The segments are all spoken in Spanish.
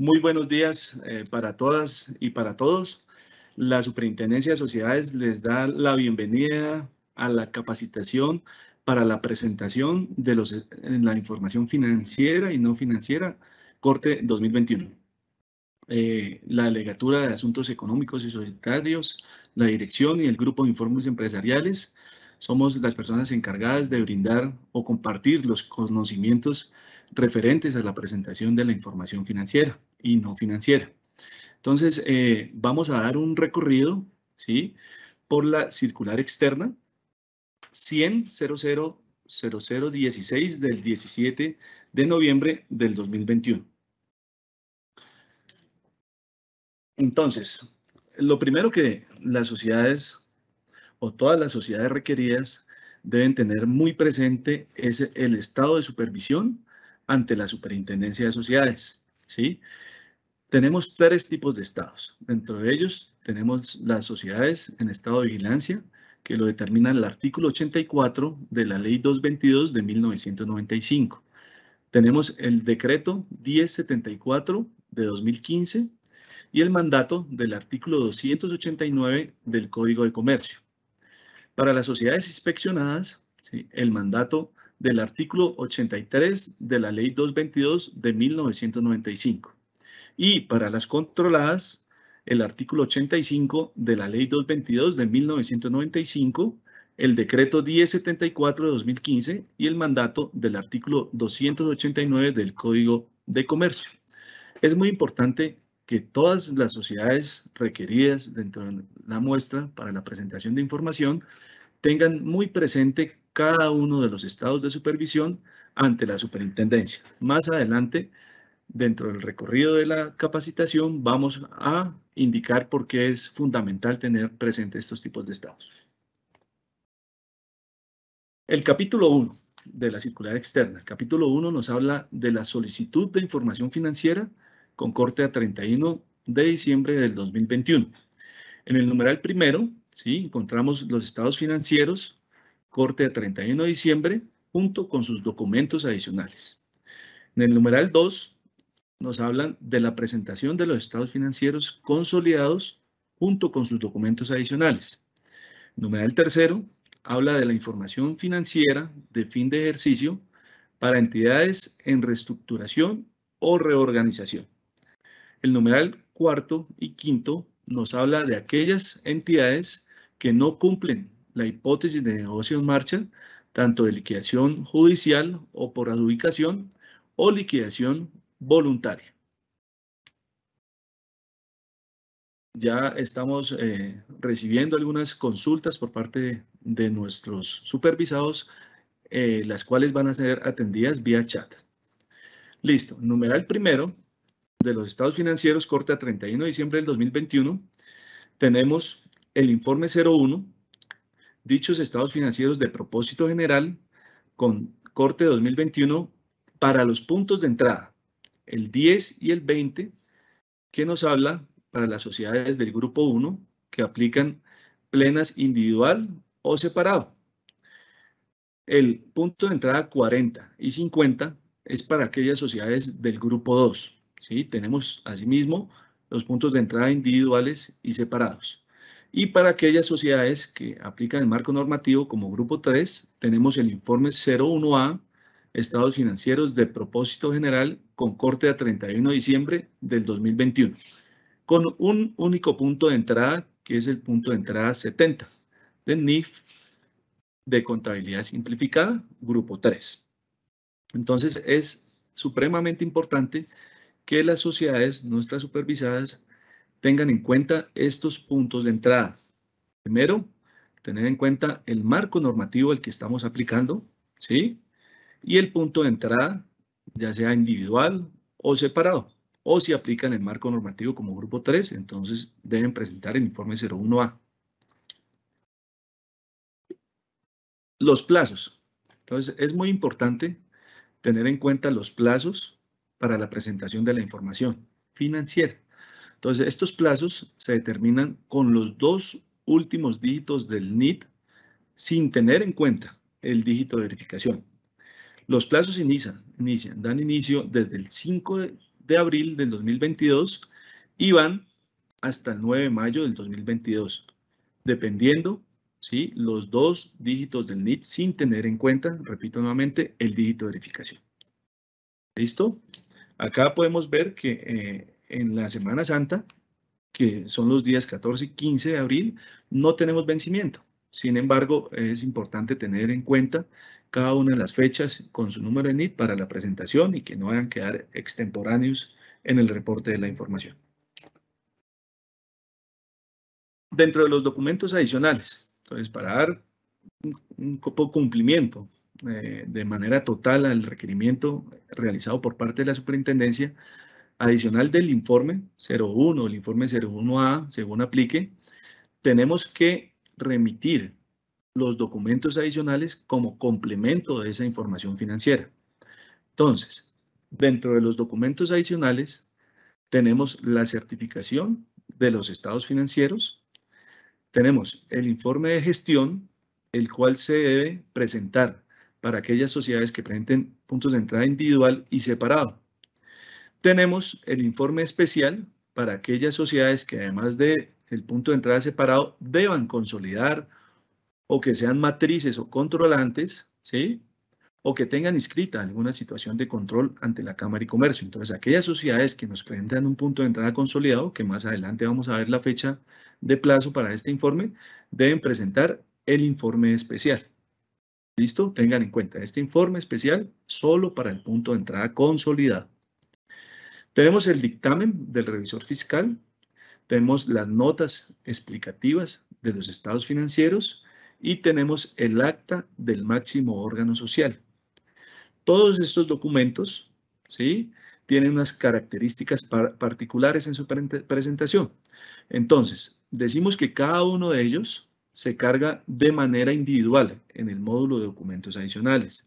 Muy buenos días eh, para todas y para todos. La Superintendencia de Sociedades les da la bienvenida a la capacitación para la presentación de los, en la información financiera y no financiera, corte 2021. Eh, la Delegatura de Asuntos Económicos y Societarios, la Dirección y el Grupo de Informes Empresariales somos las personas encargadas de brindar o compartir los conocimientos referentes a la presentación de la información financiera y no financiera. Entonces, eh, vamos a dar un recorrido ¿sí? por la circular externa 1000016 del 17 de noviembre del 2021. Entonces, lo primero que las sociedades o todas las sociedades requeridas deben tener muy presente es el estado de supervisión ante la Superintendencia de Sociedades. ¿sí? Tenemos tres tipos de estados. Dentro de ellos tenemos las sociedades en estado de vigilancia, que lo determina el artículo 84 de la Ley 222 de 1995. Tenemos el decreto 1074 de 2015 y el mandato del artículo 289 del Código de Comercio. Para las sociedades inspeccionadas, ¿sí? el mandato del artículo 83 de la Ley 222 de 1995 y para las controladas el artículo 85 de la Ley 222 de 1995, el decreto 1074 de 2015 y el mandato del artículo 289 del Código de Comercio. Es muy importante que todas las sociedades requeridas dentro de la muestra para la presentación de información tengan muy presente cada uno de los estados de supervisión ante la superintendencia. Más adelante, dentro del recorrido de la capacitación, vamos a indicar por qué es fundamental tener presentes estos tipos de estados. El capítulo 1 de la circular externa. El capítulo 1 nos habla de la solicitud de información financiera con corte a 31 de diciembre del 2021. En el numeral primero, encontramos los estados financieros corte de 31 de diciembre, junto con sus documentos adicionales. En el numeral 2 nos hablan de la presentación de los estados financieros consolidados junto con sus documentos adicionales. El numeral 3 habla de la información financiera de fin de ejercicio para entidades en reestructuración o reorganización. El numeral cuarto y quinto nos habla de aquellas entidades que no cumplen la hipótesis de negocio en marcha, tanto de liquidación judicial o por adjudicación o liquidación voluntaria. Ya estamos eh, recibiendo algunas consultas por parte de nuestros supervisados, eh, las cuales van a ser atendidas vía chat. Listo, numeral primero de los estados financieros corte a 31 de diciembre del 2021, tenemos el informe 01 dichos estados financieros de propósito general con corte 2021 para los puntos de entrada, el 10 y el 20, que nos habla para las sociedades del grupo 1 que aplican plenas individual o separado. El punto de entrada 40 y 50 es para aquellas sociedades del grupo 2. ¿sí? Tenemos asimismo los puntos de entrada individuales y separados. Y para aquellas sociedades que aplican el marco normativo como grupo 3, tenemos el informe 01A, Estados Financieros de Propósito General, con corte a 31 de diciembre del 2021, con un único punto de entrada, que es el punto de entrada 70 del NIF de Contabilidad Simplificada, grupo 3. Entonces, es supremamente importante que las sociedades no supervisadas tengan en cuenta estos puntos de entrada. Primero, tener en cuenta el marco normativo al que estamos aplicando, ¿sí? Y el punto de entrada, ya sea individual o separado, o si aplican el marco normativo como grupo 3, entonces deben presentar el informe 01A. Los plazos. Entonces, es muy importante tener en cuenta los plazos para la presentación de la información financiera. Entonces, estos plazos se determinan con los dos últimos dígitos del NIT sin tener en cuenta el dígito de verificación. Los plazos inician, dan inicio desde el 5 de, abril del 2022 y van hasta el 9 de mayo del 2022, dependiendo ¿sí? los dos dígitos del NIT sin tener en cuenta, repito nuevamente, el dígito de verificación. ¿Listo? Acá podemos ver que eh, en la Semana Santa, que son los días 14 y 15 de abril, no tenemos vencimiento. Sin embargo, es importante tener en cuenta cada una de las fechas con su número de NIT para la presentación y que no vayan a quedar extemporáneos en el reporte de la información. Dentro de los documentos adicionales, entonces para dar un poco cumplimiento eh, de manera total al requerimiento realizado por parte de la superintendencia, adicional del informe 01, el informe 01A, según aplique, tenemos que remitir los documentos adicionales como complemento de esa información financiera. Entonces, dentro de los documentos adicionales, tenemos la certificación de los estados financieros, tenemos el informe de gestión, el cual se debe presentar para aquellas sociedades que presenten puntos de entrada individual y separado. Tenemos el informe especial para aquellas sociedades que además del el punto de entrada separado deban consolidar o que sean matrices o controlantes, ¿sí? O que tengan inscrita alguna situación de control ante la Cámara y Comercio. Entonces, aquellas sociedades que nos presentan un punto de entrada consolidado, que más adelante vamos a ver la fecha de plazo para este informe, deben presentar el informe especial. ¿Listo? Tengan en cuenta, este informe especial solo para el punto de entrada consolidado. Tenemos el dictamen del revisor fiscal, tenemos las notas explicativas de los estados financieros y tenemos el acta del máximo órgano social. Todos estos documentos ¿sí? tienen unas características particulares en su presentación. Entonces, decimos que cada uno de ellos se carga de manera individual en el módulo de documentos adicionales.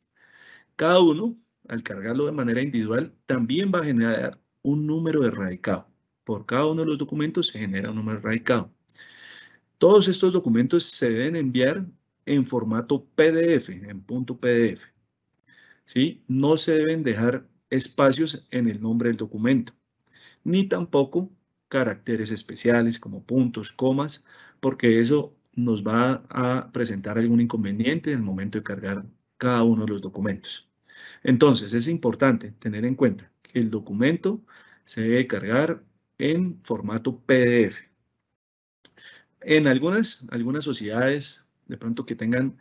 Cada uno, al cargarlo de manera individual, también va a generar un número de radicado. Por cada uno de los documentos se genera un número de radicado. Todos estos documentos se deben enviar en formato PDF, en punto PDF. ¿sí? No se deben dejar espacios en el nombre del documento, ni tampoco caracteres especiales como puntos, comas, porque eso nos va a presentar algún inconveniente en el momento de cargar cada uno de los documentos. Entonces, es importante tener en cuenta que el documento se debe cargar en formato PDF. En algunas, sociedades, de pronto que tengan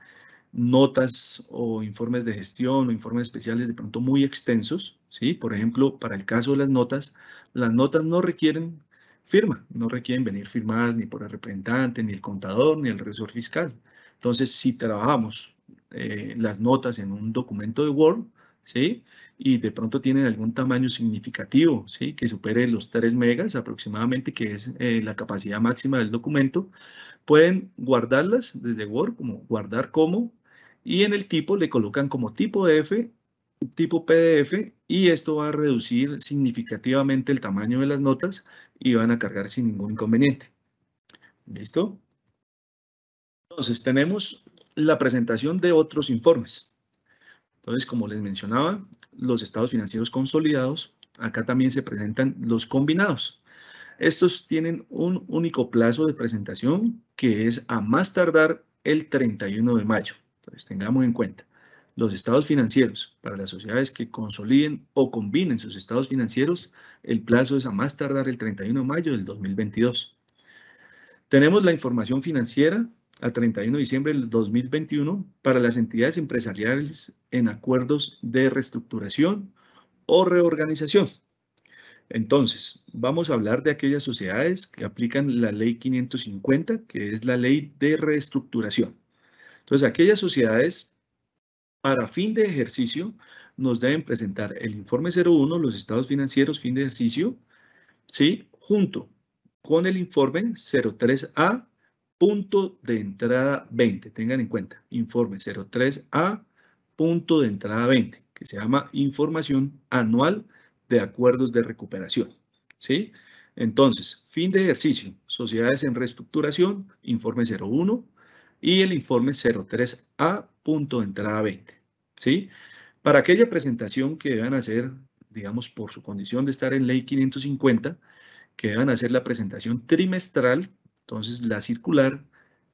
notas o informes de gestión o informes especiales de pronto muy extensos, ¿sí? Por ejemplo, para el caso de las notas, las notas no requieren firma, no requieren venir firmadas ni por el representante, ni el contador, ni el revisor fiscal. Entonces, si trabajamos eh, las notas en un documento de Word, ¿sí? Y de pronto tienen algún tamaño significativo, ¿sí? Que supere los 3 megas aproximadamente, que es eh, la capacidad máxima del documento. Pueden guardarlas desde Word, como guardar como, y en el tipo le colocan como tipo F, tipo PDF, y esto va a reducir significativamente el tamaño de las notas y van a cargar sin ningún inconveniente. ¿Listo? Entonces tenemos la presentación de otros informes. Entonces, como les mencionaba, los estados financieros consolidados, acá también se presentan los combinados. Estos tienen un único plazo de presentación que es a más tardar el 31 de mayo. Entonces, tengamos en cuenta los estados financieros para las sociedades que consoliden o combinen sus estados financieros, el plazo es a más tardar el 31 de mayo del 2022. Tenemos la información financiera a 31 de diciembre del 2021 para las entidades empresariales en acuerdos de reestructuración o reorganización. Entonces, vamos a hablar de aquellas sociedades que aplican la ley 550, que es la ley de reestructuración. Entonces, aquellas sociedades, para fin de ejercicio, nos deben presentar el informe 01, los estados financieros fin de ejercicio, ¿sí? junto con el informe 03A punto de entrada 20. Tengan en cuenta, informe 03A, punto de entrada 20, que se llama información anual de acuerdos de recuperación. ¿sí? Entonces, fin de ejercicio, sociedades en reestructuración, informe 01 y el informe 03A, punto de entrada 20. ¿sí? Para aquella presentación que deban hacer, digamos, por su condición de estar en ley 550, que deban hacer la presentación trimestral entonces, la circular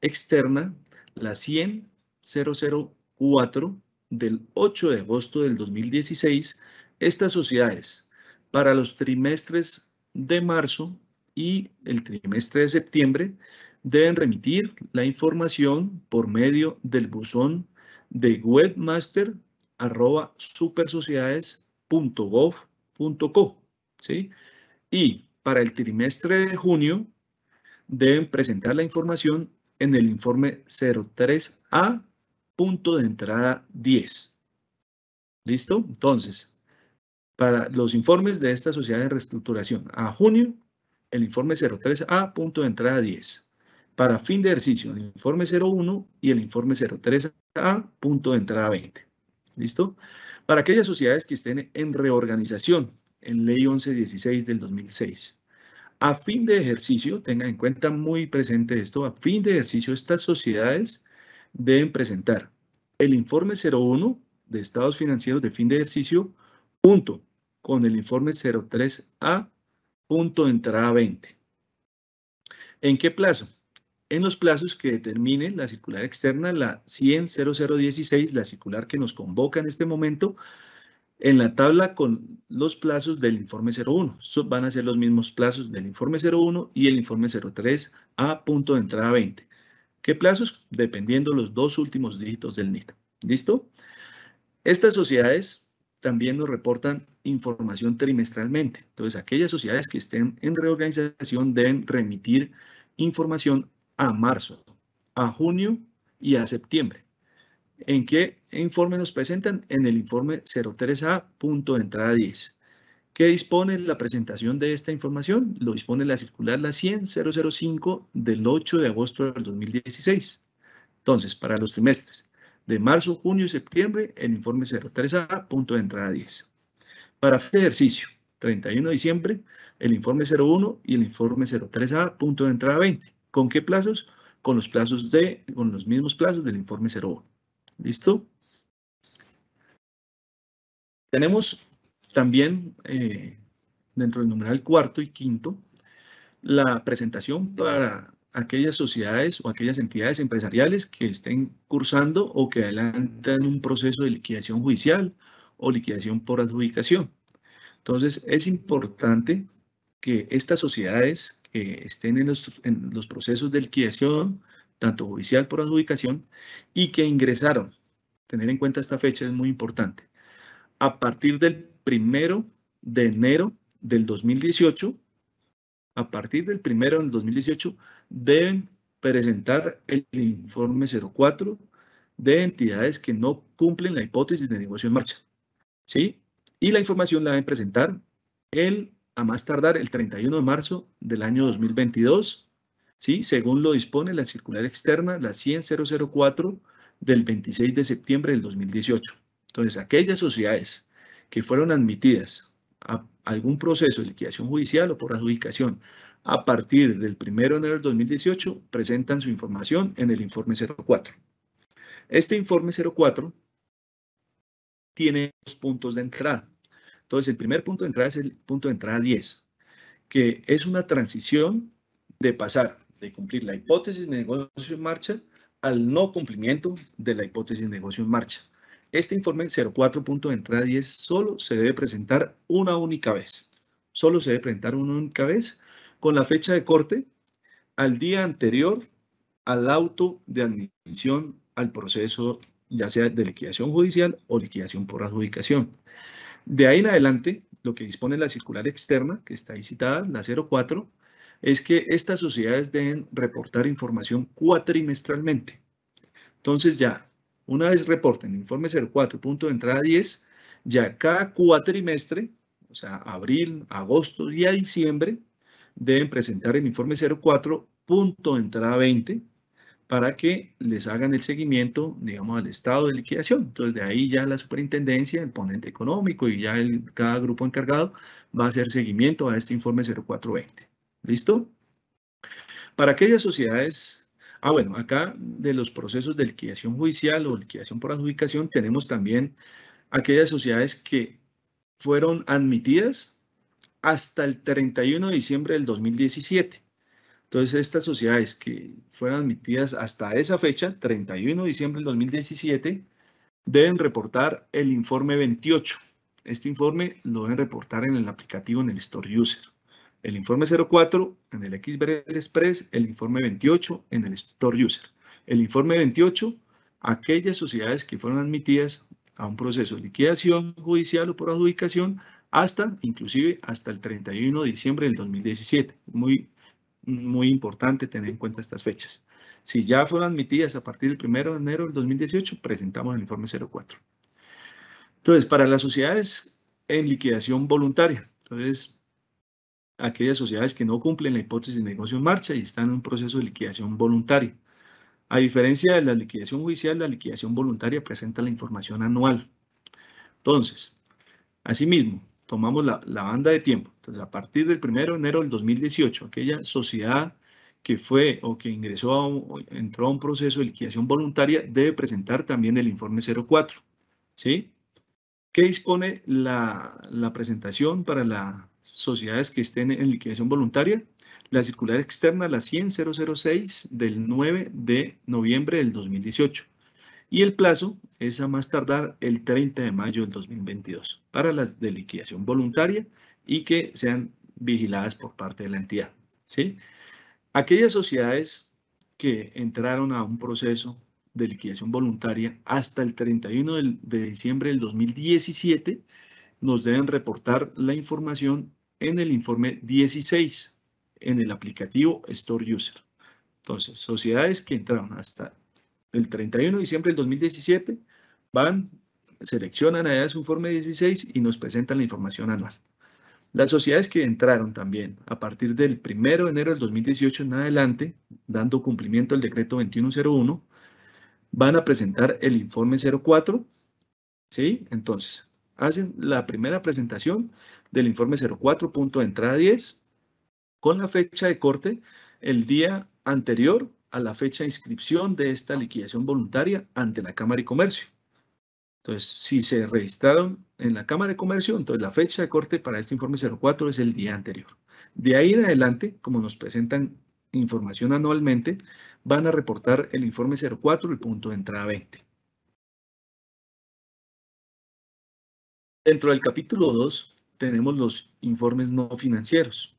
externa, la 100.004 del 8 de agosto del 2016, estas sociedades para los trimestres de marzo y el trimestre de septiembre deben remitir la información por medio del buzón de webmaster.supersociedades.gov.co. ¿sí? Y para el trimestre de junio deben presentar la información en el informe 03A, punto de entrada 10. ¿Listo? Entonces, para los informes de esta sociedad de reestructuración a junio, el informe 03A, punto de entrada 10. Para fin de ejercicio, el informe 01 y el informe 03A, punto de entrada 20. ¿Listo? Para aquellas sociedades que estén en reorganización, en Ley 1116 del 2006. A fin de ejercicio, tengan en cuenta muy presente esto, a fin de ejercicio estas sociedades deben presentar el informe 01 de estados financieros de fin de ejercicio punto, con el informe 03A punto entrada 20. ¿En qué plazo? En los plazos que determine la circular externa, la 100.0016, la circular que nos convoca en este momento, en la tabla con los plazos del informe 01. Van a ser los mismos plazos del informe 01 y el informe 03 a punto de entrada 20. ¿Qué plazos? Dependiendo los dos últimos dígitos del NIT. ¿Listo? Estas sociedades también nos reportan información trimestralmente. Entonces, aquellas sociedades que estén en reorganización deben remitir información a marzo, a junio y a septiembre. ¿En qué informe nos presentan? En el informe 03A, punto de entrada 10. ¿Qué dispone la presentación de esta información? Lo dispone la circular la 100.005 del 8 de agosto del 2016. Entonces, para los trimestres de marzo, junio y septiembre, el informe 03A, punto de entrada 10. Para de este ejercicio, 31 de diciembre, el informe 01 y el informe 03A, punto de entrada 20. ¿Con qué plazos? Con los, plazos de, con los mismos plazos del informe 01. ¿Listo? Tenemos también eh, dentro del numeral cuarto y quinto la presentación para aquellas sociedades o aquellas entidades empresariales que estén cursando o que adelantan un proceso de liquidación judicial o liquidación por adjudicación. Entonces, es importante que estas sociedades que estén en los, en los procesos de liquidación tanto judicial por adjudicación, y que ingresaron. Tener en cuenta esta fecha es muy importante. A partir del primero de enero del 2018, a partir del primero del 2018, deben presentar el informe 04 de entidades que no cumplen la hipótesis de negocio en marcha. ¿sí? Y la información la deben presentar el, a más tardar el 31 de marzo del año 2022 ¿sí? según lo dispone la circular externa, la 10004 del 26 de septiembre del 2018. Entonces, aquellas sociedades que fueron admitidas a algún proceso de liquidación judicial o por adjudicación a partir del 1 de enero del 2018, presentan su información en el informe 04. Este informe 04 tiene dos puntos de entrada. Entonces, el primer punto de entrada es el punto de entrada 10, que es una transición de pasar de cumplir la hipótesis de negocio en marcha al no cumplimiento de la hipótesis de negocio en marcha. Este informe 04 punto solo se debe presentar una única vez. Solo se debe presentar una única vez con la fecha de corte al día anterior al auto de admisión al proceso, ya sea de liquidación judicial o liquidación por adjudicación. De ahí en adelante, lo que dispone la circular externa, que está ahí citada, la 04, es que estas sociedades deben reportar información cuatrimestralmente. Entonces ya, una vez reporten informe 04, punto de entrada 10, ya cada cuatrimestre, o sea, abril, agosto y diciembre, deben presentar el informe 04, punto entrada 20, para que les hagan el seguimiento, digamos, al estado de liquidación. Entonces, de ahí ya la superintendencia, el ponente económico y ya cada grupo encargado va a hacer seguimiento a este informe 0420. ¿Listo? Para aquellas sociedades, ah bueno, acá de los procesos de liquidación judicial o liquidación por adjudicación tenemos también aquellas sociedades que fueron admitidas hasta el 31 de diciembre del 2017. Entonces, estas sociedades que fueron admitidas hasta esa fecha, 31 de diciembre del 2017, deben reportar el informe 28. Este informe lo deben reportar en el aplicativo, en el Store User el informe 04 en el XBRL Express, el informe 28 en el Store User. El informe 28, aquellas sociedades que fueron admitidas a un proceso de liquidación judicial o por adjudicación hasta, inclusive, hasta el 31 de diciembre del 2017. Muy, muy importante tener en cuenta estas fechas. Si ya fueron admitidas a partir del 1 de enero del 2018, presentamos el informe 04. Entonces, para las sociedades en liquidación voluntaria, entonces aquellas sociedades que no cumplen la hipótesis de negocio en marcha y están en un proceso de liquidación voluntaria. A diferencia de la liquidación judicial, la liquidación voluntaria presenta la información anual. Entonces, asimismo, tomamos la, banda de tiempo. Entonces, a partir del 1 de enero del 2018, aquella sociedad que fue o que ingresó a entró a un proceso de liquidación voluntaria debe presentar también el informe 04. ¿Sí? ¿Qué dispone la presentación para la sociedades que estén en liquidación voluntaria, la circular externa, la 10006 del 9 de noviembre del 2018. Y el plazo es a más tardar el 30 de mayo del 2022 para las de liquidación voluntaria y que sean vigiladas por parte de la entidad. ¿sí? Aquellas sociedades que entraron a un proceso de liquidación voluntaria hasta el 31 de diciembre del 2017 nos deben reportar la información en el informe 16, en el aplicativo Store User. Entonces, sociedades que entraron hasta el 31 de diciembre del 2017 van, seleccionan allá su informe 16 y nos presentan la información anual. Las sociedades que entraron también a partir del 1 de enero del 2018 en adelante, dando cumplimiento al decreto 2101, van a presentar el informe 04, ¿sí? Entonces, hacen la primera presentación del informe 04. Punto de entrada 10 con la fecha de corte el día anterior a la fecha de inscripción de esta liquidación voluntaria ante la Cámara de Comercio. Entonces, si se registraron en la Cámara de Comercio, entonces la fecha de corte para este informe 04 es el día anterior. De ahí en adelante, como nos presentan información anualmente, van a reportar el informe 04, el punto de entrada 20. Dentro del capítulo 2 tenemos los informes no financieros.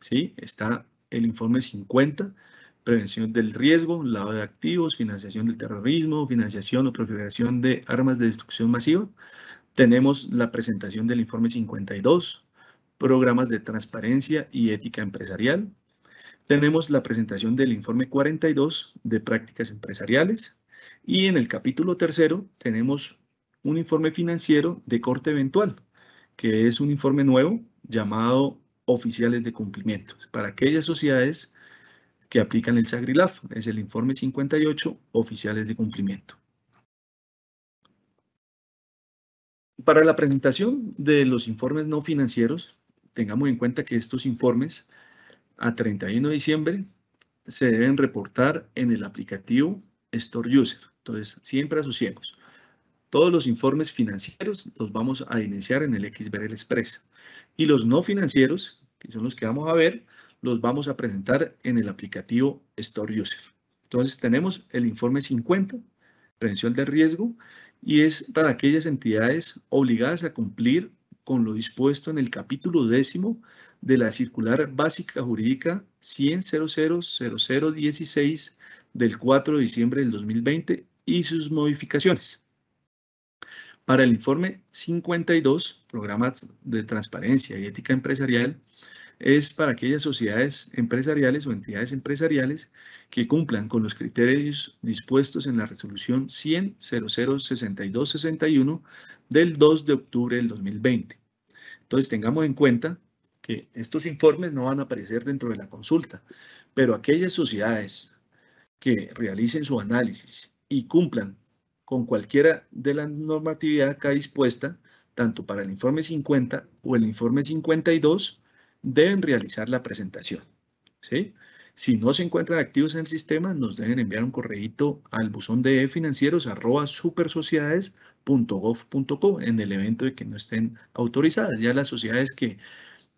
¿sí? Está el informe 50, prevención del riesgo, lavado de activos, financiación del terrorismo, financiación o proliferación de armas de destrucción masiva. Tenemos la presentación del informe 52, programas de transparencia y ética empresarial. Tenemos la presentación del informe 42 de prácticas empresariales. Y en el capítulo tercero tenemos un informe financiero de corte eventual, que es un informe nuevo llamado oficiales de cumplimiento para aquellas sociedades que aplican el SAGRILAF, es el informe 58, oficiales de cumplimiento. Para la presentación de los informes no financieros, tengamos en cuenta que estos informes a 31 de diciembre se deben reportar en el aplicativo Store User. Entonces, siempre ciegos todos los informes financieros los vamos a iniciar en el XBRL Express. Y los no financieros, que son los que vamos a ver, los vamos a presentar en el aplicativo Store User. Entonces tenemos el informe 50, prevención de riesgo, y es para aquellas entidades obligadas a cumplir con lo dispuesto en el capítulo décimo de la circular básica jurídica 100.00.0016 del 4 de diciembre del 2020 y sus modificaciones. Para el informe 52, programas de transparencia y ética empresarial, es para aquellas sociedades empresariales o entidades empresariales que cumplan con los criterios dispuestos en la resolución 61 del 2 de octubre del 2020. Entonces tengamos en cuenta que estos informes no van a aparecer dentro de la consulta, pero aquellas sociedades que realicen su análisis y cumplan con cualquiera de la normatividad acá dispuesta, tanto para el informe 50 o el informe 52, deben realizar la presentación. Si no se encuentran activos en el sistema, nos deben enviar un correo al buzón de financieros arroba supersociedades.gov.co en el evento de que no estén autorizadas. Ya las sociedades que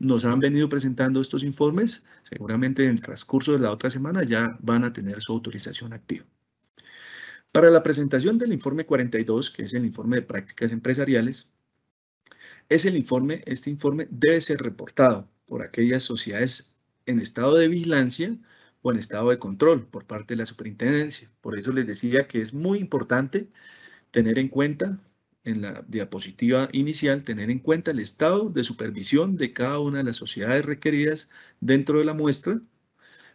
nos han venido presentando estos informes, seguramente en el transcurso de la otra semana ya van a tener su autorización activa. Para la presentación del informe 42, que es el informe de prácticas empresariales, es el informe, este informe debe ser reportado por aquellas sociedades en estado de vigilancia o en estado de control por parte de la superintendencia. Por eso les decía que es muy importante tener en cuenta en la diapositiva inicial, tener en cuenta el estado de supervisión de cada una de las sociedades requeridas dentro de la muestra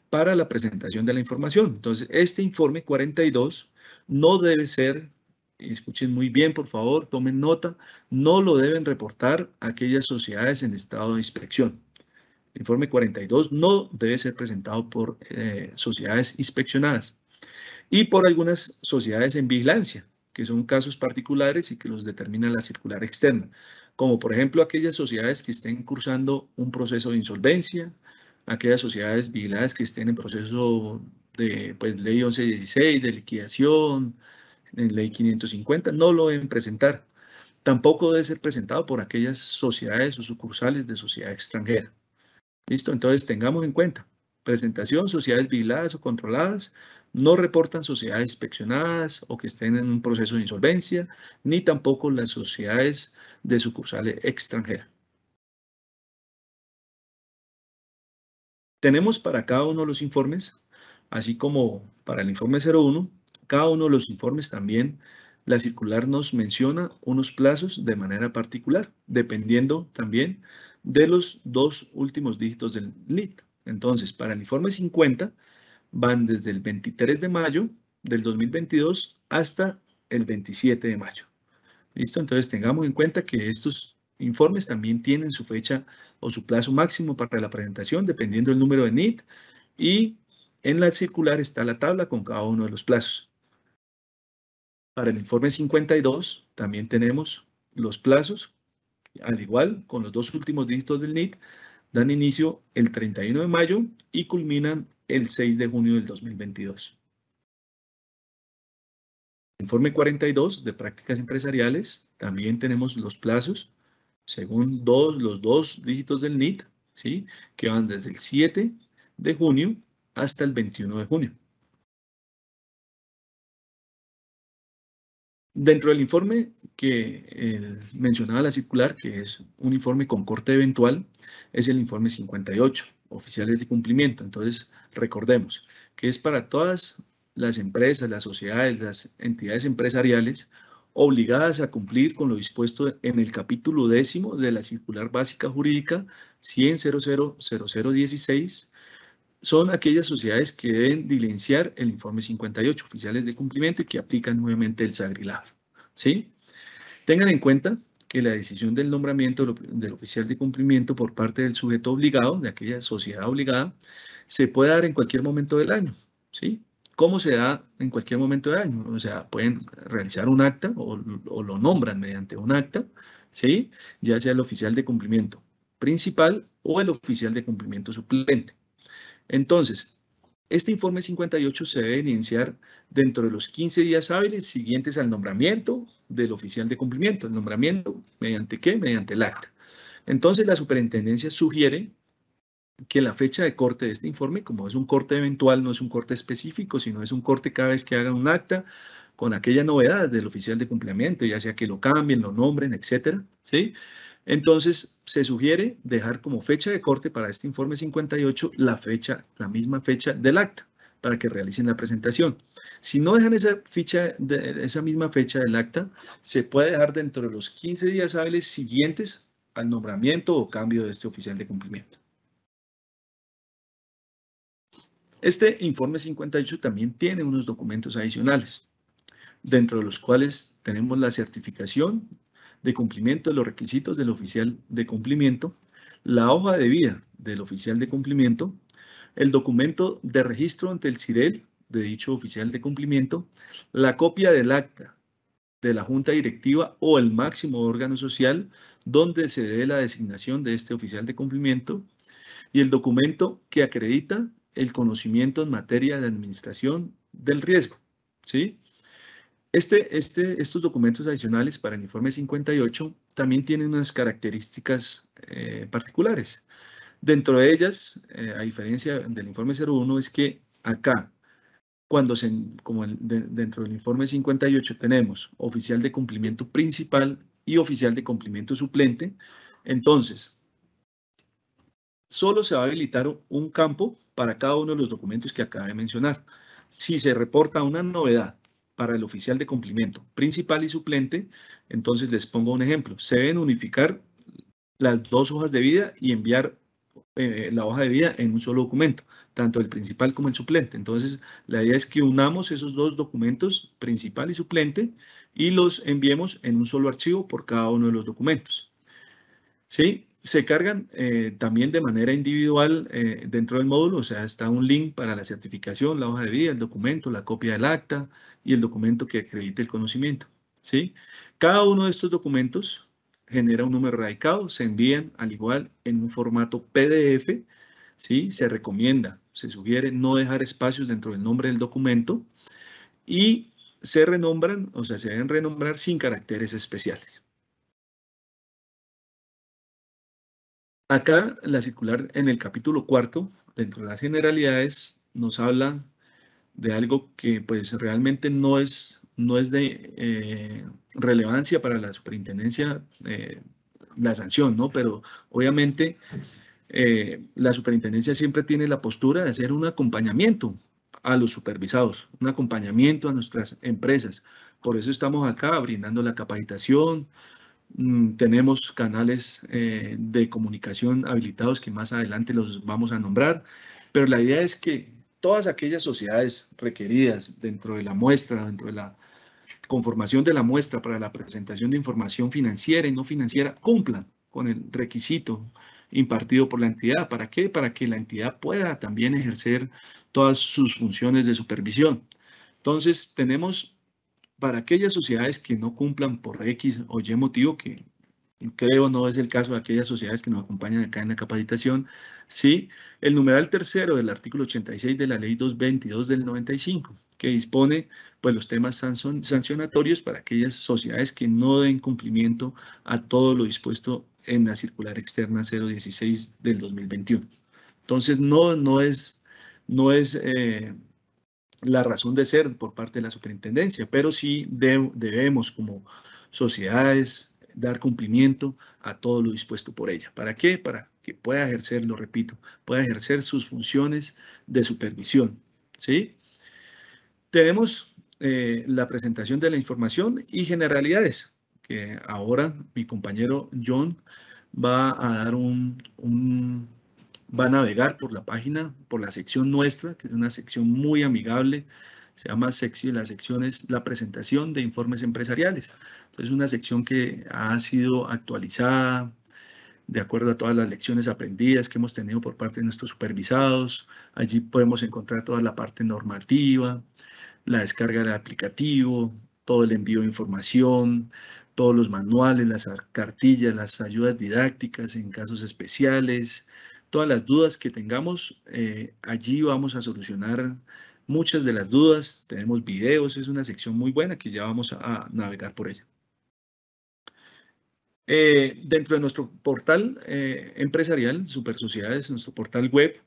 para la presentación de la información. Entonces, este informe 42 no debe ser, escuchen muy bien por favor, tomen nota, no lo deben reportar aquellas sociedades en estado de inspección. El informe 42 no debe ser presentado por eh, sociedades inspeccionadas y por algunas sociedades en vigilancia, que son casos particulares y que los determina la circular externa, como por ejemplo aquellas sociedades que estén cursando un proceso de insolvencia, aquellas sociedades vigiladas que estén en proceso de pues, ley 1116 de liquidación, en ley 550, no lo deben presentar. Tampoco debe ser presentado por aquellas sociedades o sucursales de sociedad extranjera. ¿Listo? Entonces tengamos en cuenta, presentación, sociedades vigiladas o controladas, no reportan sociedades inspeccionadas o que estén en un proceso de insolvencia, ni tampoco las sociedades de sucursales extranjeras. Tenemos para cada uno los informes así como para el informe 01, cada uno de los informes también la circular nos menciona unos plazos de manera particular, dependiendo también de los dos últimos dígitos del NIT. Entonces, para el informe 50 van desde el 23 de mayo del 2022 hasta el 27 de mayo. ¿Listo? Entonces tengamos en cuenta que estos informes también tienen su fecha o su plazo máximo para la presentación, dependiendo del número de NIT y en la circular está la tabla con cada uno de los plazos. Para el informe 52 también tenemos los plazos, al igual con los dos últimos dígitos del NIT, dan inicio el 31 de mayo y culminan el 6 de junio del 2022. Informe 42 de prácticas empresariales, también tenemos los plazos según los dos dígitos del NIT, ¿sí? que van desde el 7 de junio hasta el 21 de junio. Dentro del informe que eh, mencionaba la circular, que es un informe con corte eventual, es el informe 58, oficiales de cumplimiento. Entonces, recordemos que es para todas las empresas, las sociedades, las entidades empresariales obligadas a cumplir con lo dispuesto en el capítulo décimo de la circular básica jurídica 10000016 son aquellas sociedades que deben dilenciar el informe 58, oficiales de cumplimiento, y que aplican nuevamente el SAGRILAF. ¿sí? Tengan en cuenta que la decisión del nombramiento del oficial de cumplimiento por parte del sujeto obligado, de aquella sociedad obligada, se puede dar en cualquier momento del año. ¿sí? ¿Cómo se da en cualquier momento del año? O sea, pueden realizar un acta o, o lo nombran mediante un acta, ¿sí? ya sea el oficial de cumplimiento principal o el oficial de cumplimiento suplente. Entonces, este informe 58 se debe iniciar dentro de los 15 días hábiles siguientes al nombramiento del oficial de cumplimiento. ¿El nombramiento mediante qué? Mediante el acta. Entonces, la superintendencia sugiere que la fecha de corte de este informe, como es un corte eventual, no es un corte específico, sino es un corte cada vez que haga un acta con aquella novedad del oficial de cumplimiento, ya sea que lo cambien, lo nombren, etcétera, ¿sí? Entonces, se sugiere dejar como fecha de corte para este informe 58 la fecha, la misma fecha del acta para que realicen la presentación. Si no dejan esa, ficha esa misma fecha del acta, se puede dejar dentro de los 15 días hábiles siguientes al nombramiento o cambio de este oficial de cumplimiento. Este informe 58 también tiene unos documentos adicionales, dentro de los cuales tenemos la certificación de cumplimiento de los requisitos del oficial de cumplimiento, la hoja de vida del oficial de cumplimiento, el documento de registro ante el CIREL de dicho oficial de cumplimiento, la copia del acta de la junta directiva o el máximo órgano social donde se dé la designación de este oficial de cumplimiento y el documento que acredita el conocimiento en materia de administración del riesgo. ¿sí? Este, este, estos documentos adicionales para el informe 58 también tienen unas características eh, particulares. Dentro de ellas, eh, a diferencia del informe 01, es que acá, cuando se, como dentro del informe 58 tenemos oficial de cumplimiento principal y oficial de cumplimiento suplente, entonces solo se va a habilitar un campo para cada uno de los documentos que acabo de mencionar. Si se reporta una novedad para el oficial de cumplimiento, principal y suplente. Entonces les pongo un ejemplo. Se deben unificar las dos hojas de vida y enviar eh, la hoja de vida en un solo documento, tanto el principal como el suplente. Entonces la idea es que unamos esos dos documentos, principal y suplente, y los enviemos en un solo archivo por cada uno de los documentos. ¿Sí? se cargan eh, también de manera individual eh, dentro del módulo, o sea, está un link para la certificación, la hoja de vida, el documento, la copia del acta y el documento que acredite el conocimiento. ¿sí? Cada uno de estos documentos genera un número radicado, se envían al igual en un formato PDF, ¿sí? se recomienda, se sugiere no dejar espacios dentro del nombre del documento y se renombran, o sea, se deben renombrar sin caracteres especiales. Acá la circular en el capítulo cuarto, dentro de las generalidades, nos habla de algo que pues realmente no es, no es de eh, relevancia para la superintendencia, eh, la sanción, ¿no? Pero obviamente eh, la superintendencia siempre tiene la postura de hacer un acompañamiento a los supervisados, un acompañamiento a nuestras empresas. Por eso estamos acá brindando la capacitación, Mm, tenemos canales eh, de comunicación habilitados que más adelante los vamos a nombrar, pero la idea es que todas aquellas sociedades requeridas dentro de la muestra, dentro de la conformación de la muestra para la presentación de información financiera y no financiera, cumplan con el requisito impartido por la entidad. ¿Para qué? Para que la entidad pueda también ejercer todas sus funciones de supervisión. Entonces, tenemos para aquellas sociedades que no cumplan por X o Y motivo, que creo no es el caso de aquellas sociedades que nos acompañan acá en la capacitación, sí, el numeral tercero del artículo 86 de la ley 222 del 95, que dispone pues, los temas sancionatorios para aquellas sociedades que no den cumplimiento a todo lo dispuesto en la circular externa 016 del 2021. Entonces, no, no es, no es eh, la razón de ser por parte de la superintendencia, pero sí debemos como sociedades dar cumplimiento a todo lo dispuesto por ella. ¿Para qué? Para que pueda ejercer, lo repito, pueda ejercer sus funciones de supervisión. ¿sí? Tenemos eh, la presentación de la información y generalidades, que ahora mi compañero John va a dar un va a navegar por la página, por la sección nuestra, que es una sección muy amigable, se llama sexy, la sección es la presentación de informes empresariales. Entonces, una sección que ha sido actualizada de acuerdo a todas las lecciones aprendidas que hemos tenido por parte de nuestros supervisados. Allí podemos encontrar toda la parte normativa, la descarga del aplicativo, todo el envío de información, todos los manuales, las cartillas, las ayudas didácticas en casos especiales, todas las dudas que tengamos, eh, allí vamos a solucionar muchas de las dudas. Tenemos videos, es una sección muy buena que ya vamos a, navegar por ella. Eh, dentro de nuestro portal eh, empresarial, Supersociedades, nuestro portal web,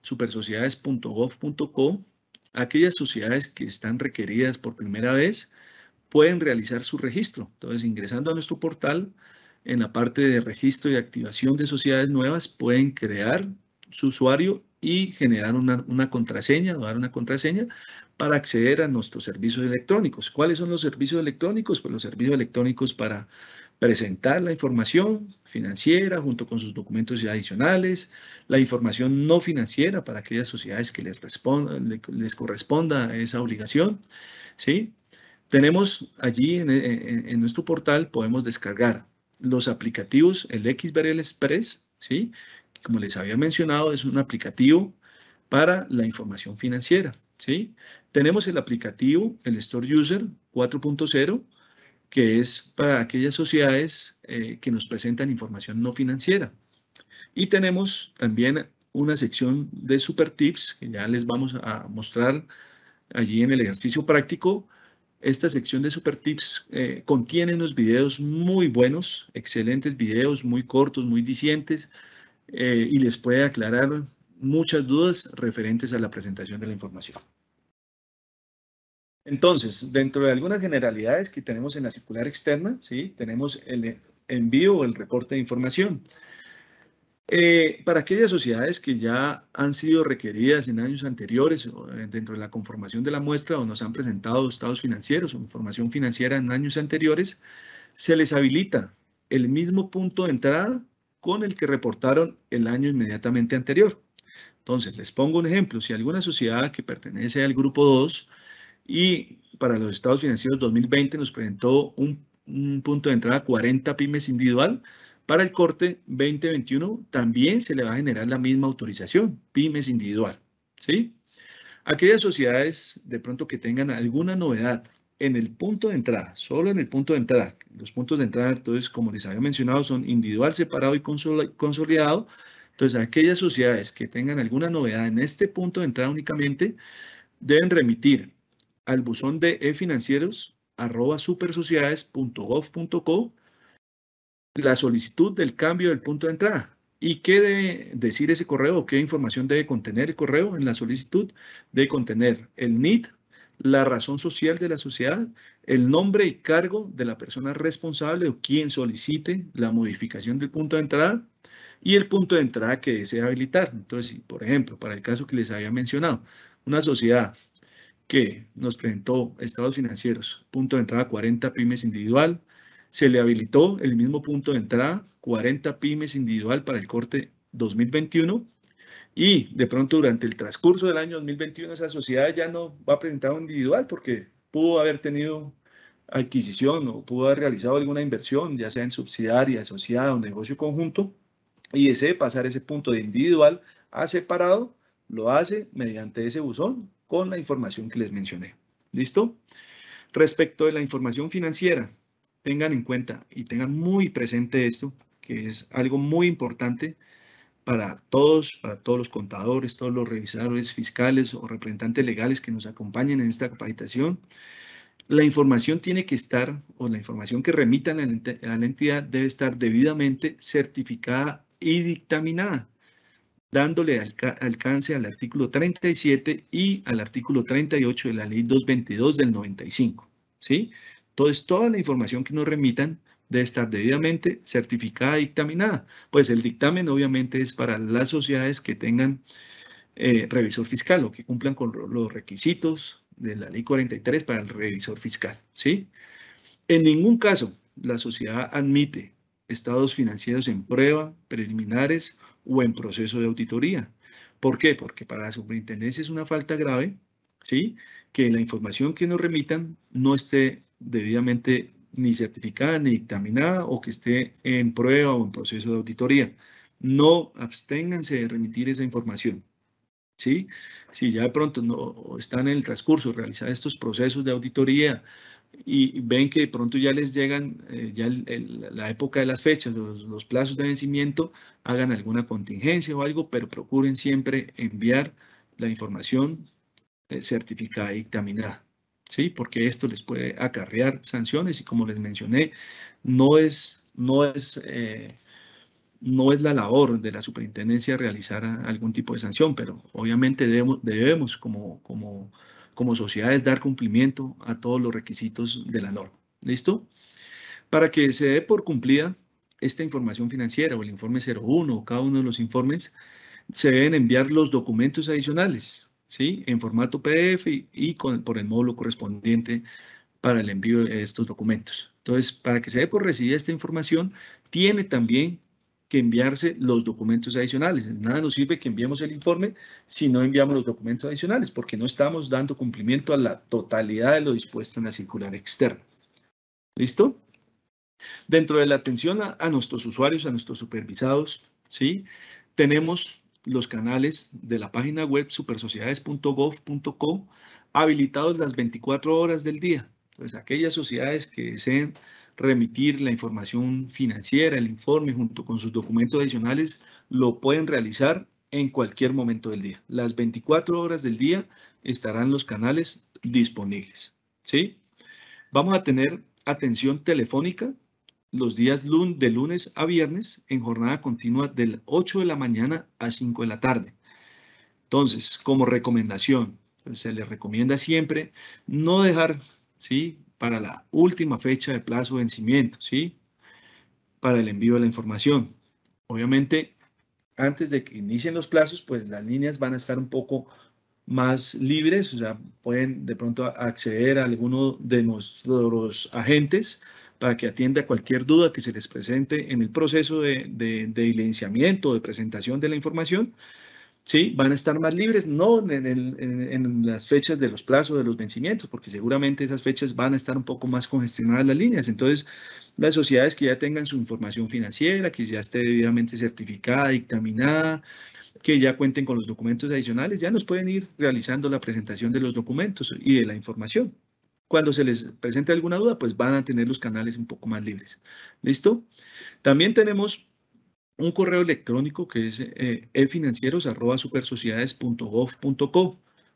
supersociedades.gov.co, aquellas sociedades que están requeridas por primera vez pueden realizar su registro. Entonces, ingresando a nuestro portal, en la parte de registro y activación de sociedades nuevas, pueden crear su usuario y generar una, contraseña o dar una contraseña para acceder a nuestros servicios electrónicos. ¿Cuáles son los servicios electrónicos? Pues los servicios electrónicos para presentar la información financiera junto con sus documentos adicionales, la información no financiera para aquellas sociedades que les, les corresponda esa obligación. ¿sí? Tenemos allí en nuestro portal, podemos descargar los aplicativos, el XBRL Express, ¿sí? como les había mencionado, es un aplicativo para la información financiera. ¿sí? Tenemos el aplicativo, el Store User 4.0, que es para aquellas sociedades eh, que nos presentan información no financiera. Y tenemos también una sección de super tips que ya les vamos a mostrar allí en el ejercicio práctico esta sección de Super Tips eh, contiene unos videos muy buenos, excelentes videos, muy cortos, muy dicientes, eh, y les puede aclarar muchas dudas referentes a la presentación de la información. Entonces, dentro de algunas generalidades que tenemos en la circular externa, ¿sí? tenemos el envío o el reporte de información. Eh, para aquellas sociedades que ya han sido requeridas en años anteriores eh, dentro de la conformación de la muestra o nos han presentado estados financieros o información financiera en años anteriores, se les habilita el mismo punto de entrada con el que reportaron el año inmediatamente anterior. Entonces, les pongo un ejemplo. Si alguna sociedad que pertenece al grupo 2 y para los estados financieros 2020 nos presentó un, un punto de entrada 40 pymes individual, para el corte 2021 también se le va a generar la misma autorización, pymes individual. ¿sí? Aquellas sociedades de pronto que tengan alguna novedad en el punto de entrada, solo en el punto de entrada. Los puntos de entrada, entonces, como les había mencionado, son individual, separado y consolidado. Entonces, aquellas sociedades que tengan alguna novedad en este punto de entrada únicamente, deben remitir al buzón de e-financieros la solicitud del cambio del punto de entrada. ¿Y qué debe decir ese correo? ¿Qué información debe contener el correo en la solicitud? Debe contener el NID, la razón social de la sociedad, el nombre y cargo de la persona responsable o quien solicite la modificación del punto de entrada y el punto de entrada que desea habilitar. Entonces, por ejemplo, para el caso que les había mencionado, una sociedad que nos presentó estados financieros, punto de entrada 40 pymes individual, se le habilitó el mismo punto de entrada, 40 pymes individual para el corte 2021 y de pronto durante el transcurso del año 2021 esa sociedad ya no va a presentar un individual porque pudo haber tenido adquisición o pudo haber realizado alguna inversión, ya sea en subsidiaria, asociada o negocio conjunto, y ese pasar ese punto de individual a separado, lo hace mediante ese buzón con la información que les mencioné. ¿Listo? Respecto de la información financiera, tengan en cuenta y tengan muy presente esto, que es algo muy importante para todos, para todos los contadores, todos los revisadores fiscales o representantes legales que nos acompañen en esta capacitación. La información tiene que estar, o la información que remitan a la entidad debe estar debidamente certificada y dictaminada, dándole alcance al artículo 37 y al artículo 38 de la ley 222 del 95. ¿sí? Entonces, toda la información que nos remitan debe estar debidamente certificada y dictaminada. Pues el dictamen obviamente es para las sociedades que tengan eh, revisor fiscal o que cumplan con los requisitos de la ley 43 para el revisor fiscal. ¿sí? En ningún caso la sociedad admite estados financieros en prueba, preliminares o en proceso de auditoría. ¿Por qué? Porque para la superintendencia es una falta grave, ¿sí? que la información que nos remitan no esté debidamente ni certificada ni dictaminada o que esté en prueba o en proceso de auditoría. No absténganse de remitir esa información. ¿sí? Si ya de pronto no están en el transcurso de realizar estos procesos de auditoría y ven que de pronto ya les llegan eh, ya la época de las fechas, los, los, plazos de vencimiento, hagan alguna contingencia o algo, pero procuren siempre enviar la información eh, certificada y dictaminada. ¿Sí? Porque esto les puede acarrear sanciones y como les mencioné, no es, no es, eh, no es la labor de la superintendencia realizar algún tipo de sanción, pero obviamente debemos, debemos como, como, como sociedades dar cumplimiento a todos los requisitos de la norma. ¿Listo? Para que se dé por cumplida esta información financiera o el informe 01 o cada uno de los informes, se deben enviar los documentos adicionales ¿sí? en formato PDF y, por el módulo correspondiente para el envío de estos documentos. Entonces, para que se dé por recibida esta información, tiene también que enviarse los documentos adicionales. Nada nos sirve que enviemos el informe si no enviamos los documentos adicionales, porque no estamos dando cumplimiento a la totalidad de lo dispuesto en la circular externa. ¿Listo? Dentro de la atención a, a nuestros usuarios, a nuestros supervisados, ¿sí? tenemos los canales de la página web supersociedades.gov.co habilitados las 24 horas del día. Entonces, aquellas sociedades que deseen remitir la información financiera, el informe junto con sus documentos adicionales, lo pueden realizar en cualquier momento del día. Las 24 horas del día estarán los canales disponibles. ¿sí? Vamos a tener atención telefónica los días de lunes a viernes en jornada continua del 8 de la mañana a 5 de la tarde. Entonces, como recomendación, pues, se les recomienda siempre no dejar, ¿sí? Para la última fecha de plazo de vencimiento, ¿sí? Para el envío de la información. Obviamente, antes de que inicien los plazos, pues las líneas van a estar un poco más libres, o sea, pueden de pronto acceder a alguno de nuestros agentes, para que atienda cualquier duda que se les presente en el proceso de, de, de de presentación de la información. Sí, van a estar más libres, no en, en, las fechas de los plazos, de los vencimientos, porque seguramente esas fechas van a estar un poco más congestionadas las líneas. Entonces, las sociedades que ya tengan su información financiera, que ya esté debidamente certificada, dictaminada, que ya cuenten con los documentos adicionales, ya nos pueden ir realizando la presentación de los documentos y de la información. Cuando se les presente alguna duda, pues van a tener los canales un poco más libres. ¿Listo? También tenemos un correo electrónico que es eh,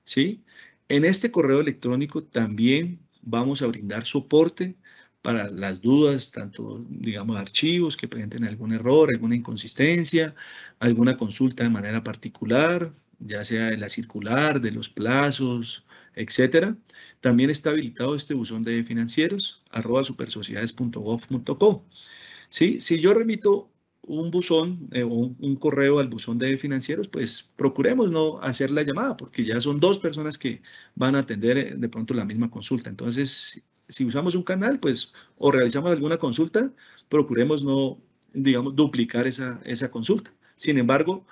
¿sí? En este correo electrónico también vamos a brindar soporte para las dudas, tanto, digamos, archivos que presenten algún error, alguna inconsistencia, alguna consulta de manera particular, ya sea de la circular, de los plazos, etcétera. También está habilitado este buzón de financieros, arroba ¿Sí? Si yo remito un buzón eh, o un, correo al buzón de financieros, pues procuremos no hacer la llamada porque ya son dos personas que van a atender eh, de pronto la misma consulta. Entonces, si usamos un canal, pues o realizamos alguna consulta, procuremos no, digamos, duplicar esa, esa consulta. Sin embargo,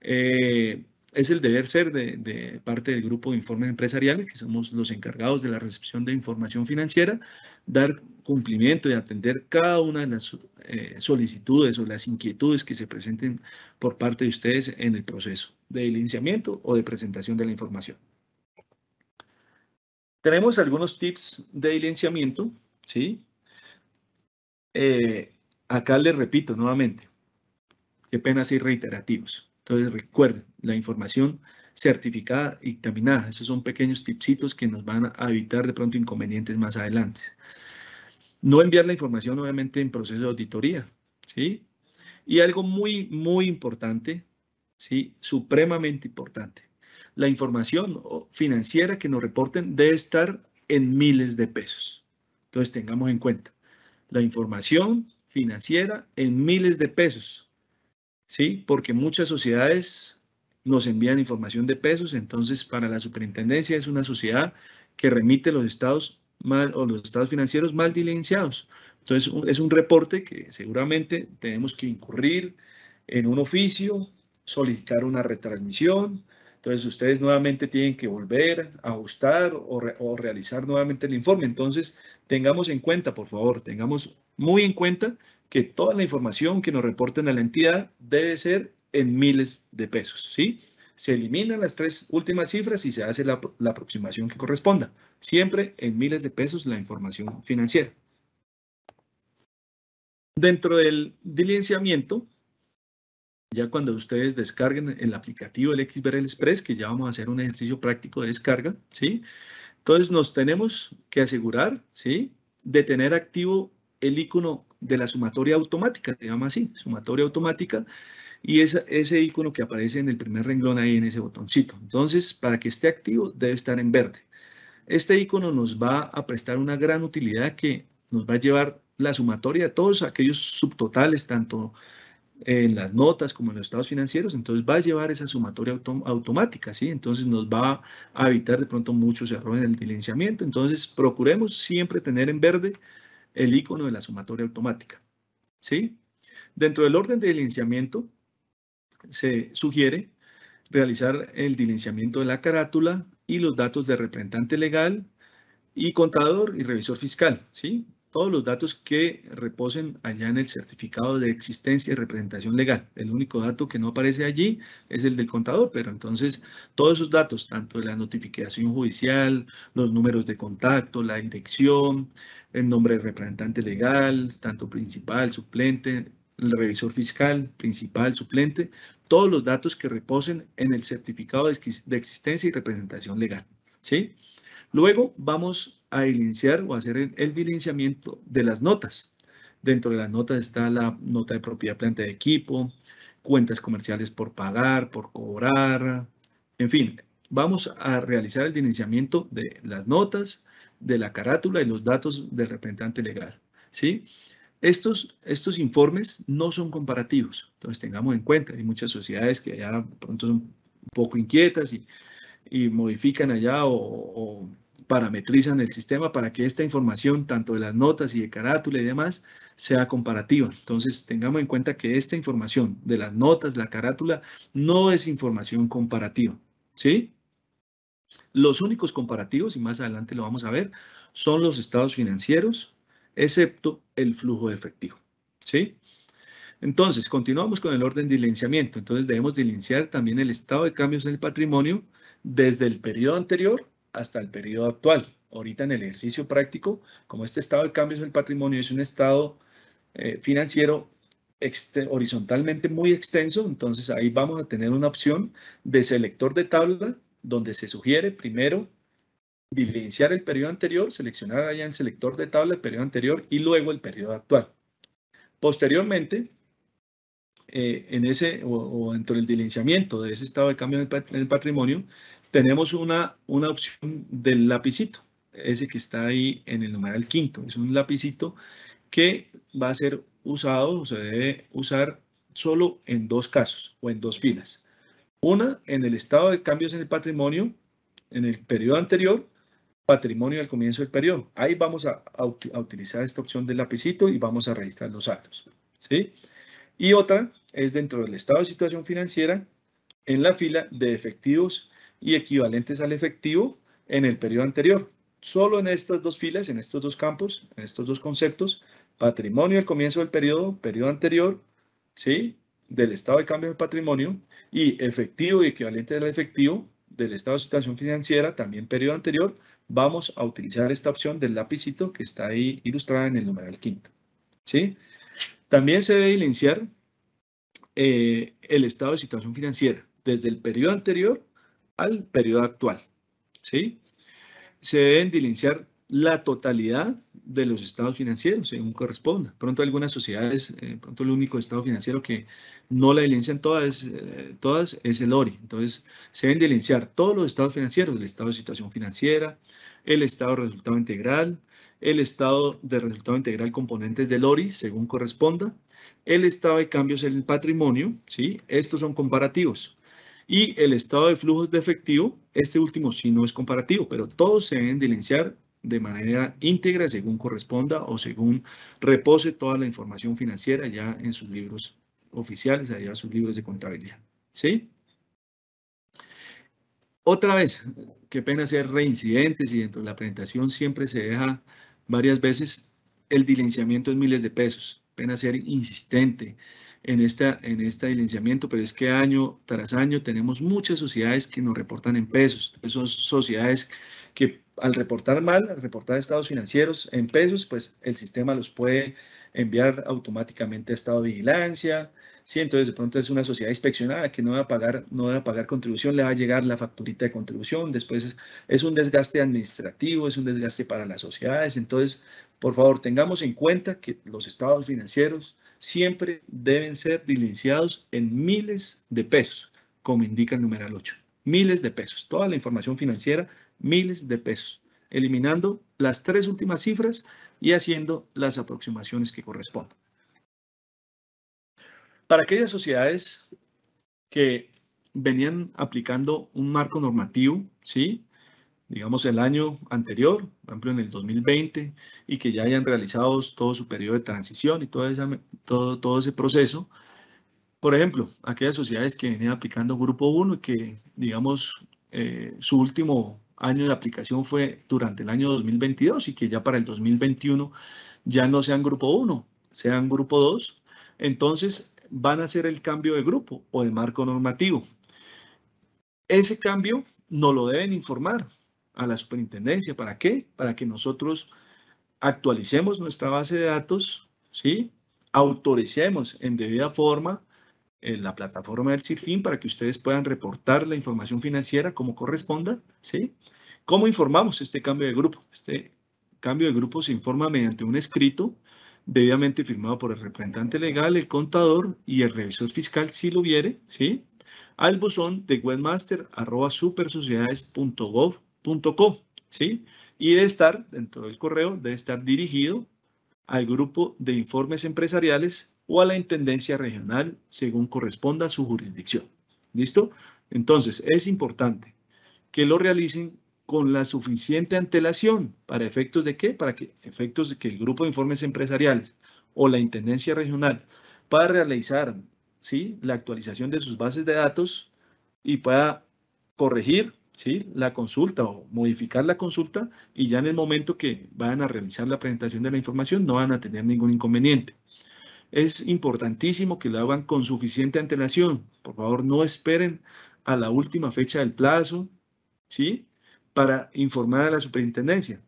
eh, es el deber ser de, parte del grupo de informes empresariales, que somos los encargados de la recepción de información financiera, dar cumplimiento y atender cada una de las eh, solicitudes o las inquietudes que se presenten por parte de ustedes en el proceso de diligenciamiento o de presentación de la información. Tenemos algunos tips de diligenciamiento, ¿sí? Eh, acá les repito nuevamente, qué pena ser reiterativos entonces recuerden, la información certificada y dictaminada. Esos son pequeños tipsitos que nos van a evitar de pronto inconvenientes más adelante. No enviar la información obviamente en proceso de auditoría, ¿sí? Y algo muy, muy importante, ¿sí? Supremamente importante. La información financiera que nos reporten debe estar en miles de pesos. Entonces tengamos en cuenta, la información financiera en miles de pesos. ¿sí? Porque muchas sociedades nos envían información de pesos, entonces para la superintendencia es una sociedad que remite los estados mal o los estados financieros mal diligenciados. Entonces es un reporte que seguramente tenemos que incurrir en un oficio, solicitar una retransmisión. Entonces ustedes nuevamente tienen que volver a ajustar o, o realizar nuevamente el informe. Entonces tengamos en cuenta, por favor, tengamos muy en cuenta que toda la información que nos reporten a la entidad debe ser en miles de pesos, ¿sí? Se eliminan las tres últimas cifras y se hace la, aproximación que corresponda. Siempre en miles de pesos la información financiera. Dentro del diligenciamiento, ya cuando ustedes descarguen el aplicativo del XBRL Express, que ya vamos a hacer un ejercicio práctico de descarga, ¿sí? Entonces nos tenemos que asegurar, ¿sí? De tener activo el icono de la sumatoria automática, se llama así, sumatoria automática, y es ese icono que aparece en el primer renglón ahí en ese botoncito. Entonces, para que esté activo, debe estar en verde. Este icono nos va a prestar una gran utilidad que nos va a llevar la sumatoria de todos aquellos subtotales, tanto en las notas como en los estados financieros, entonces va a llevar esa sumatoria automática, ¿sí? Entonces nos va a evitar de pronto muchos errores en el diligenciamiento. Entonces procuremos siempre tener en verde el icono de la sumatoria automática. ¿sí? Dentro del orden de dilenciamiento, se sugiere realizar el dilenciamiento de la carátula y los datos de representante legal y contador y revisor fiscal. ¿sí? todos los datos que reposen allá en el certificado de existencia y representación legal. El único dato que no aparece allí es el del contador, pero entonces todos esos datos, tanto la notificación judicial, los números de contacto, la dirección, el nombre del representante legal, tanto principal, suplente, el revisor fiscal, principal, suplente, todos los datos que reposen en el certificado de existencia y representación legal. ¿Sí? Luego vamos a diligenciar o hacer el, diligenciamiento de las notas. Dentro de las notas está la nota de propiedad planta de equipo, cuentas comerciales por pagar, por cobrar, en fin, vamos a realizar el diligenciamiento de las notas, de la carátula y los datos del representante legal. ¿sí? Estos, estos informes no son comparativos, entonces tengamos en cuenta, hay muchas sociedades que ya pronto son un poco inquietas y, modifican allá o parametrizan el sistema para que esta información, tanto de las notas y de carátula y demás, sea comparativa. Entonces, tengamos en cuenta que esta información de las notas, la carátula, no es información comparativa. ¿Sí? Los únicos comparativos, y más adelante lo vamos a ver, son los estados financieros, excepto el flujo efectivo. ¿Sí? Entonces, continuamos con el orden de diligenciamiento. Entonces, debemos diligenciar también el estado de cambios en el patrimonio desde el periodo anterior hasta el periodo actual. Ahorita en el ejercicio práctico, como este estado de cambios del patrimonio es un estado eh, financiero horizontalmente muy extenso, entonces ahí vamos a tener una opción de selector de tabla donde se sugiere primero dilenciar el periodo anterior, seleccionar allá en selector de tabla el periodo anterior y luego el periodo actual. Posteriormente, eh, en ese o, dentro del dilenciamiento de ese estado de cambio en el, patrimonio, tenemos una, una opción del lapicito, ese que está ahí en el numeral quinto. Es un lapicito que va a ser usado, o se debe usar solo en dos casos o en dos filas. Una, en el estado de cambios en el patrimonio, en el periodo anterior, patrimonio al comienzo del periodo. Ahí vamos a, a, utilizar esta opción del lapicito y vamos a registrar los datos ¿sí? Y otra es dentro del estado de situación financiera, en la fila de efectivos y equivalentes al efectivo en el periodo anterior. Solo en estas dos filas, en estos dos campos, en estos dos conceptos, patrimonio al comienzo del periodo, periodo anterior, ¿sí? del estado de cambio de patrimonio y efectivo y equivalente al efectivo del estado de situación financiera, también periodo anterior, vamos a utilizar esta opción del lápizito que está ahí ilustrada en el numeral quinto. ¿sí? También se debe diligenciar eh, el estado de situación financiera desde el periodo anterior al periodo actual. ¿sí? Se deben diligenciar la totalidad de los estados financieros, según corresponda. Pronto algunas sociedades, eh, pronto el único estado financiero que no la diligencian todas, eh, todas es el ORI. Entonces, se deben diligenciar todos los estados financieros, el estado de situación financiera, el estado de resultado integral, el estado de resultado integral componentes del ORI, según corresponda, el estado de cambios en el patrimonio, ¿sí? Estos son comparativos. Y el estado de flujos de efectivo, este último sí no es comparativo, pero todos se deben dilenciar de manera íntegra según corresponda o según repose toda la información financiera ya en sus libros oficiales, allá sus libros de contabilidad. ¿Sí? Otra vez, qué pena ser reincidentes y dentro de la presentación siempre se deja varias veces el dilenciamiento en miles de pesos. Pena ser insistente en, esta, en este diligenciamiento, pero es que año tras año tenemos muchas sociedades que nos reportan en pesos. Son sociedades que al reportar mal, al reportar estados financieros en pesos, pues el sistema los puede enviar automáticamente a estado de vigilancia. Sí, entonces de pronto es una sociedad inspeccionada que no va a pagar, no va a pagar contribución, le va a llegar la facturita de contribución, después es un desgaste administrativo, es un desgaste para las sociedades. Entonces, por favor, tengamos en cuenta que los estados financieros siempre deben ser diligenciados en miles de pesos, como indica el numeral 8. Miles de pesos. Toda la información financiera, miles de pesos. Eliminando las tres últimas cifras y haciendo las aproximaciones que correspondan. Para aquellas sociedades que venían aplicando un marco normativo, ¿sí? digamos, el año anterior, por ejemplo, en el 2020, y que ya hayan realizado todo su periodo de transición y toda esa, todo, todo ese proceso. Por ejemplo, aquellas sociedades que venían aplicando Grupo 1 y que, digamos, eh, su último año de aplicación fue durante el año 2022 y que ya para el 2021 ya no sean Grupo 1, sean Grupo 2, entonces van a hacer el cambio de grupo o de marco normativo. Ese cambio no lo deben informar, a la superintendencia. ¿Para qué? Para que nosotros actualicemos nuestra base de datos, ¿sí? autoricemos en debida forma en eh, la plataforma del CIRFIN para que ustedes puedan reportar la información financiera como corresponda. ¿sí? ¿Cómo informamos este cambio de grupo? Este cambio de grupo se informa mediante un escrito debidamente firmado por el representante legal, el contador y el revisor fiscal, si lo viere, ¿sí? al buzón de webmaster@supersociedades.gov .co, ¿sí? Y debe estar, dentro del correo, debe estar dirigido al grupo de informes empresariales o a la Intendencia Regional, según corresponda a su jurisdicción. ¿Listo? Entonces, es importante que lo realicen con la suficiente antelación. ¿Para efectos de qué? Para que efectos de que el grupo de informes empresariales o la Intendencia Regional pueda realizar ¿sí? la actualización de sus bases de datos y pueda corregir la consulta o modificar la consulta y ya en el momento que van a realizar la presentación de la información no van a tener ningún inconveniente. Es importantísimo que lo hagan con suficiente antelación. Por favor, no esperen a la última fecha del plazo ¿sí? para informar a la superintendencia,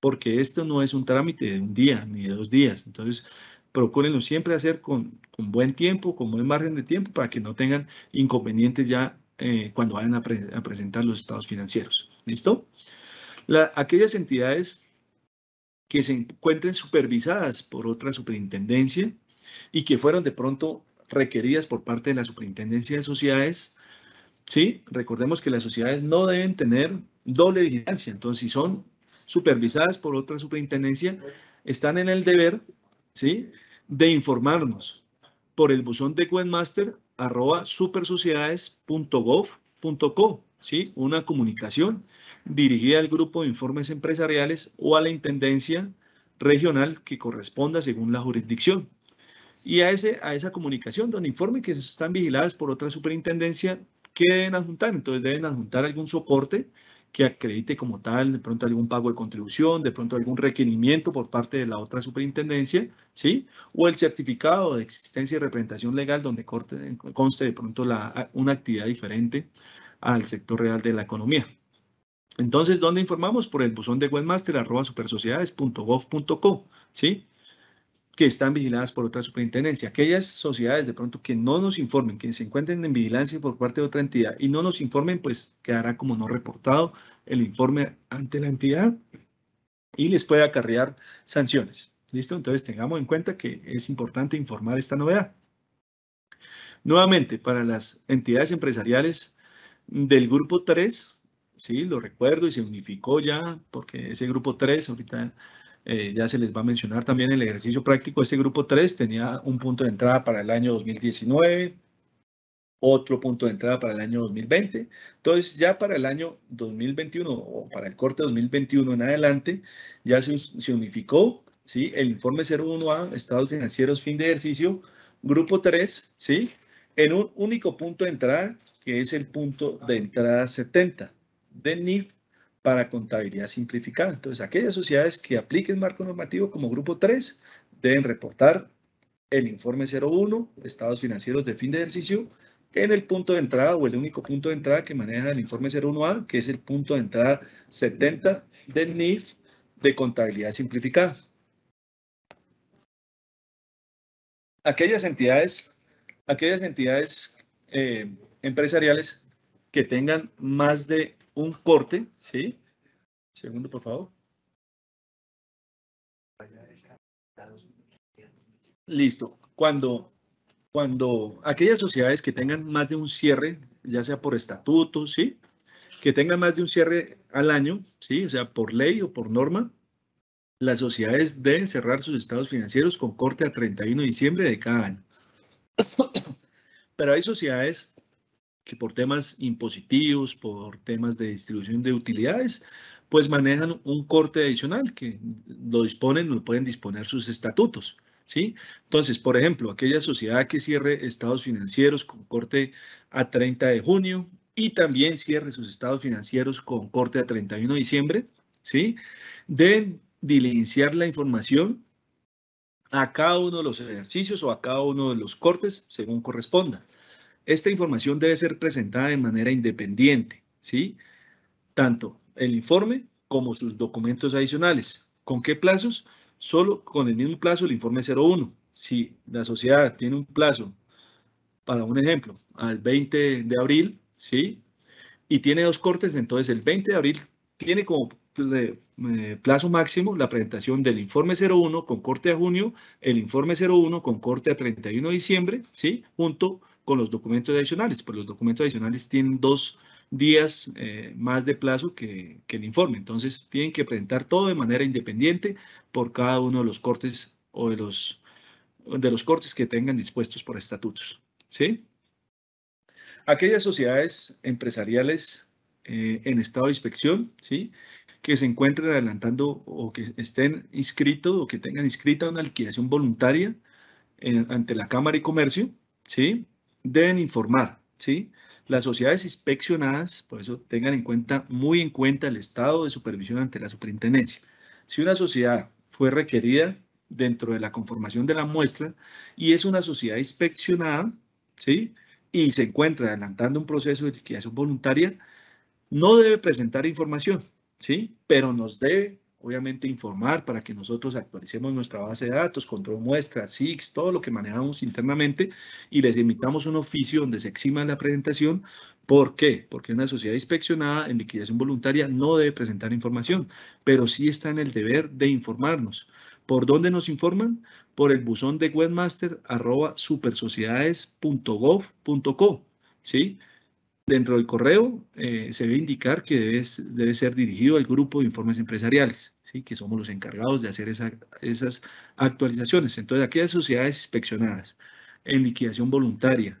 porque esto no es un trámite de un día ni de dos días. Entonces, procúrenlo siempre hacer con, con buen tiempo, con buen margen de tiempo, para que no tengan inconvenientes ya eh, cuando vayan a, presentar los estados financieros. ¿Listo? aquellas entidades que se encuentren supervisadas por otra superintendencia y que fueron de pronto requeridas por parte de la superintendencia de sociedades, ¿sí? Recordemos que las sociedades no deben tener doble vigilancia. Entonces, si son supervisadas por otra superintendencia, están en el deber, ¿sí? De informarnos por el buzón de Webmaster arroba supersociedades.gov.co, ¿sí? Una comunicación dirigida al grupo de informes empresariales o a la intendencia regional que corresponda según la jurisdicción. Y a, ese, a esa comunicación donde informen que están vigiladas por otra superintendencia, ¿qué deben adjuntar? Entonces deben adjuntar algún soporte que acredite como tal, de pronto algún pago de contribución, de pronto algún requerimiento por parte de la otra superintendencia, ¿sí? O el certificado de existencia y representación legal donde conste de pronto la, una actividad diferente al sector real de la economía. Entonces, ¿dónde informamos? Por el buzón de webmaster arroba ¿sí? que están vigiladas por otra superintendencia. Aquellas sociedades de pronto que no nos informen, que se encuentren en vigilancia por parte de otra entidad y no nos informen, pues quedará como no reportado el informe ante la entidad y les puede acarrear sanciones. ¿Listo? Entonces tengamos en cuenta que es importante informar esta novedad. Nuevamente, para las entidades empresariales del grupo 3, sí, lo recuerdo y se unificó ya, porque ese grupo 3 ahorita eh, ya se les va a mencionar también el ejercicio práctico. ese grupo 3 tenía un punto de entrada para el año 2019, otro punto de entrada para el año 2020. Entonces, ya para el año 2021 o para el corte 2021 en adelante, ya se, unificó ¿sí? el informe 01A, estados financieros, fin de ejercicio, grupo 3, ¿sí? en un único punto de entrada, que es el punto de entrada 70 de NIF para contabilidad simplificada. Entonces, aquellas sociedades que apliquen marco normativo como grupo 3 deben reportar el informe 01, estados financieros de fin de ejercicio, en el punto de entrada o el único punto de entrada que maneja el informe 01A, que es el punto de entrada 70 del NIF de contabilidad simplificada. Aquellas entidades, aquellas entidades eh, empresariales que tengan más de un corte, ¿sí? Segundo, por favor. Listo. Cuando, cuando aquellas sociedades que tengan más de un cierre, ya sea por estatuto, ¿sí? Que tengan más de un cierre al año, ¿sí? O sea, por ley o por norma, las sociedades deben cerrar sus estados financieros con corte a 31 de diciembre de cada año. Pero hay sociedades que por temas impositivos, por temas de distribución de utilidades, pues manejan un corte adicional que lo disponen, lo pueden disponer sus estatutos. ¿Sí? Entonces, por ejemplo, aquella sociedad que cierre estados financieros con corte a 30 de junio y también cierre sus estados financieros con corte a 31 de diciembre, ¿sí? Deben diligenciar la información a cada uno de los ejercicios o a cada uno de los cortes según corresponda. Esta información debe ser presentada de manera independiente, ¿sí? Tanto el informe como sus documentos adicionales. ¿Con qué plazos? Solo con el mismo plazo el informe 01. Si la sociedad tiene un plazo, para un ejemplo, al 20 de abril, ¿sí? Y tiene dos cortes, entonces el 20 de abril tiene como eh, eh, plazo máximo la presentación del informe 01 con corte a junio, el informe 01 con corte a 31 de diciembre, ¿sí? Junto con los documentos adicionales, porque los documentos adicionales tienen dos días eh, más de plazo que, el informe. Entonces, tienen que presentar todo de manera independiente por cada uno de los cortes o de los, de los cortes que tengan dispuestos por estatutos. ¿sí? Aquellas sociedades empresariales eh, en estado de inspección, ¿sí? que se encuentren adelantando o que estén inscritos o que tengan inscrita una liquidación voluntaria eh, ante la Cámara de Comercio, ¿sí? deben informar, ¿sí? Las sociedades inspeccionadas, por eso tengan en cuenta, muy en cuenta el estado de supervisión ante la superintendencia. Si una sociedad fue requerida dentro de la conformación de la muestra y es una sociedad inspeccionada, ¿sí? Y se encuentra adelantando un proceso de liquidación voluntaria, no debe presentar información, ¿sí? Pero nos debe obviamente informar para que nosotros actualicemos nuestra base de datos, control muestra, SIX, todo lo que manejamos internamente y les emitamos un oficio donde se exima la presentación. ¿Por qué? Porque una sociedad inspeccionada en liquidación voluntaria no debe presentar información, pero sí está en el deber de informarnos. ¿Por dónde nos informan? Por el buzón de webmaster arroba ¿sí? Dentro del correo eh, se debe indicar que debe, ser dirigido al grupo de informes empresariales, ¿sí? que somos los encargados de hacer esas actualizaciones. Entonces, aquellas sociedades inspeccionadas en liquidación voluntaria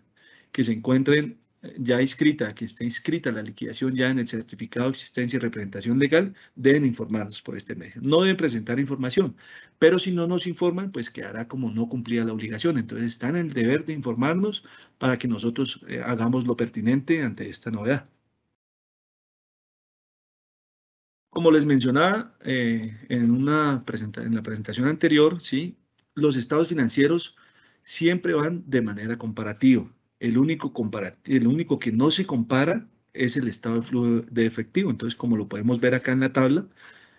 que se encuentren ya inscrita, que esté inscrita la liquidación ya en el certificado de existencia y representación legal, deben informarnos por este medio. No deben presentar información, pero si no nos informan, pues quedará como no cumplida la obligación. Entonces están en el deber de informarnos para que nosotros eh, hagamos lo pertinente ante esta novedad. Como les mencionaba eh, en, una en la presentación anterior, ¿sí? los estados financieros siempre van de manera comparativa el único, el único que no se compara es el estado de flujo de efectivo. Entonces, como lo podemos ver acá en la tabla,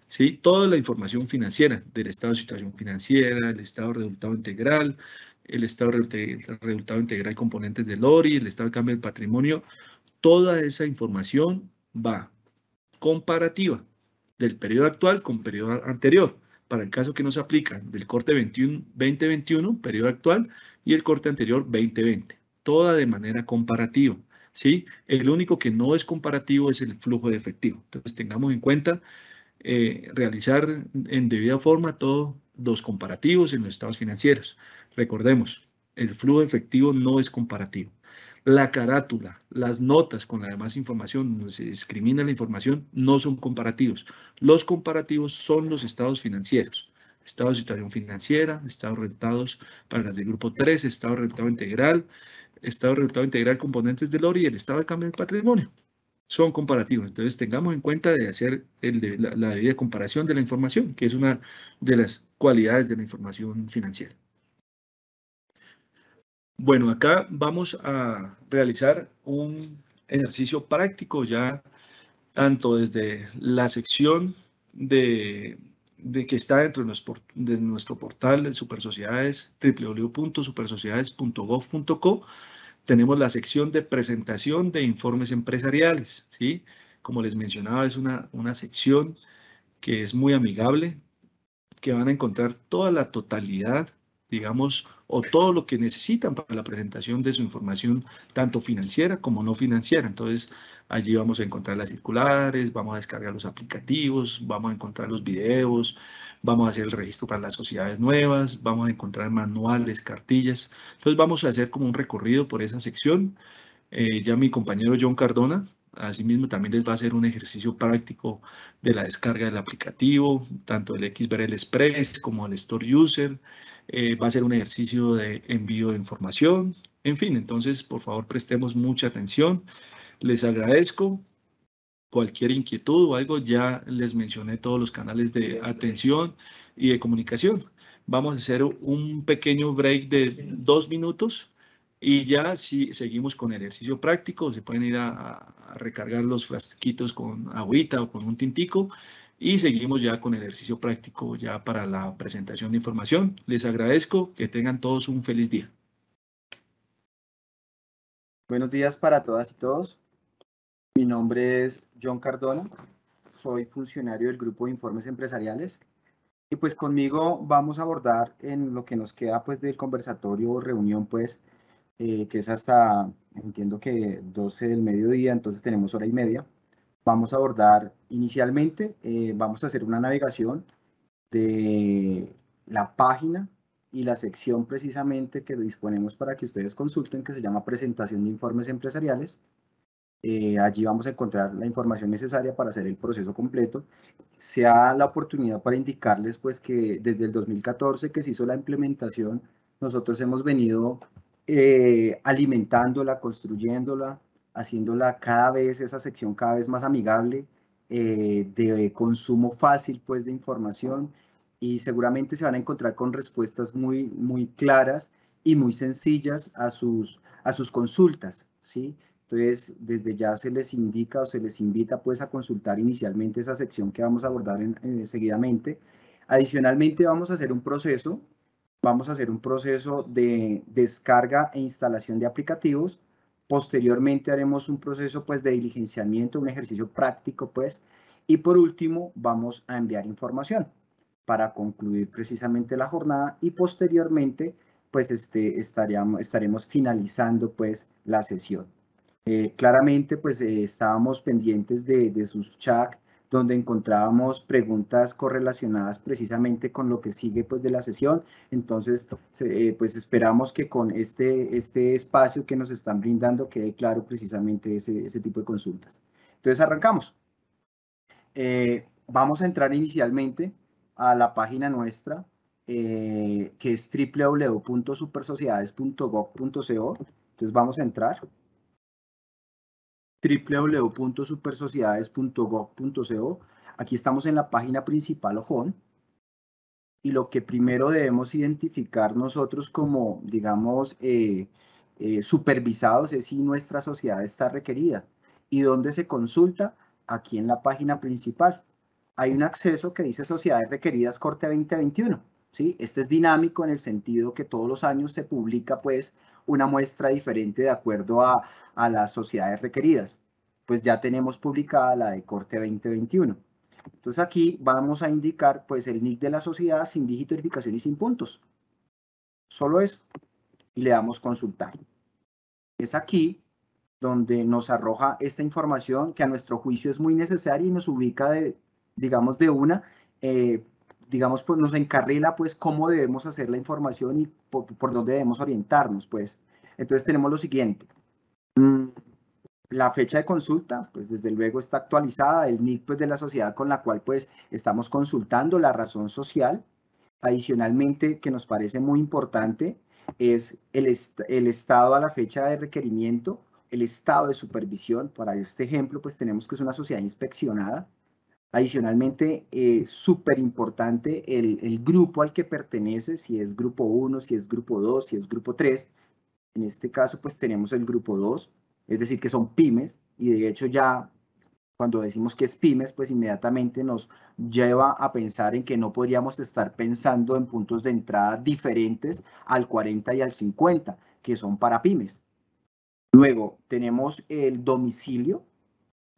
¿sí? toda la información financiera del estado de situación financiera, el estado de resultado integral, el estado de resultado integral componentes del ORI, el estado de cambio del patrimonio, toda esa información va comparativa del periodo actual con periodo anterior. Para el caso que nos aplica del corte 2021, periodo actual, y el corte anterior 2020 toda de manera comparativa. ¿sí? El único que no es comparativo es el flujo de efectivo. Entonces tengamos en cuenta eh, realizar en debida forma todos los comparativos en los estados financieros. Recordemos, el flujo efectivo no es comparativo. La carátula, las notas con la demás información, donde se discrimina la información, no son comparativos. Los comparativos son los estados financieros estado de situación financiera, estados rentados para las del grupo 3, estado rentado integral, estado de resultado integral, componentes del ORI y el estado de cambio del patrimonio. Son comparativos. Entonces, tengamos en cuenta de hacer la, debida comparación de la información, que es una de las cualidades de la información financiera. Bueno, acá vamos a realizar un ejercicio práctico ya tanto desde la sección de de que está dentro de nuestro, de nuestro portal de supersociedades www.supersociedades.gov.co, tenemos la sección de presentación de informes empresariales. ¿sí? Como les mencionaba, es una, una sección que es muy amigable, que van a encontrar toda la totalidad, digamos, o todo lo que necesitan para la presentación de su información, tanto financiera como no financiera. Entonces, Allí vamos a encontrar las circulares, vamos a descargar los aplicativos, vamos a encontrar los videos, vamos a hacer el registro para las sociedades nuevas, vamos a encontrar manuales, cartillas. Entonces vamos a hacer como un recorrido por esa sección. Eh, ya mi compañero John Cardona, asimismo también les va a hacer un ejercicio práctico de la descarga del aplicativo, tanto el XBRL Express como el Store User. Eh, va a ser un ejercicio de envío de información. En fin, entonces, por favor, prestemos mucha atención. Les agradezco. Cualquier inquietud o algo, ya les mencioné todos los canales de atención y de comunicación. Vamos a hacer un pequeño break de dos minutos y ya si seguimos con el ejercicio práctico, se pueden ir a, a recargar los frasquitos con agüita o con un tintico y seguimos ya con el ejercicio práctico ya para la presentación de información. Les agradezco, que tengan todos un feliz día. Buenos días para todas y todos. Mi nombre es John Cardona, soy funcionario del Grupo de Informes Empresariales y pues conmigo vamos a abordar en lo que nos queda pues del conversatorio o reunión pues eh, que es hasta, entiendo que 12 del mediodía, entonces tenemos hora y media. Vamos a abordar inicialmente, eh, vamos a hacer una navegación de la página y la sección precisamente que disponemos para que ustedes consulten que se llama presentación de informes empresariales. Eh, allí vamos a encontrar la información necesaria para hacer el proceso completo. Se da la oportunidad para indicarles pues, que desde el 2014 que se hizo la implementación, nosotros hemos venido eh, alimentándola, construyéndola, haciéndola cada vez, esa sección cada vez más amigable, eh, de consumo fácil pues, de información y seguramente se van a encontrar con respuestas muy, muy claras y muy sencillas a sus, a sus consultas. ¿sí? Entonces, desde ya se les indica o se les invita pues a consultar inicialmente esa sección que vamos a abordar en, eh, seguidamente. Adicionalmente vamos a hacer un proceso, vamos a hacer un proceso de descarga e instalación de aplicativos. Posteriormente haremos un proceso pues de diligenciamiento, un ejercicio práctico pues. Y por último vamos a enviar información para concluir precisamente la jornada y posteriormente pues este, estaríamos, estaremos finalizando pues la sesión. Eh, claramente, pues eh, estábamos pendientes de, sus chats, donde encontrábamos preguntas correlacionadas precisamente con lo que sigue pues, de la sesión. Entonces, eh, pues esperamos que con este, este espacio que nos están brindando quede claro precisamente ese, ese tipo de consultas. Entonces, arrancamos. vamos a entrar inicialmente a la página nuestra, que es www.supersociedades.gov.co. Entonces, vamos a entrar www.supersociedades.gov.co. Aquí estamos en la página principal OJON. Y lo que primero debemos identificar nosotros como, digamos, eh, eh, supervisados es si nuestra sociedad está requerida. ¿Y dónde se consulta? Aquí en la página principal. Hay un acceso que dice Sociedades Requeridas Corte 2021. ¿sí? Este es dinámico en el sentido que todos los años se publica pues una muestra diferente de acuerdo a, las sociedades requeridas. Pues ya tenemos publicada la de corte 2021. Entonces aquí vamos a indicar pues el nick de la sociedad sin verificación y sin puntos. Solo eso. Y le damos consultar. Es aquí donde nos arroja esta información que a nuestro juicio es muy necesaria y nos ubica de, digamos, de una eh, digamos, pues nos encarrila pues cómo debemos hacer la información y por, dónde debemos orientarnos, pues. Entonces tenemos lo siguiente. Mm, la fecha de consulta, pues desde luego está actualizada, el NIC pues de la sociedad con la cual pues estamos consultando, la razón social. Adicionalmente, que nos parece muy importante, es el, el estado a la fecha de requerimiento, el estado de supervisión. Para este ejemplo, pues tenemos que es una sociedad inspeccionada, Adicionalmente, eh, súper importante el, el, grupo al que pertenece, si es grupo 1, si es grupo 2, si es grupo 3. En este caso, pues tenemos el grupo 2, es decir, que son pymes y de hecho ya cuando decimos que es pymes, pues inmediatamente nos lleva a pensar en que no podríamos estar pensando en puntos de entrada diferentes al 40 y al 50, que son para pymes. Luego tenemos el domicilio,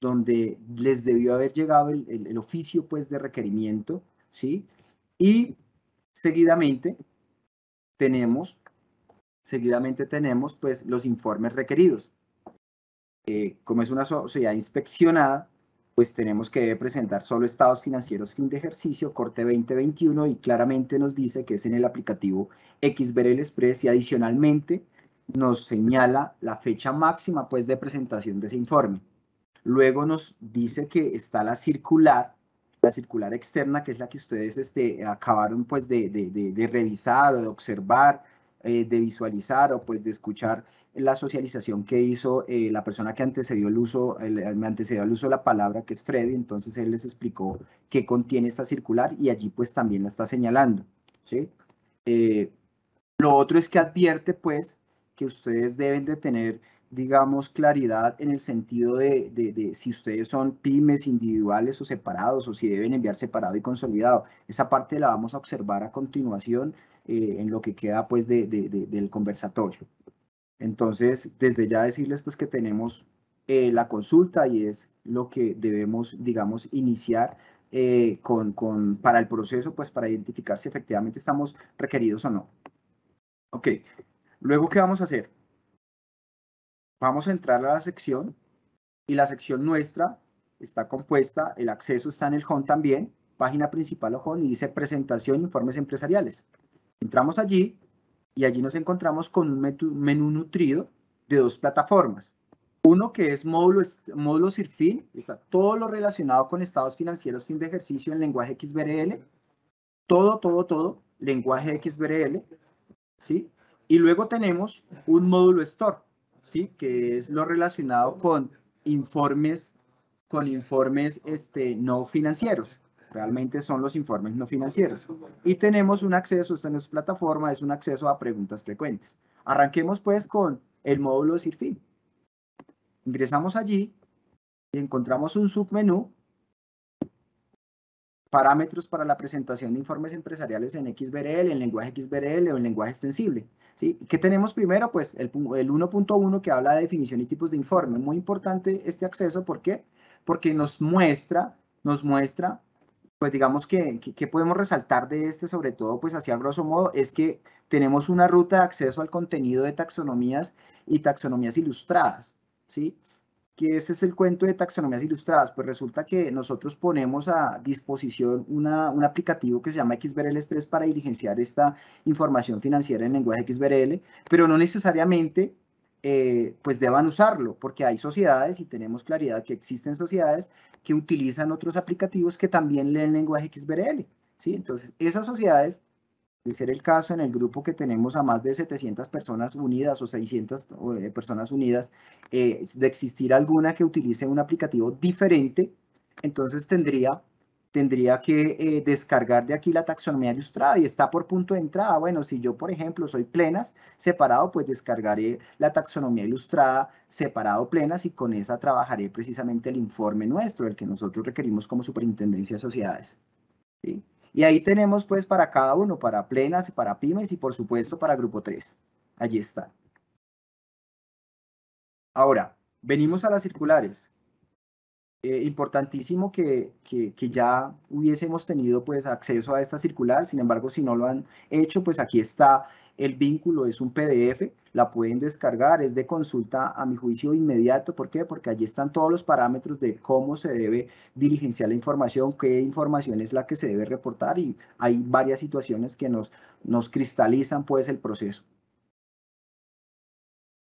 donde les debió haber llegado el, oficio pues, de requerimiento, ¿sí? Y seguidamente tenemos, seguidamente tenemos pues, los informes requeridos. Eh, como es una sociedad inspeccionada, pues tenemos que presentar solo estados financieros fin de ejercicio, corte 2021, y claramente nos dice que es en el aplicativo XBRL Express y adicionalmente nos señala la fecha máxima pues de presentación de ese informe. Luego nos dice que está la circular, la circular externa, que es la que ustedes este, acabaron pues de, revisar o de observar, eh, de visualizar o pues de escuchar la socialización que hizo eh, la persona que antecedió el uso, el, me antecedió el uso de la palabra, que es Freddy, entonces él les explicó qué contiene esta circular y allí pues también la está señalando. ¿sí? Eh, lo otro es que advierte pues que ustedes deben de tener digamos, claridad en el sentido de, si ustedes son pymes individuales o separados o si deben enviar separado y consolidado. Esa parte la vamos a observar a continuación eh, en lo que queda pues del conversatorio. Entonces, desde ya decirles pues que tenemos eh, la consulta y es lo que debemos, digamos, iniciar eh, con, para el proceso, pues para identificar si efectivamente estamos requeridos o no. Ok, luego, ¿qué vamos a hacer? vamos a entrar a la sección y la sección nuestra está compuesta, el acceso está en el home también, página principal o home y dice presentación, informes empresariales. Entramos allí y allí nos encontramos con un menú nutrido de dos plataformas. Uno que es módulo, módulo SIRFIN, está todo lo relacionado con estados financieros fin de ejercicio en lenguaje XBRL. Todo, todo, todo, lenguaje XBRL. ¿sí? Y luego tenemos un módulo Store, ¿sí? que es lo relacionado con informes, con informes este, no financieros. Realmente son los informes no financieros. Y tenemos un acceso, esta en nuestra plataforma, es un acceso a preguntas frecuentes. Arranquemos pues con el módulo SIRFIN. Ingresamos allí y encontramos un submenú parámetros para la presentación de informes empresariales en XBRL, en lenguaje XBRL o en lenguaje extensible. ¿sí? ¿Qué tenemos primero? Pues el, el 1.1 que habla de definición y tipos de informe. Muy importante este acceso, ¿por qué? Porque nos muestra, nos muestra, pues digamos que, que, podemos resaltar de este, sobre todo, pues así a grosso modo, es que tenemos una ruta de acceso al contenido de taxonomías y taxonomías ilustradas. ¿sí? que ese es el cuento de taxonomías ilustradas. Pues resulta que nosotros ponemos a disposición un aplicativo que se llama XBRL Express para diligenciar esta información financiera en lenguaje XBRL, pero no necesariamente eh, pues deban usarlo, porque hay sociedades y tenemos claridad que existen sociedades que utilizan otros aplicativos que también leen lenguaje XBRL. ¿sí? Entonces, esas sociedades de ser el caso en el grupo que tenemos a más de 700 personas unidas o 600 eh, personas unidas, eh, de existir alguna que utilice un aplicativo diferente, entonces tendría, tendría que eh, descargar de aquí la taxonomía ilustrada y está por punto de entrada. Bueno, si yo, por ejemplo, soy plenas separado, pues descargaré la taxonomía ilustrada separado plenas y con esa trabajaré precisamente el informe nuestro, el que nosotros requerimos como Superintendencia de Sociedades. ¿sí? Y ahí tenemos pues para cada uno, para plenas, para pymes y por supuesto para grupo 3. Allí está. Ahora, venimos a las circulares. Eh, importantísimo que, que, ya hubiésemos tenido pues acceso a esta circular, sin embargo si no lo han hecho pues aquí está el vínculo es un PDF, la pueden descargar, es de consulta a mi juicio inmediato. ¿Por qué? Porque allí están todos los parámetros de cómo se debe diligenciar la información, qué información es la que se debe reportar y hay varias situaciones que nos, nos cristalizan pues el proceso.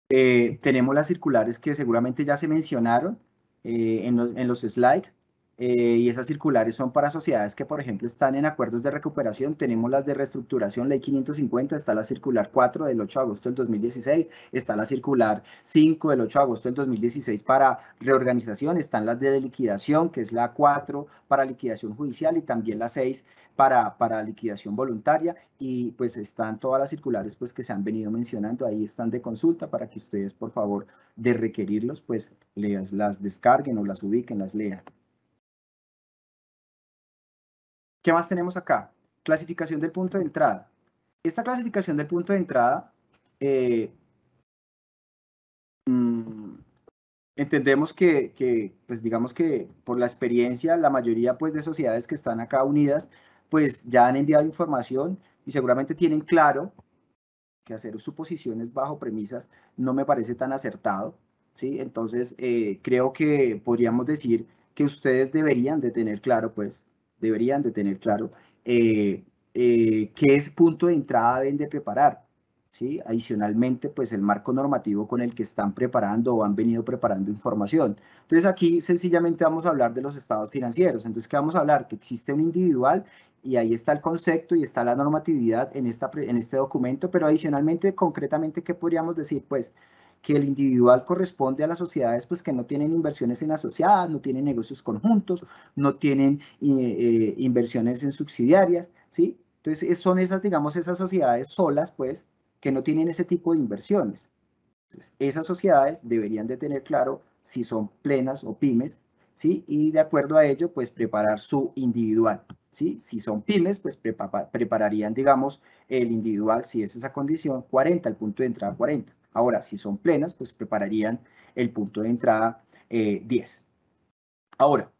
Eh, tenemos las circulares que seguramente ya se mencionaron eh, en, los, en los slides, eh, y esas circulares son para sociedades que, por ejemplo, están en acuerdos de recuperación. Tenemos las de reestructuración, ley 550, está la circular 4 del 8 de agosto del 2016, está la circular 5 del 8 de agosto del 2016 para reorganización, están las de liquidación, que es la 4 para liquidación judicial y también la 6 para, para liquidación voluntaria. Y pues están todas las circulares pues, que se han venido mencionando, ahí están de consulta para que ustedes, por favor, de requerirlos, pues las descarguen o las ubiquen, las lean. ¿Qué más tenemos acá? Clasificación del punto de entrada. Esta clasificación del punto de entrada, eh, mm, entendemos que, pues digamos que por la experiencia, la mayoría pues de sociedades que están acá unidas, pues ya han enviado información y seguramente tienen claro que hacer suposiciones bajo premisas no me parece tan acertado, ¿sí? Entonces, eh, creo que podríamos decir que ustedes deberían de tener claro, pues, deberían de tener claro eh, eh, qué es punto de entrada deben de preparar. ¿sí? Adicionalmente, pues el marco normativo con el que están preparando o han venido preparando información. Entonces aquí sencillamente vamos a hablar de los estados financieros. Entonces, ¿qué vamos a hablar? Que existe un individual y ahí está el concepto y está la normatividad en, esta, en este documento, pero adicionalmente, concretamente, ¿qué podríamos decir? Pues que el individual corresponde a las sociedades pues que no tienen inversiones en asociadas, no tienen negocios conjuntos, no tienen eh, eh, inversiones en subsidiarias, ¿sí? Entonces son esas, digamos, esas sociedades solas pues que no tienen ese tipo de inversiones. esas sociedades deberían de tener claro si son plenas o pymes, ¿sí? Y de acuerdo a ello, pues preparar su individual, ¿sí? Si son pymes, pues prepararían, digamos, el individual, si es esa condición, 40, el punto de entrada 40. Ahora, si son plenas, pues prepararían el punto de entrada 10. Eh, Ahora,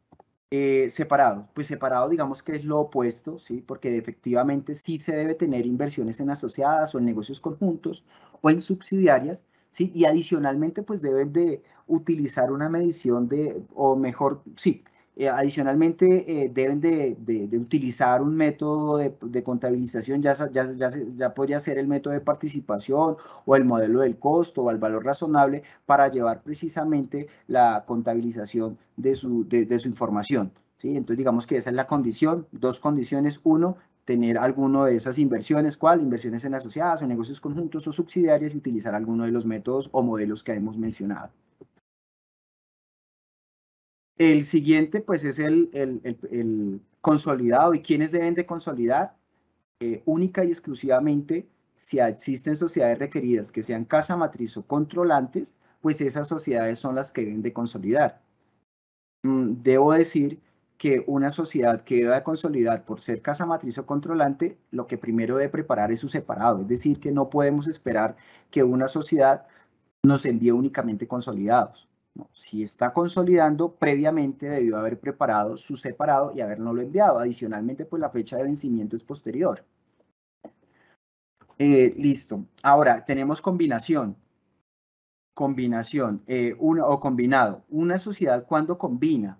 eh, separado. Pues separado digamos que es lo opuesto, ¿sí? porque efectivamente sí se debe tener inversiones en asociadas o en negocios conjuntos o en subsidiarias, ¿sí? y adicionalmente pues deben de utilizar una medición de, o mejor, sí, eh, adicionalmente, eh, deben de, utilizar un método de, contabilización, ya, ya, podría ser el método de participación o el modelo del costo o el valor razonable para llevar precisamente la contabilización de su, información. Entonces, digamos que esa es la condición, dos condiciones. Uno, tener alguno de esas inversiones, ¿cuál? Inversiones en asociadas o negocios conjuntos o subsidiarias y utilizar alguno de los métodos o modelos que hemos mencionado. El siguiente, pues, es el, consolidado. ¿Y quienes deben de consolidar? Eh, única y exclusivamente si existen sociedades requeridas que sean casa matriz o controlantes, pues esas sociedades son las que deben de consolidar. Mm, debo decir que una sociedad que de consolidar por ser casa matriz o controlante, lo que primero debe preparar es su separado, es decir, que no podemos esperar que una sociedad nos envíe únicamente consolidados si está consolidando, previamente debió haber preparado su separado y habernoslo enviado. Adicionalmente, pues la fecha de vencimiento es posterior. Eh, listo. Ahora, tenemos combinación. Combinación eh, o combinado. Una sociedad cuando combina.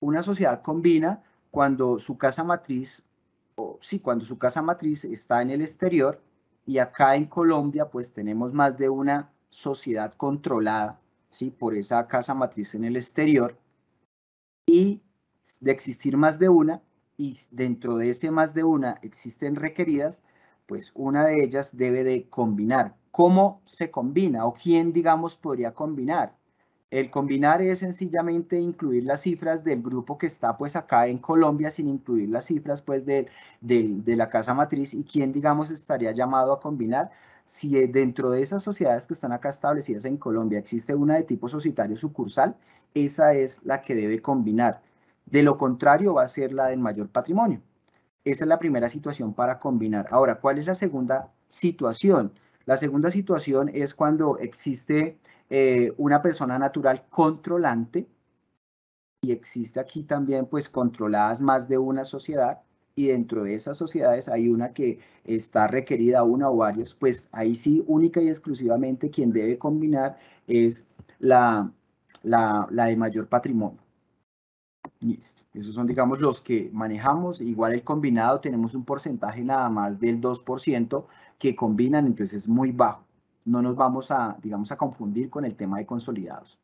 Una sociedad combina cuando su casa matriz, o sí, cuando su casa matriz está en el exterior y acá en Colombia pues tenemos más de una sociedad controlada ¿sí? por esa casa matriz en el exterior, y de existir más de una, y dentro de ese más de una existen requeridas, pues una de ellas debe de combinar. ¿Cómo se combina o quién, digamos, podría combinar? El combinar es sencillamente incluir las cifras del grupo que está pues acá en Colombia sin incluir las cifras pues de, la casa matriz y quién digamos estaría llamado a combinar si eh, dentro de esas sociedades que están acá establecidas en Colombia existe una de tipo societario sucursal, esa es la que debe combinar. De lo contrario va a ser la del mayor patrimonio. Esa es la primera situación para combinar. Ahora, ¿cuál es la segunda situación? La segunda situación es cuando existe eh, una persona natural controlante, y existe aquí también pues controladas más de una sociedad, y dentro de esas sociedades hay una que está requerida, una o varias pues ahí sí única y exclusivamente quien debe combinar es la, la, la de mayor patrimonio. Listo. Esos son, digamos, los que manejamos. Igual el combinado tenemos un porcentaje nada más del 2% que combinan, entonces es muy bajo no nos vamos a, digamos, a confundir con el tema de consolidados.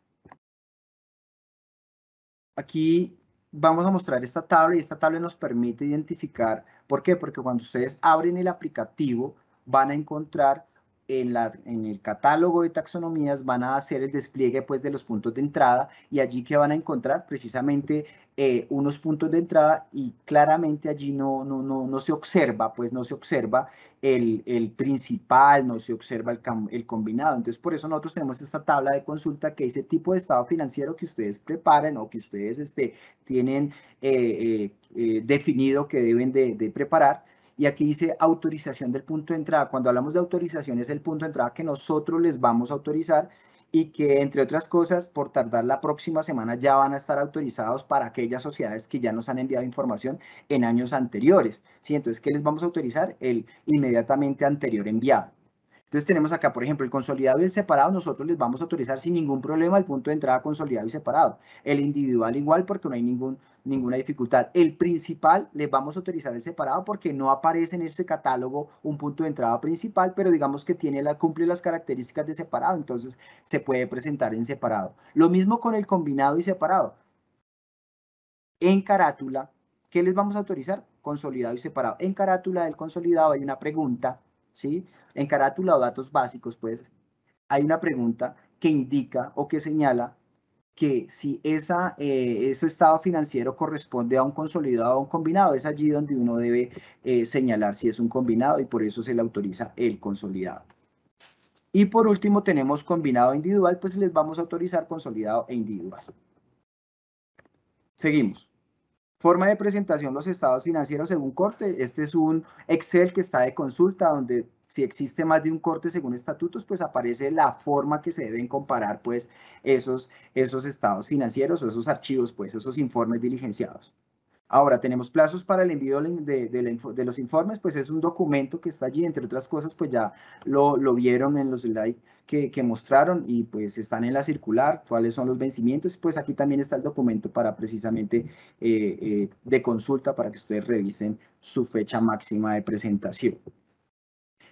Aquí vamos a mostrar esta tabla y esta tabla nos permite identificar, ¿por qué? Porque cuando ustedes abren el aplicativo van a encontrar en, el catálogo de taxonomías van a hacer el despliegue pues, de los puntos de entrada y allí que van a encontrar precisamente eh, unos puntos de entrada y claramente allí no, no, no, no se observa, pues no se observa el, principal, no se observa el, el, combinado. Entonces, por eso nosotros tenemos esta tabla de consulta que dice tipo de estado financiero que ustedes preparen o que ustedes este, tienen eh, eh, definido que deben de preparar y aquí dice autorización del punto de entrada. Cuando hablamos de autorización es el punto de entrada que nosotros les vamos a autorizar y que, entre otras cosas, por tardar la próxima semana ya van a estar autorizados para aquellas sociedades que ya nos han enviado información en años anteriores. ¿sí? Entonces, ¿qué les vamos a autorizar? El inmediatamente anterior enviado. Entonces tenemos acá, por ejemplo, el consolidado y el separado, nosotros les vamos a autorizar sin ningún problema el punto de entrada consolidado y separado. El individual igual porque no hay ninguna dificultad. El principal les vamos a autorizar el separado porque no aparece en este catálogo un punto de entrada principal, pero digamos que tiene la, cumple las características de separado, entonces se puede presentar en separado. Lo mismo con el combinado y separado. En carátula, ¿qué les vamos a autorizar? Consolidado y separado. En carátula del consolidado hay una pregunta ¿sí? En carátula o datos básicos, pues, hay una pregunta que indica o que señala que si esa, eh, ese estado financiero corresponde a un consolidado o un combinado, es allí donde uno debe eh, señalar si es un combinado y por eso se le autoriza el consolidado. Y por último tenemos combinado individual, pues les vamos a autorizar consolidado e individual. Seguimos. Forma de presentación, los estados financieros según corte. Este es un Excel que está de consulta donde si existe más de un corte según estatutos, pues aparece la forma que se deben comparar pues esos, esos estados financieros o esos archivos, pues esos informes diligenciados. Ahora, tenemos plazos para el envío de, los informes, pues es un documento que está allí, entre otras cosas, pues ya lo, vieron en los slides que, mostraron y pues están en la circular, cuáles son los vencimientos, pues aquí también está el documento para precisamente eh, eh, de consulta para que ustedes revisen su fecha máxima de presentación.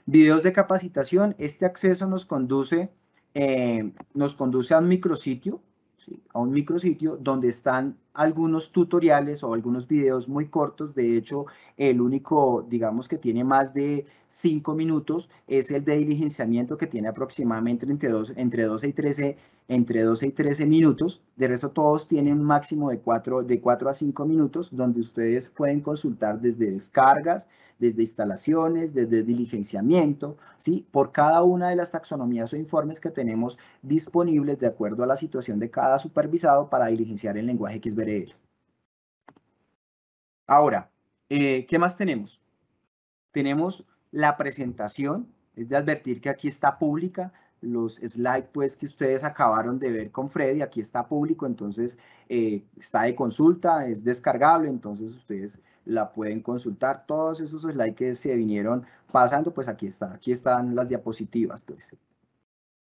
Videos de capacitación, este acceso nos conduce, eh, nos conduce a un micrositio, a un micrositio donde están algunos tutoriales o algunos videos muy cortos. De hecho, el único, digamos, que tiene más de 5 minutos es el de diligenciamiento que tiene aproximadamente entre, dos, entre, 12, y 13, entre 12 y 13 minutos. De resto, todos tienen un máximo de 4, de 4 a 5 minutos donde ustedes pueden consultar desde descargas, desde instalaciones, desde diligenciamiento, ¿sí? por cada una de las taxonomías o informes que tenemos disponibles de acuerdo a la situación de cada supervisado para diligenciar el lenguaje XB Ahora, eh, ¿qué más tenemos? Tenemos la presentación, es de advertir que aquí está pública, los slides pues que ustedes acabaron de ver con Freddy, aquí está público, entonces eh, está de consulta, es descargable, entonces ustedes la pueden consultar. Todos esos slides que se vinieron pasando, pues aquí está, aquí están las diapositivas pues.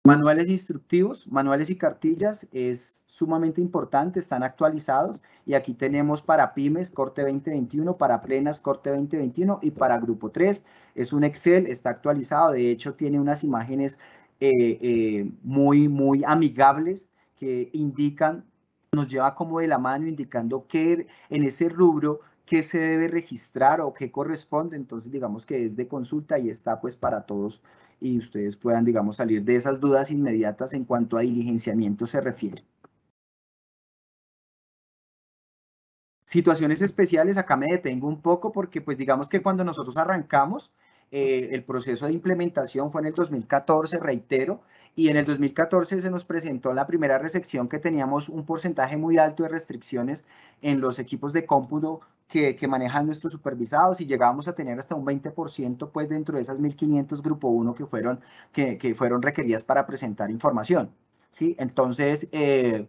Manuales instructivos, manuales y cartillas es sumamente importante, están actualizados y aquí tenemos para pymes corte 2021, para plenas corte 2021 y para grupo 3. Es un Excel, está actualizado, de hecho tiene unas imágenes eh, eh, muy, muy amigables que indican, nos lleva como de la mano indicando que en ese rubro qué se debe registrar o qué corresponde. Entonces digamos que es de consulta y está pues para todos y ustedes puedan, digamos, salir de esas dudas inmediatas en cuanto a diligenciamiento se refiere. Situaciones especiales, acá me detengo un poco porque, pues, digamos que cuando nosotros arrancamos, eh, el proceso de implementación fue en el 2014, reitero, y en el 2014 se nos presentó la primera recepción que teníamos un porcentaje muy alto de restricciones en los equipos de cómputo que, manejan nuestros supervisados y llegábamos a tener hasta un 20% pues dentro de esas 1.500 grupo 1 que fueron, que, fueron requeridas para presentar información. ¿sí? Entonces, eh,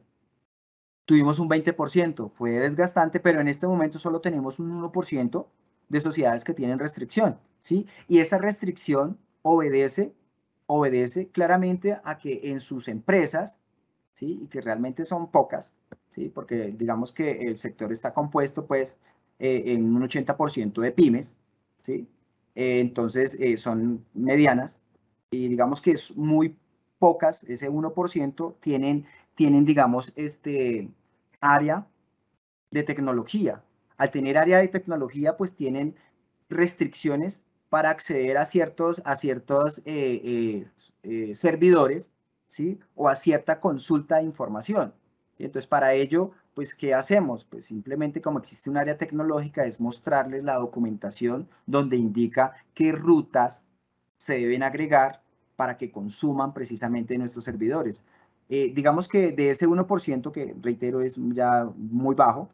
tuvimos un 20%, fue desgastante, pero en este momento solo tenemos un 1% de sociedades que tienen restricción, ¿sí? Y esa restricción obedece, obedece claramente a que en sus empresas, ¿sí? Y que realmente son pocas, ¿sí? Porque digamos que el sector está compuesto, pues, eh, en un 80% de pymes, ¿sí? Eh, entonces, eh, son medianas y digamos que es muy pocas, ese 1%, tienen, tienen digamos, este área de tecnología, al tener área de tecnología, pues tienen restricciones para acceder a ciertos, a ciertos eh, eh, eh, servidores ¿sí? o a cierta consulta de información. Entonces, para ello, pues, ¿qué hacemos? Pues simplemente como existe un área tecnológica es mostrarles la documentación donde indica qué rutas se deben agregar para que consuman precisamente nuestros servidores. digamos que de ese 1%, que reitero es ya muy bajo,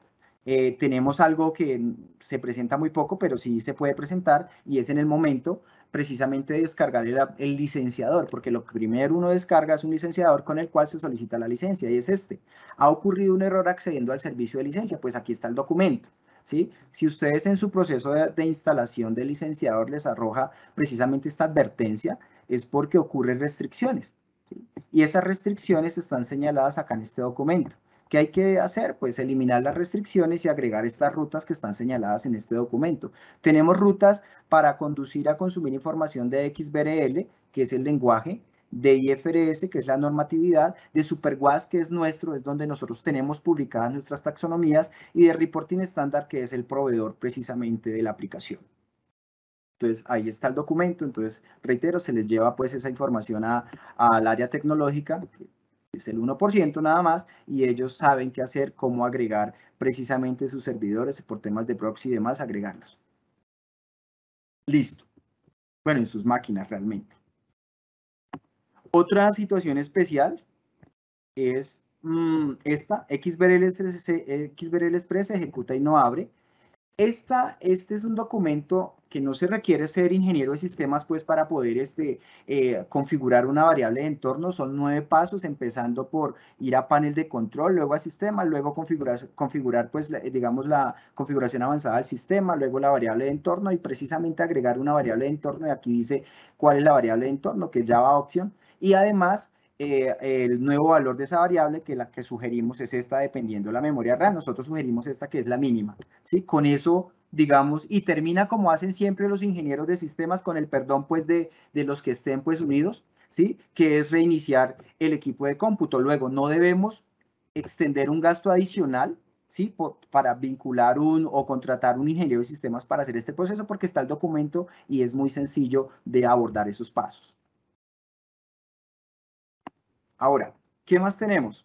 eh, tenemos algo que se presenta muy poco, pero sí se puede presentar y es en el momento precisamente de descargar el, licenciador, porque lo que primero uno descarga es un licenciador con el cual se solicita la licencia y es este. Ha ocurrido un error accediendo al servicio de licencia, pues aquí está el documento. ¿Sí? Si ustedes en su proceso de, instalación del licenciador les arroja precisamente esta advertencia, es porque ocurren restricciones. Y esas restricciones están señaladas acá en este documento. ¿Qué hay que hacer? Pues eliminar las restricciones y agregar estas rutas que están señaladas en este documento. Tenemos rutas para conducir a consumir información de XBRL, que es el lenguaje, de IFRS, que es la normatividad, de SuperWAS, que es nuestro, es donde nosotros tenemos publicadas nuestras taxonomías, y de Reporting Standard, que es el proveedor precisamente de la aplicación. Entonces, ahí está el documento. Entonces, reitero, se les lleva pues esa información al área tecnológica, es el 1% nada más, y ellos saben qué hacer, cómo agregar precisamente sus servidores por temas de proxy y demás, agregarlos. Listo. Bueno, en sus máquinas realmente. Otra situación especial es mm, esta, XBRL Express, se ejecuta y no abre, esta, este es un documento que no se requiere ser ingeniero de sistemas pues para poder este, eh, configurar una variable de entorno. Son nueve pasos, empezando por ir a panel de control, luego a sistema, luego configurar, configurar pues digamos la configuración avanzada del sistema, luego la variable de entorno y precisamente agregar una variable de entorno. Y aquí dice cuál es la variable de entorno, que es Java Option. Y además eh, el nuevo valor de esa variable, que la que sugerimos es esta dependiendo de la memoria RAM, nosotros sugerimos esta que es la mínima. ¿sí? Con eso, digamos, y termina como hacen siempre los ingenieros de sistemas, con el perdón pues de, los que estén pues unidos, ¿sí? que es reiniciar el equipo de cómputo. Luego, no debemos extender un gasto adicional ¿sí? para vincular un o contratar un ingeniero de sistemas para hacer este proceso porque está el documento y es muy sencillo de abordar esos pasos. Ahora, ¿qué más tenemos?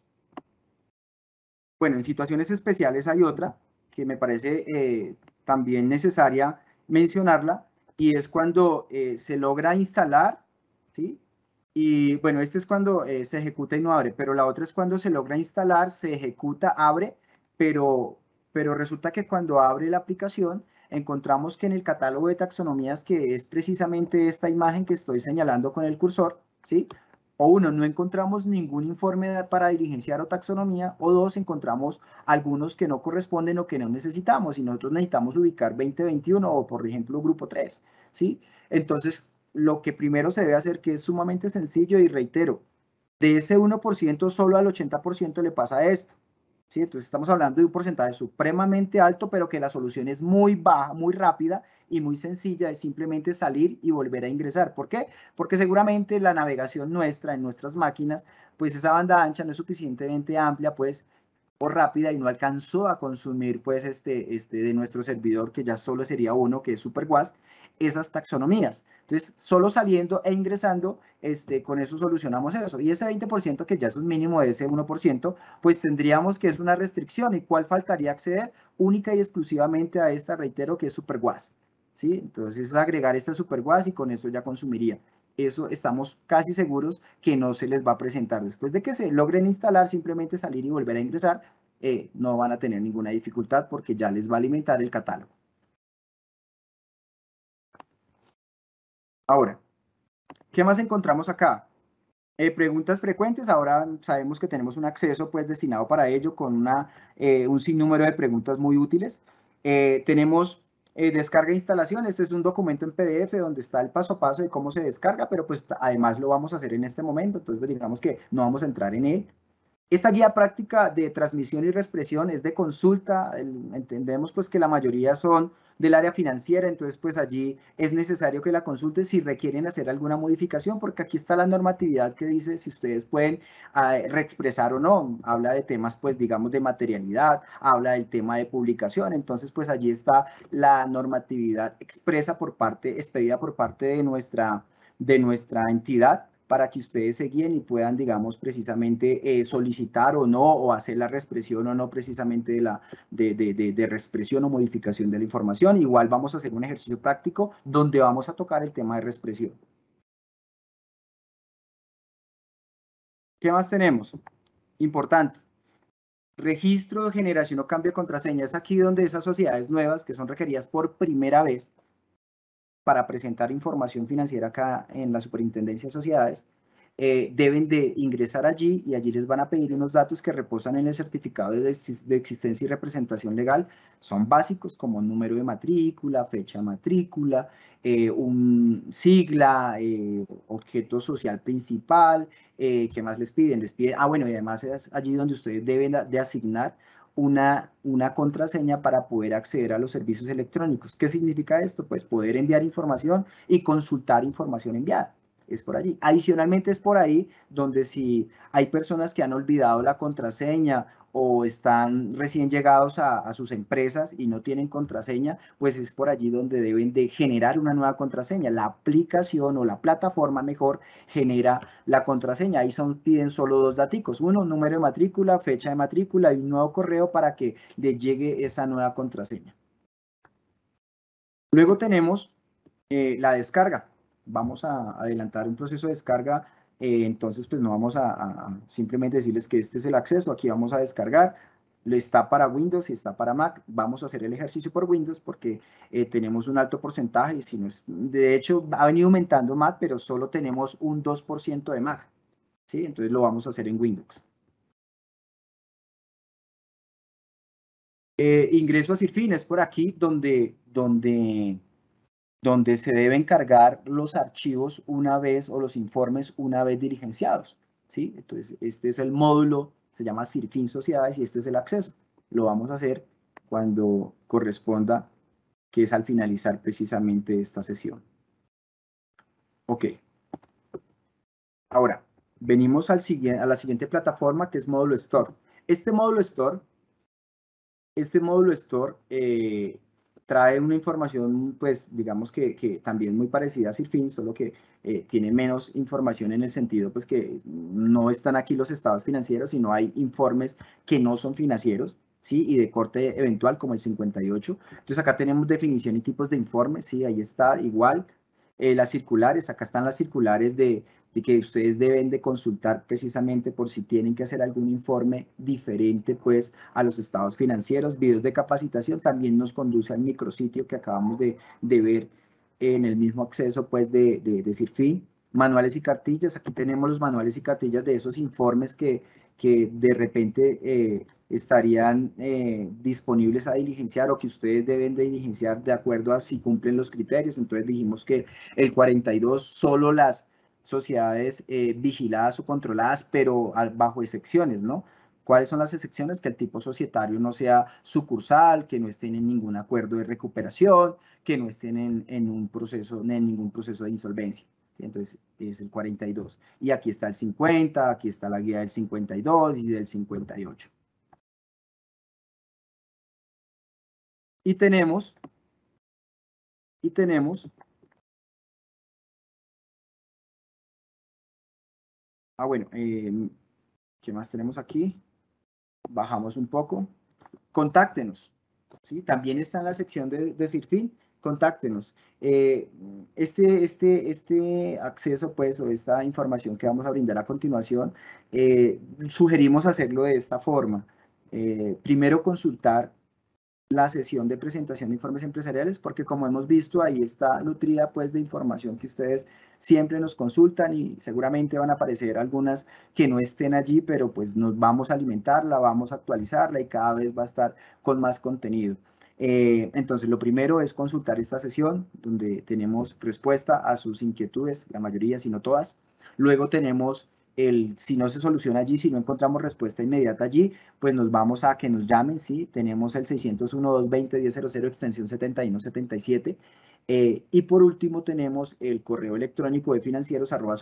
Bueno, en situaciones especiales hay otra que me parece eh, también necesaria mencionarla y es cuando eh, se logra instalar, ¿sí? Y bueno, este es cuando eh, se ejecuta y no abre, pero la otra es cuando se logra instalar, se ejecuta, abre, pero, pero resulta que cuando abre la aplicación encontramos que en el catálogo de taxonomías, que es precisamente esta imagen que estoy señalando con el cursor, ¿sí? o uno, no encontramos ningún informe para diligenciar o taxonomía, o dos, encontramos algunos que no corresponden o que no necesitamos, y nosotros necesitamos ubicar 2021 o, por ejemplo, grupo 3, ¿sí? Entonces, lo que primero se debe hacer, que es sumamente sencillo y reitero, de ese 1% solo al 80% le pasa esto. Entonces estamos hablando de un porcentaje supremamente alto, pero que la solución es muy baja, muy rápida y muy sencilla, es simplemente salir y volver a ingresar. ¿Por qué? Porque seguramente la navegación nuestra en nuestras máquinas, pues esa banda ancha no es suficientemente amplia, pues rápida y no alcanzó a consumir pues este, este de nuestro servidor que ya solo sería uno que es Super Guas esas taxonomías. Entonces, solo saliendo e ingresando, este, con eso solucionamos eso. Y ese 20% que ya es un mínimo de ese 1%, pues tendríamos que es una restricción y cuál faltaría acceder única y exclusivamente a esta, reitero, que es Super SuperWAS. ¿Sí? Entonces, agregar esta Super Guas y con eso ya consumiría eso estamos casi seguros que no se les va a presentar. Después de que se logren instalar, simplemente salir y volver a ingresar, eh, no van a tener ninguna dificultad porque ya les va a alimentar el catálogo. Ahora, ¿qué más encontramos acá? Eh, preguntas frecuentes, ahora sabemos que tenemos un acceso pues destinado para ello con eh, un sinnúmero de preguntas muy útiles. tenemos eh, descarga e instalación. Este es un documento en PDF donde está el paso a paso de cómo se descarga, pero pues además lo vamos a hacer en este momento, entonces pues, digamos que no vamos a entrar en él, esta guía práctica de transmisión y reexpresión es de consulta, entendemos pues que la mayoría son del área financiera, entonces pues allí es necesario que la consulte si requieren hacer alguna modificación, porque aquí está la normatividad que dice si ustedes pueden ah, reexpresar o no, habla de temas pues digamos de materialidad, habla del tema de publicación, entonces pues allí está la normatividad expresa por parte, expedida por parte de nuestra, de nuestra entidad para que ustedes se guíen y puedan, digamos, precisamente eh, solicitar o no, o hacer la represión o no precisamente de la de, o modificación de la información. Igual vamos a hacer un ejercicio práctico donde vamos a tocar el tema de represión. ¿Qué más tenemos? Importante. Registro de generación o cambio de contraseña. Es aquí donde esas sociedades nuevas que son requeridas por primera vez para presentar información financiera acá en la Superintendencia de Sociedades, eh, deben de ingresar allí y allí les van a pedir unos datos que reposan en el certificado de, existencia y representación legal. Son básicos como número de matrícula, fecha de matrícula, eh, un sigla, eh, objeto social principal, ¿qué más les piden? Les piden, ah bueno, y además es allí donde ustedes deben de asignar una, una contraseña para poder acceder a los servicios electrónicos. ¿Qué significa esto? Pues poder enviar información y consultar información enviada. Es por allí. Adicionalmente es por ahí donde si hay personas que han olvidado la contraseña o están recién llegados a, sus empresas y no tienen contraseña, pues es por allí donde deben de generar una nueva contraseña. La aplicación o la plataforma mejor genera la contraseña. Ahí son, piden solo dos daticos. Uno, número de matrícula, fecha de matrícula y un nuevo correo para que le llegue esa nueva contraseña. Luego tenemos eh, la descarga. Vamos a adelantar un proceso de descarga eh, entonces, pues no vamos a, simplemente decirles que este es el acceso, aquí vamos a descargar, está para Windows y está para Mac. Vamos a hacer el ejercicio por Windows porque eh, tenemos un alto porcentaje, y si no es, de hecho ha venido aumentando Mac, pero solo tenemos un 2% de Mac. ¿sí? Entonces lo vamos a hacer en Windows. Eh, ingreso a Sirfín es por aquí donde, donde donde se deben cargar los archivos una vez o los informes una vez dirigenciados, ¿sí? Entonces, este es el módulo, se llama SIRFIN Sociedades y este es el acceso. Lo vamos a hacer cuando corresponda, que es al finalizar precisamente esta sesión. Ok. Ahora, venimos a la siguiente plataforma que es módulo Store. Este módulo Store, este módulo Store eh, trae una información, pues digamos que, que también muy parecida a Sirfin, solo que eh, tiene menos información en el sentido, pues que no están aquí los estados financieros, sino hay informes que no son financieros, ¿sí? Y de corte eventual, como el 58. Entonces acá tenemos definición y tipos de informes, ¿sí? Ahí está igual. Eh, las circulares, acá están las circulares de, y que ustedes deben de consultar precisamente por si tienen que hacer algún informe diferente pues a los estados financieros. Videos de capacitación también nos conduce al micrositio que acabamos de, ver en el mismo acceso pues de, de, fin, Manuales y cartillas, aquí tenemos los manuales y cartillas de esos informes que, que de repente eh, estarían eh, disponibles a diligenciar o que ustedes deben de diligenciar de acuerdo a si cumplen los criterios. Entonces dijimos que el 42 solo las sociedades eh, vigiladas o controladas, pero ah, bajo excepciones, ¿no? ¿Cuáles son las excepciones? Que el tipo societario no sea sucursal, que no estén en ningún acuerdo de recuperación, que no estén en, un proceso, en ningún proceso de insolvencia. Entonces, es el 42. Y aquí está el 50, aquí está la guía del 52 y del 58. Y tenemos, y tenemos Ah, bueno, em, ¿qué más tenemos aquí? Bajamos un poco. Contáctenos. ¿sí? También está en la sección de, decir fin. Contáctenos. Eh, este, este, este acceso, pues, o esta información que vamos a brindar a continuación, eh, sugerimos hacerlo de esta forma. Eh, primero consultar la sesión de presentación de informes empresariales porque como hemos visto ahí está nutrida pues de información que ustedes siempre nos consultan y seguramente van a aparecer algunas que no estén allí pero pues nos vamos a alimentarla, vamos a actualizarla y cada vez va a estar con más contenido. Eh, entonces lo primero es consultar esta sesión donde tenemos respuesta a sus inquietudes, la mayoría si no todas. Luego tenemos si no se soluciona allí, si no encontramos respuesta inmediata allí, pues nos vamos a que nos llamen, ¿sí? Tenemos el 601-220-1000, extensión 7177. Eh, y por último tenemos el correo electrónico de financieros arroba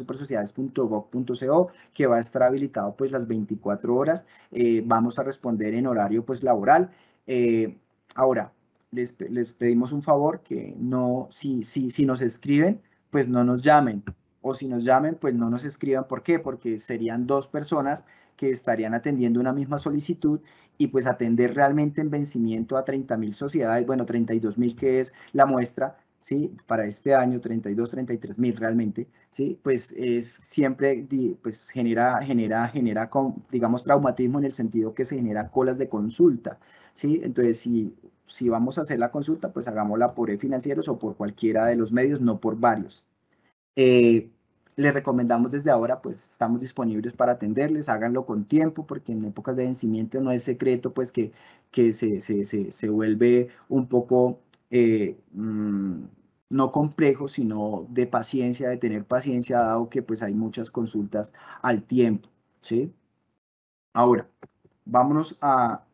que va a estar habilitado pues las 24 horas. Eh, vamos a responder en horario pues laboral. Eh, ahora, les, pedimos un favor que no, si, si nos escriben, pues no nos llamen, o si nos llamen, pues no nos escriban. ¿Por qué? Porque serían dos personas que estarían atendiendo una misma solicitud y pues atender realmente en vencimiento a 30 mil sociedades, bueno, 32 mil que es la muestra, ¿sí? Para este año, 32, 33 mil realmente, ¿sí? Pues es siempre, pues genera, genera, genera, con, digamos, traumatismo en el sentido que se genera colas de consulta, ¿sí? Entonces, si, si vamos a hacer la consulta, pues hagámosla por e financieros o por cualquiera de los medios, no por varios, eh, les recomendamos desde ahora, pues estamos disponibles para atenderles, háganlo con tiempo, porque en épocas de vencimiento no es secreto, pues que, se, vuelve un poco eh, mm, no complejo, sino de paciencia, de tener paciencia, dado que pues hay muchas consultas al tiempo, Ahora, vámonos a...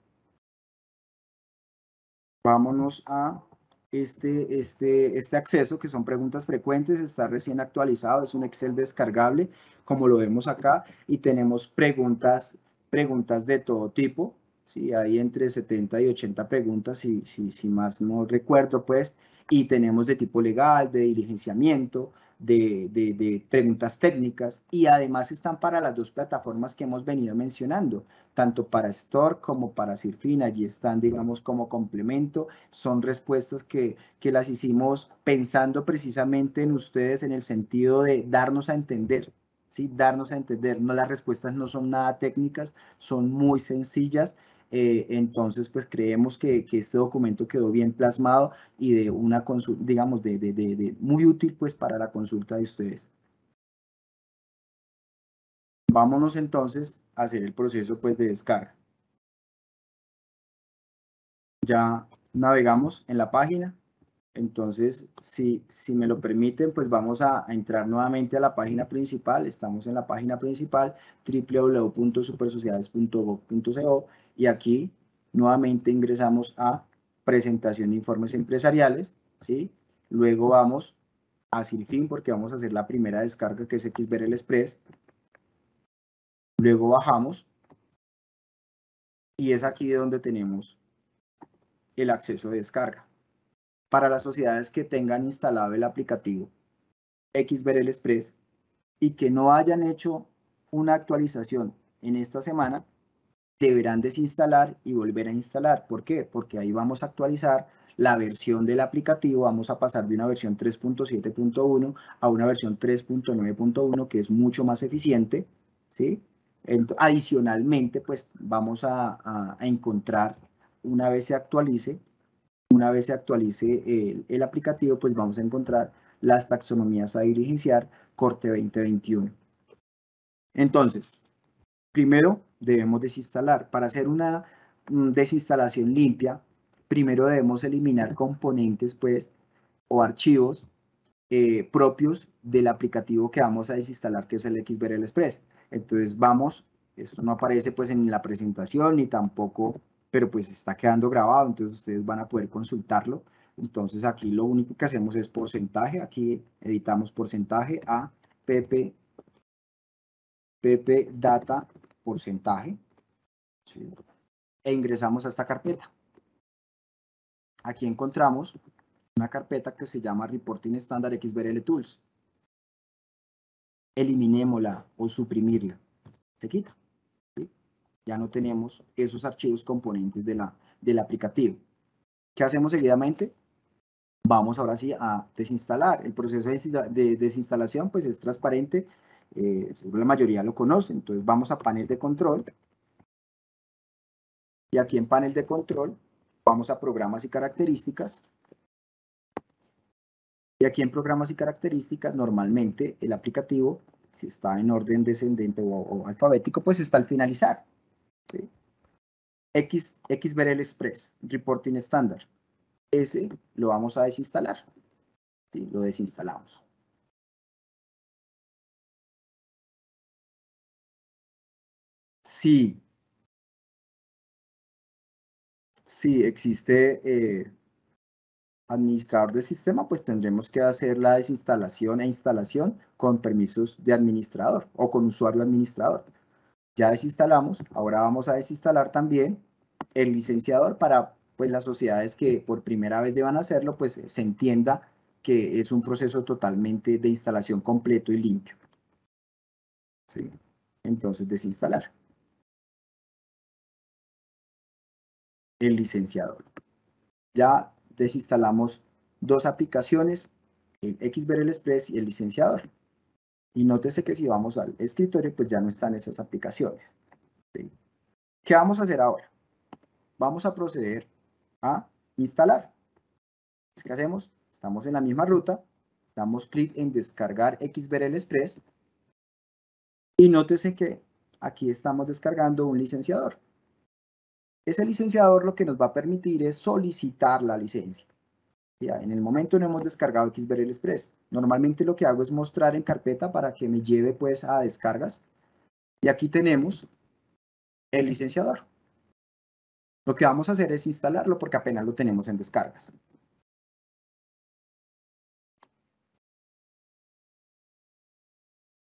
Vámonos a este, este, este acceso, que son preguntas frecuentes, está recién actualizado, es un Excel descargable, como lo vemos acá, y tenemos preguntas, preguntas de todo tipo, ¿sí? hay entre 70 y 80 preguntas, si, si, más no recuerdo, pues, y tenemos de tipo legal, de diligenciamiento, de, de, preguntas técnicas y además están para las dos plataformas que hemos venido mencionando, tanto para Store como para Sirfina. allí están, digamos, como complemento, son respuestas que, que las hicimos pensando precisamente en ustedes en el sentido de darnos a entender, ¿sí? darnos a entender, no, las respuestas no son nada técnicas, son muy sencillas eh, entonces, pues creemos que, este documento quedó bien plasmado y de una consulta, digamos, de, muy útil pues para la consulta de ustedes. Vámonos entonces a hacer el proceso pues de descarga. Ya navegamos en la página. Entonces, si, me lo permiten, pues vamos a, entrar nuevamente a la página principal. Estamos en la página principal www.supersociedades.gov.co y aquí nuevamente ingresamos a presentación de informes empresariales, ¿sí? Luego vamos a Fin, porque vamos a hacer la primera descarga que es XBRL Express. Luego bajamos y es aquí donde tenemos el acceso de descarga. Para las sociedades que tengan instalado el aplicativo XBRL Express y que no hayan hecho una actualización en esta semana, deberán desinstalar y volver a instalar. ¿Por qué? Porque ahí vamos a actualizar la versión del aplicativo, vamos a pasar de una versión 3.7.1 a una versión 3.9.1 que es mucho más eficiente, ¿sí? adicionalmente, pues vamos a, encontrar, una vez se actualice, una vez se actualice el, el aplicativo, pues vamos a encontrar las taxonomías a dirigenciar corte 2021. Entonces, Primero, debemos desinstalar. Para hacer una mm, desinstalación limpia, primero debemos eliminar componentes pues, o archivos eh, propios del aplicativo que vamos a desinstalar, que es el XBRL Express. Entonces vamos, esto no aparece pues en la presentación ni tampoco, pero pues está quedando grabado, entonces ustedes van a poder consultarlo. Entonces aquí lo único que hacemos es porcentaje, aquí editamos porcentaje a pp, pp data porcentaje e ingresamos a esta carpeta. Aquí encontramos una carpeta que se llama Reporting Standard XBL Tools. Eliminémosla o suprimirla. Se quita. Ya no tenemos esos archivos componentes de la, del aplicativo. ¿Qué hacemos seguidamente? Vamos ahora sí a desinstalar. El proceso de desinstalación pues es transparente eh, la mayoría lo conoce. Entonces vamos a panel de control. Y aquí en panel de control vamos a programas y características. Y aquí en programas y características normalmente el aplicativo, si está en orden descendente o, alfabético, pues está al finalizar. X, XBRL Express, Reporting Standard. Ese lo vamos a desinstalar. Lo desinstalamos. Sí. existe eh, administrador del sistema, pues tendremos que hacer la desinstalación e instalación con permisos de administrador o con usuario administrador. Ya desinstalamos, ahora vamos a desinstalar también el licenciador para pues las sociedades que por primera vez deban hacerlo, pues se entienda que es un proceso totalmente de instalación completo y limpio. ¿Sí? Entonces, desinstalar. el licenciador. Ya desinstalamos dos aplicaciones, el XBRL Express y el licenciador. Y nótese que si vamos al escritorio, pues ya no están esas aplicaciones. ¿Qué vamos a hacer ahora? Vamos a proceder a instalar. Pues, ¿Qué hacemos? Estamos en la misma ruta, damos clic en descargar XBRL Express y nótese que aquí estamos descargando un licenciador. Ese licenciador lo que nos va a permitir es solicitar la licencia. Ya, en el momento no hemos descargado XBRL Express. Normalmente lo que hago es mostrar en carpeta para que me lleve pues a descargas. Y aquí tenemos el licenciador. Lo que vamos a hacer es instalarlo porque apenas lo tenemos en descargas.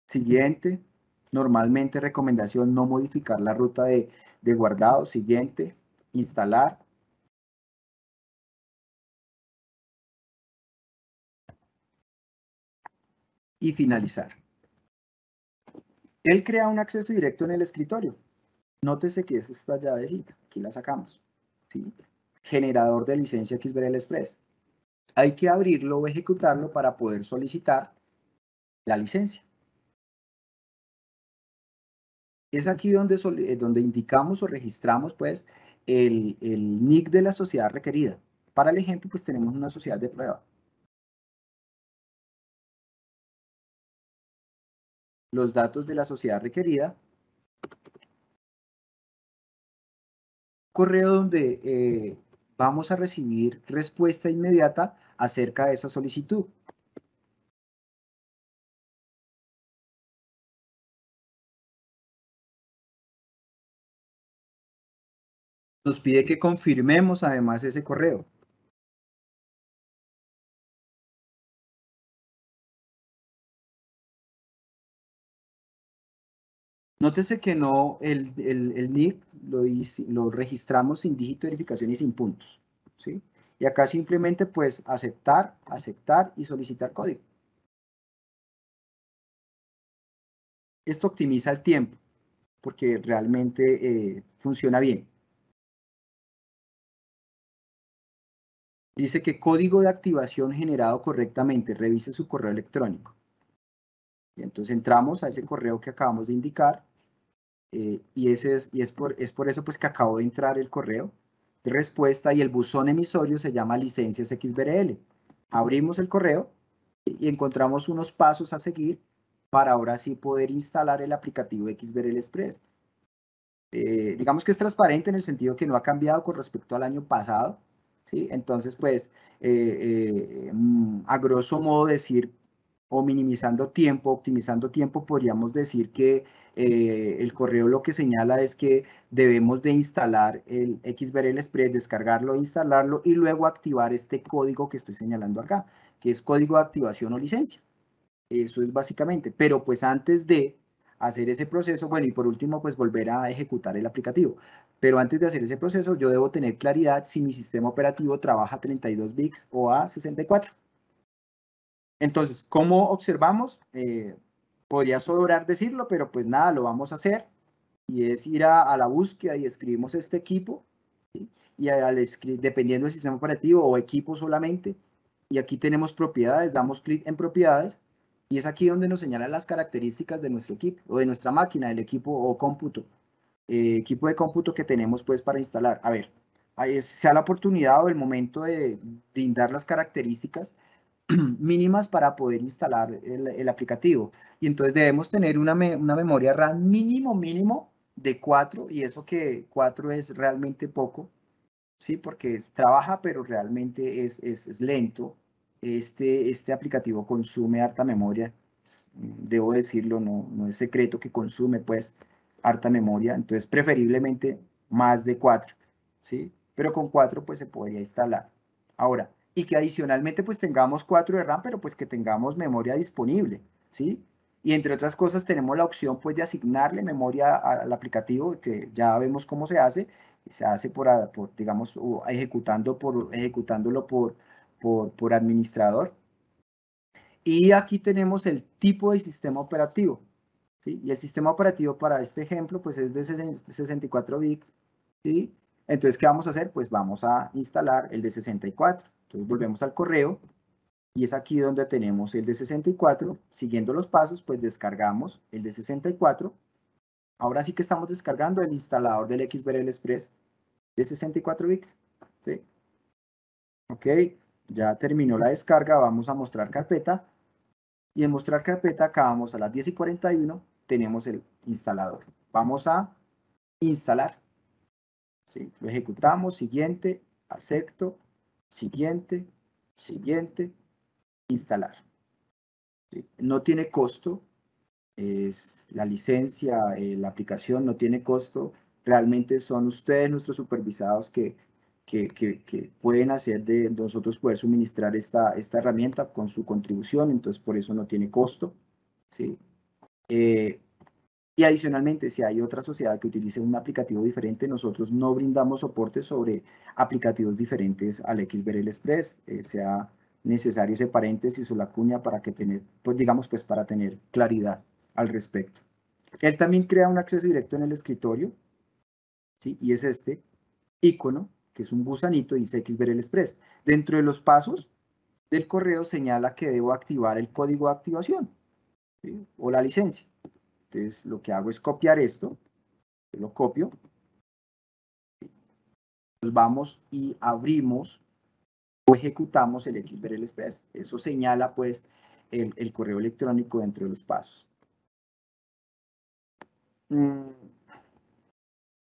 Siguiente, normalmente recomendación no modificar la ruta de de guardado, siguiente, instalar. Y finalizar. Él crea un acceso directo en el escritorio. Nótese que es esta llavecita, aquí la sacamos. ¿sí? Generador de licencia XBRL Express. Hay que abrirlo o ejecutarlo para poder solicitar la licencia. es aquí eh, donde, indicamos o registramos pues el, NIC de la sociedad requerida. Para el ejemplo, pues tenemos una sociedad de prueba. Los datos de la sociedad requerida. Correo donde eh, vamos a recibir respuesta inmediata acerca de esa solicitud. nos pide que confirmemos además ese correo. Nótese que no, el, el, lo, registramos sin dígito de verificación y sin puntos. ¿sí? Y acá simplemente pues aceptar, aceptar y solicitar código. Esto optimiza el tiempo porque realmente eh, funciona bien. Dice que código de activación generado correctamente, revise su correo electrónico. Y entonces entramos a ese correo que acabamos de indicar eh, y, ese es, y es, por, eso pues que acabo de entrar el correo de respuesta y el buzón emisorio se llama licencias XBRL. Abrimos el correo y encontramos unos pasos a seguir para ahora sí poder instalar el aplicativo XBRL Express. Eh, digamos que es transparente en el sentido que no ha cambiado con respecto al año pasado, entonces, pues, eh, eh, mm, a grosso modo decir, o minimizando tiempo, optimizando tiempo, podríamos decir que eh, el correo lo que señala es que debemos de instalar el XBRL Express, descargarlo, instalarlo y luego activar este código que estoy señalando acá, que es código de activación o licencia. Eso es básicamente, pero pues antes de hacer ese proceso, bueno, y por último, pues volver a ejecutar el aplicativo. Pero antes de hacer ese proceso, yo debo tener claridad si mi sistema operativo trabaja a 32 bits o a 64. Entonces, ¿cómo observamos? Eh, podría sobrar decirlo, pero pues nada, lo vamos a hacer. Y es ir a, la búsqueda y escribimos este equipo. Y al, dependiendo del sistema operativo o equipo solamente. Y aquí tenemos propiedades, damos clic en propiedades. Y es aquí donde nos señalan las características de nuestro equipo o de nuestra máquina, del equipo o cómputo. Eh, equipo de cómputo que tenemos pues para instalar. A ver, sea la oportunidad o el momento de brindar las características mínimas para poder instalar el, aplicativo. Y entonces debemos tener una, una, memoria RAM mínimo, mínimo de 4 y eso que 4 es realmente poco, ¿sí? Porque trabaja pero realmente es, es, es lento. Este, este aplicativo consume harta memoria, pues, mm, debo decirlo, no, no es secreto que consume pues harta memoria, entonces preferiblemente más de 4, ¿sí? Pero con 4 pues se podría instalar. Ahora, y que adicionalmente pues tengamos cuatro de RAM, pero pues que tengamos memoria disponible, ¿sí? Y entre otras cosas tenemos la opción pues de asignarle memoria al aplicativo, que ya vemos cómo se hace, se hace por, digamos, ejecutando por, ejecutándolo por, por administrador. Y aquí tenemos el tipo de sistema operativo, y el sistema operativo para este ejemplo pues es de 64 bits, y Entonces, ¿qué vamos a hacer? Pues vamos a instalar el de 64. Entonces volvemos al correo y es aquí donde tenemos el de 64. Siguiendo los pasos, pues descargamos el de 64. Ahora sí que estamos descargando el instalador del XBRL Express de 64 bits. ¿sí? Ok, ya terminó la descarga, vamos a mostrar carpeta. Y en mostrar carpeta acá vamos a las 10 y 41 tenemos el instalador. Vamos a instalar. ¿sí? Lo ejecutamos, siguiente, acepto, siguiente, siguiente, instalar. No tiene costo, es la licencia, eh, la aplicación no tiene costo. Realmente son ustedes nuestros supervisados que, pueden hacer de nosotros poder suministrar esta, esta herramienta con su contribución, entonces por eso no tiene costo. ¿sí? Eh, y adicionalmente, si hay otra sociedad que utilice un aplicativo diferente, nosotros no brindamos soporte sobre aplicativos diferentes al XBRL Express, eh, sea necesario ese paréntesis o la cuña para que tener, pues digamos, pues para tener claridad al respecto. Él también crea un acceso directo en el escritorio, y es este icono, que es un gusanito, dice XBRL Express. Dentro de los pasos del correo señala que debo activar el código de activación o la licencia. Entonces, lo que hago es copiar esto, lo copio, vamos y abrimos o ejecutamos el XBRL Express. Eso señala, pues, el, correo electrónico dentro de los pasos. Mm.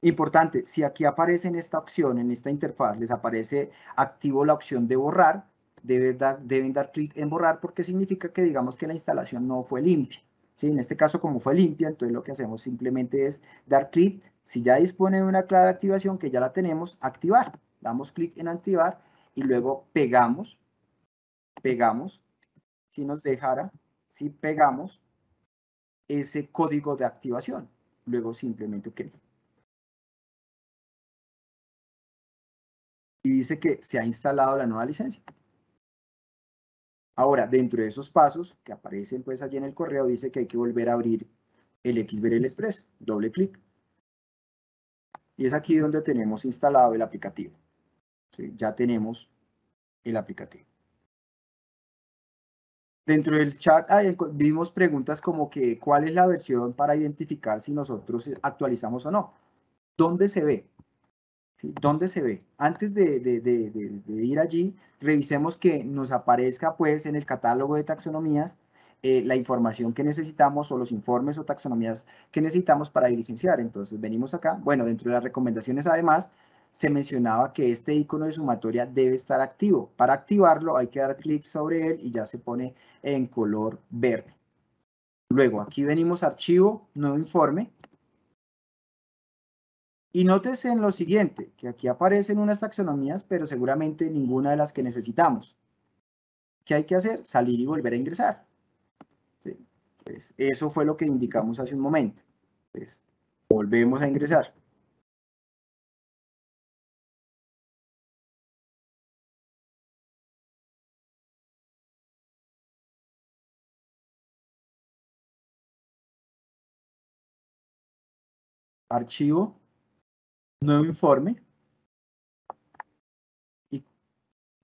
Importante, si aquí aparece en esta opción, en esta interfaz, les aparece activo la opción de borrar, dar, deben dar clic en borrar porque significa que digamos que la instalación no fue limpia. ¿sí? En este caso, como fue limpia, entonces lo que hacemos simplemente es dar clic. Si ya dispone de una clave de activación que ya la tenemos, activar. Damos clic en activar y luego pegamos. Pegamos. Si nos dejara, si pegamos ese código de activación. Luego simplemente ok. Y dice que se ha instalado la nueva licencia. Ahora, dentro de esos pasos que aparecen pues allí en el correo, dice que hay que volver a abrir el XBRL Express, doble clic. Y es aquí donde tenemos instalado el aplicativo. Ya tenemos el aplicativo. Dentro del chat ah, vimos preguntas como que cuál es la versión para identificar si nosotros actualizamos o no. ¿Dónde se ve? ¿Dónde se ve? Antes de, ir allí, revisemos que nos aparezca pues en el catálogo de taxonomías eh, la información que necesitamos o los informes o taxonomías que necesitamos para diligenciar. Entonces venimos acá, bueno, dentro de las recomendaciones además, se mencionaba que este icono de sumatoria debe estar activo. Para activarlo hay que dar clic sobre él y ya se pone en color verde. Luego aquí venimos a archivo, nuevo informe. Y nótese en lo siguiente, que aquí aparecen unas taxonomías, pero seguramente ninguna de las que necesitamos. ¿Qué hay que hacer? Salir y volver a ingresar. Pues eso fue lo que indicamos hace un momento. Pues, volvemos a ingresar. Archivo nuevo informe.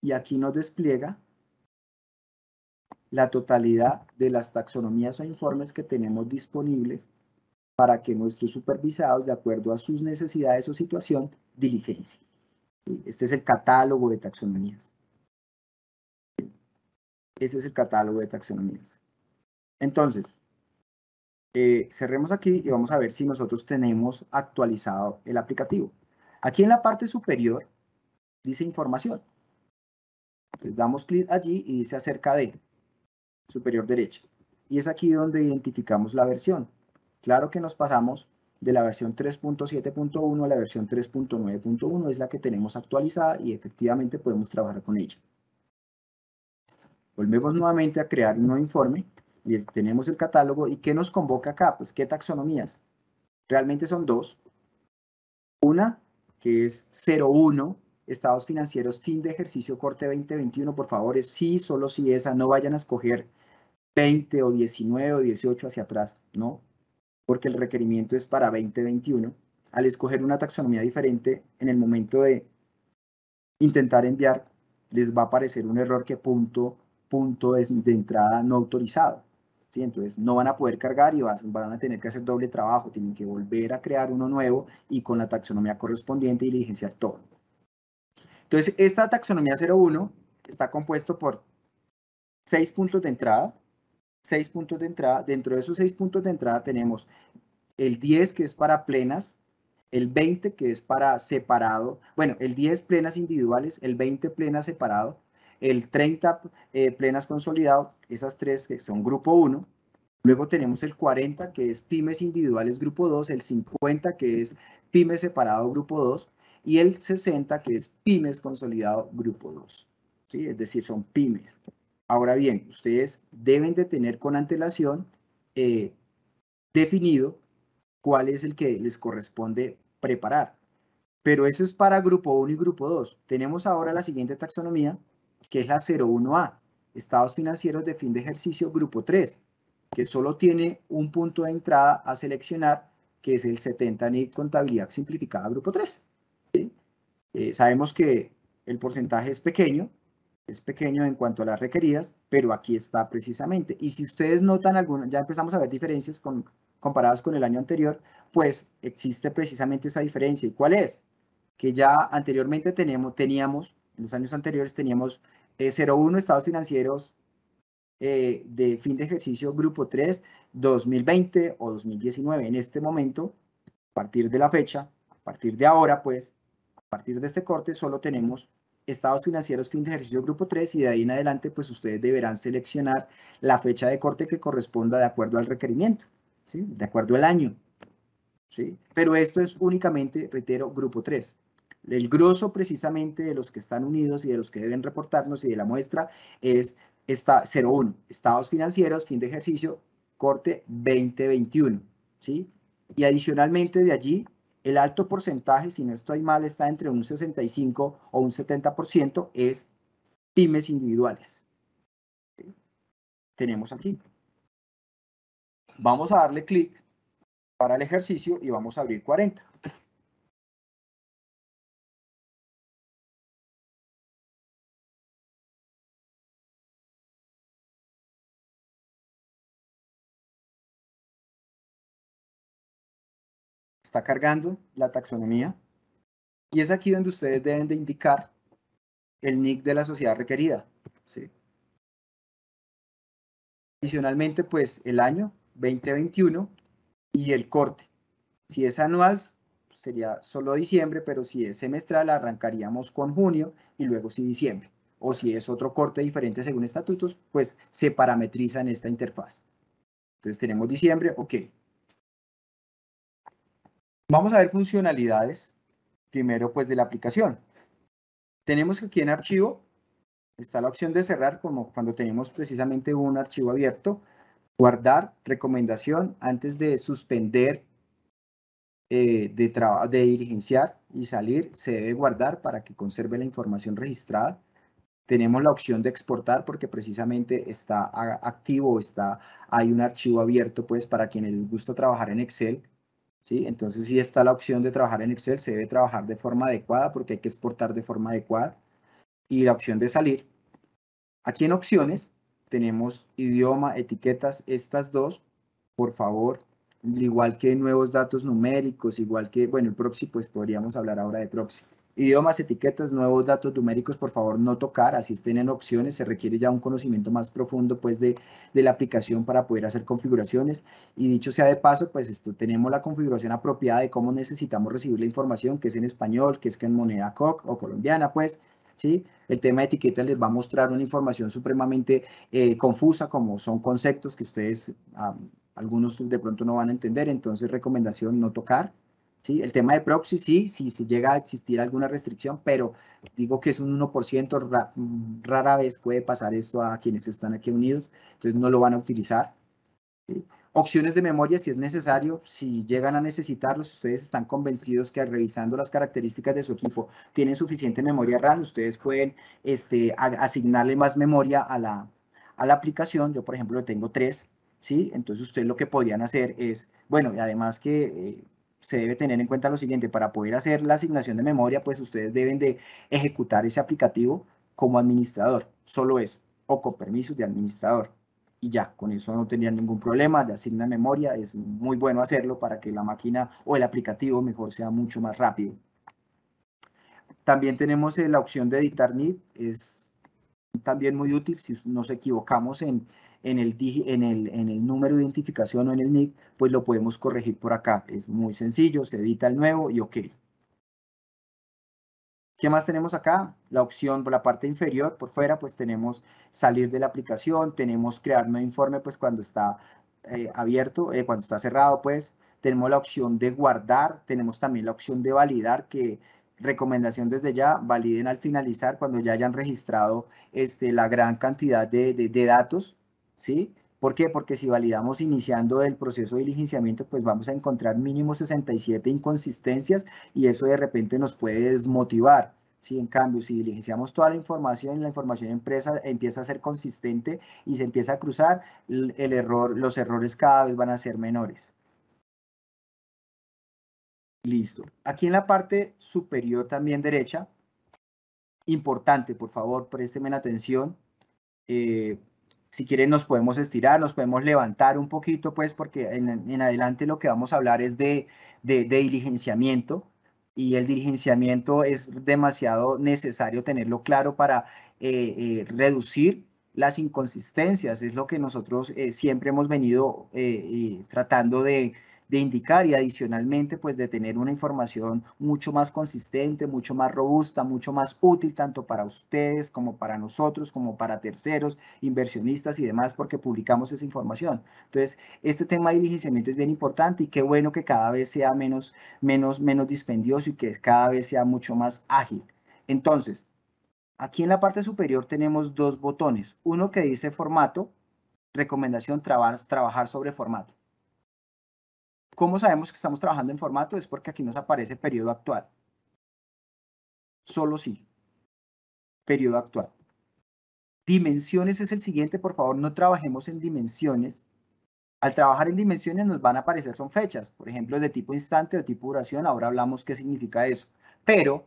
Y, aquí nos despliega la totalidad de las taxonomías o informes que tenemos disponibles para que nuestros supervisados, de acuerdo a sus necesidades o situación, diligencien. Este es el catálogo de taxonomías. Este es el catálogo de taxonomías. Entonces, eh, cerremos aquí y vamos a ver si nosotros tenemos actualizado el aplicativo. Aquí en la parte superior dice información. damos clic allí y dice acerca de superior derecha. Y es aquí donde identificamos la versión. Claro que nos pasamos de la versión 3.7.1 a la versión 3.9.1 es la que tenemos actualizada y efectivamente podemos trabajar con ella. Volvemos nuevamente a crear un nuevo informe y tenemos el catálogo. ¿Y qué nos convoca acá? Pues, ¿qué taxonomías? Realmente son dos. Una, que es 01, estados financieros, fin de ejercicio, corte 2021. Por favor, es sí, solo si esa. No vayan a escoger 20 o 19 o 18 hacia atrás, ¿no? Porque el requerimiento es para 2021. Al escoger una taxonomía diferente, en el momento de intentar enviar, les va a aparecer un error que punto, punto es de entrada no autorizado. Entonces no van a poder cargar y van a tener que hacer doble trabajo, tienen que volver a crear uno nuevo y con la taxonomía correspondiente diligenciar todo. Entonces esta taxonomía 01 está compuesto por seis puntos de entrada, seis puntos de entrada. Dentro de esos seis puntos de entrada tenemos el 10 que es para plenas, el 20 que es para separado, bueno, el 10 plenas individuales, el 20 plenas separado, el 30 eh, plenas consolidado, esas tres que son grupo 1. Luego tenemos el 40 que es pymes individuales grupo 2, el 50 que es pymes separado grupo 2 y el 60 que es pymes consolidado grupo 2. ¿sí? Es decir, son pymes. Ahora bien, ustedes deben de tener con antelación eh, definido cuál es el que les corresponde preparar. Pero eso es para grupo 1 y grupo 2. Tenemos ahora la siguiente taxonomía, que es la 01A, estados financieros de fin de ejercicio grupo 3, que solo tiene un punto de entrada a seleccionar, que es el 70 NIC contabilidad simplificada grupo 3. Eh, sabemos que el porcentaje es pequeño, es pequeño en cuanto a las requeridas, pero aquí está precisamente. Y si ustedes notan alguna, ya empezamos a ver diferencias con, comparadas con el año anterior, pues existe precisamente esa diferencia. ¿Y cuál es? Que ya anteriormente teníamos, teníamos en los años anteriores teníamos 01, eh, estados financieros eh, de fin de ejercicio grupo 3, 2020 o 2019. En este momento, a partir de la fecha, a partir de ahora, pues, a partir de este corte, solo tenemos estados financieros fin de ejercicio grupo 3 y de ahí en adelante, pues, ustedes deberán seleccionar la fecha de corte que corresponda de acuerdo al requerimiento, ¿sí? De acuerdo al año, ¿sí? Pero esto es únicamente, reitero, grupo 3. El grueso, precisamente de los que están unidos y de los que deben reportarnos y de la muestra es esta 01, estados financieros, fin de ejercicio, corte 2021, ¿sí? Y adicionalmente de allí, el alto porcentaje, si no estoy mal, está entre un 65 o un 70%, es pymes individuales. Tenemos aquí. Vamos a darle clic para el ejercicio y vamos a abrir 40. está cargando la taxonomía y es aquí donde ustedes deben de indicar el nick de la sociedad requerida. ¿sí? Adicionalmente, pues el año 2021 y el corte. Si es anual, sería solo diciembre, pero si es semestral, arrancaríamos con junio y luego sí diciembre. O si es otro corte diferente según estatutos, pues se parametriza en esta interfaz. Entonces tenemos diciembre, ok, Vamos a ver funcionalidades primero pues de la aplicación. Tenemos aquí en archivo, está la opción de cerrar como cuando tenemos precisamente un archivo abierto, guardar, recomendación antes de suspender, eh, de, de dirigenciar y salir, se debe guardar para que conserve la información registrada. Tenemos la opción de exportar porque precisamente está activo, está, hay un archivo abierto pues para quienes les gusta trabajar en Excel, entonces, si está la opción de trabajar en Excel, se debe trabajar de forma adecuada porque hay que exportar de forma adecuada. Y la opción de salir. Aquí en opciones tenemos idioma, etiquetas, estas dos. Por favor, igual que nuevos datos numéricos, igual que, bueno, el proxy, pues podríamos hablar ahora de proxy. Idiomas, etiquetas, nuevos datos numéricos, por favor no tocar, así estén en opciones, se requiere ya un conocimiento más profundo pues de, la aplicación para poder hacer configuraciones y dicho sea de paso, pues esto, tenemos la configuración apropiada de cómo necesitamos recibir la información, que es en español, que es que en moneda COC o colombiana pues, ¿sí? El tema de etiquetas les va a mostrar una información supremamente eh, confusa, como son conceptos que ustedes, algunos de pronto no van a entender, entonces recomendación no tocar, el tema de proxy, sí, si llega a existir alguna restricción, pero digo que es un 1%, rara vez puede pasar esto a quienes están aquí unidos, entonces no lo van a utilizar. Opciones de memoria, si es necesario, si llegan a necesitarlo, ustedes están convencidos que revisando las características de su equipo tienen suficiente memoria RAM, ustedes pueden este, asignarle más memoria a la, aplicación. Yo, por ejemplo, tengo tres, ¿sí? Entonces, ustedes lo que podrían hacer es, bueno, y además que eh, se debe tener en cuenta lo siguiente, para poder hacer la asignación de memoria, pues ustedes deben de ejecutar ese aplicativo como administrador, solo eso, o con permisos de administrador. Y ya, con eso no tendrían ningún problema, le asignan memoria, es muy bueno hacerlo para que la máquina o el aplicativo mejor sea mucho más rápido. También tenemos eh, la opción de editar NIT, es también muy útil si nos equivocamos en, en el, en en el número de identificación o en el NIC, pues lo podemos corregir por acá. Es muy sencillo, se edita el nuevo y OK. ¿Qué más tenemos acá? La opción por la parte inferior, por fuera, pues tenemos salir de la aplicación, tenemos crear nuevo informe, pues cuando está eh, abierto, eh, cuando está cerrado, pues tenemos la opción de guardar, tenemos también la opción de validar, que recomendación desde ya, validen al finalizar cuando ya hayan registrado este, la gran cantidad de, de datos ¿sí? ¿Por qué? Porque si validamos iniciando el proceso de diligenciamiento, pues vamos a encontrar mínimo 67 inconsistencias y eso de repente nos puede desmotivar. sí, en cambio, si diligenciamos toda la información, la información empresa empieza a ser consistente y se empieza a cruzar, el, error, los errores cada vez van a ser menores. Listo. Aquí en la parte superior también derecha, importante, por favor, présteme la atención. Eh, si quieren nos podemos estirar, nos podemos levantar un poquito, pues, porque en, adelante lo que vamos a hablar es de, de, diligenciamiento y el diligenciamiento es demasiado necesario tenerlo claro para eh, eh, reducir las inconsistencias, es lo que nosotros eh, siempre hemos venido tratando de, de indicar y adicionalmente pues de tener una información mucho más consistente, mucho más robusta, mucho más útil tanto para ustedes como para nosotros, como para terceros, inversionistas y demás porque publicamos esa información. Entonces, este tema de diligenciamiento es bien importante y qué bueno que cada vez sea menos, menos, menos dispendioso y que cada vez sea mucho más ágil. Entonces, aquí en la parte superior tenemos dos botones, uno que dice formato, recomendación, trabajar sobre formato. ¿Cómo sabemos que estamos trabajando en formato? Es porque aquí nos aparece periodo actual. Solo sí. Periodo actual. Dimensiones es el siguiente, por favor, no trabajemos en dimensiones. Al trabajar en dimensiones nos van a aparecer, son fechas, por ejemplo, de tipo instante o tipo duración, ahora hablamos qué significa eso, pero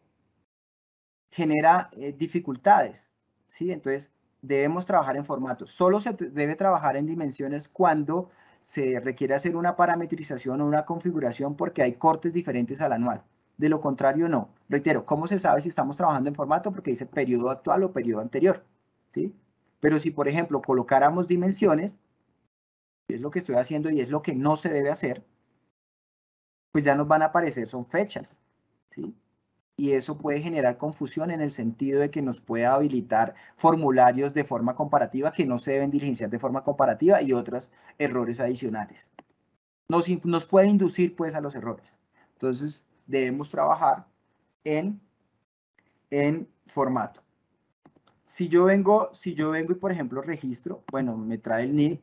genera eh, dificultades, ¿sí? Entonces, debemos trabajar en formato. Solo se debe trabajar en dimensiones cuando se requiere hacer una parametrización o una configuración porque hay cortes diferentes al anual. De lo contrario, no. Reitero, ¿cómo se sabe si estamos trabajando en formato? Porque dice periodo actual o periodo anterior. ¿sí? Pero si, por ejemplo, colocáramos dimensiones, que es lo que estoy haciendo y es lo que no se debe hacer, pues ya nos van a aparecer, son fechas. ¿sí? y eso puede generar confusión en el sentido de que nos puede habilitar formularios de forma comparativa que no se deben diligenciar de forma comparativa y otros errores adicionales. Nos, nos puede inducir pues a los errores. Entonces debemos trabajar en, en formato. Si yo, vengo, si yo vengo y por ejemplo registro, bueno, me trae el NIC,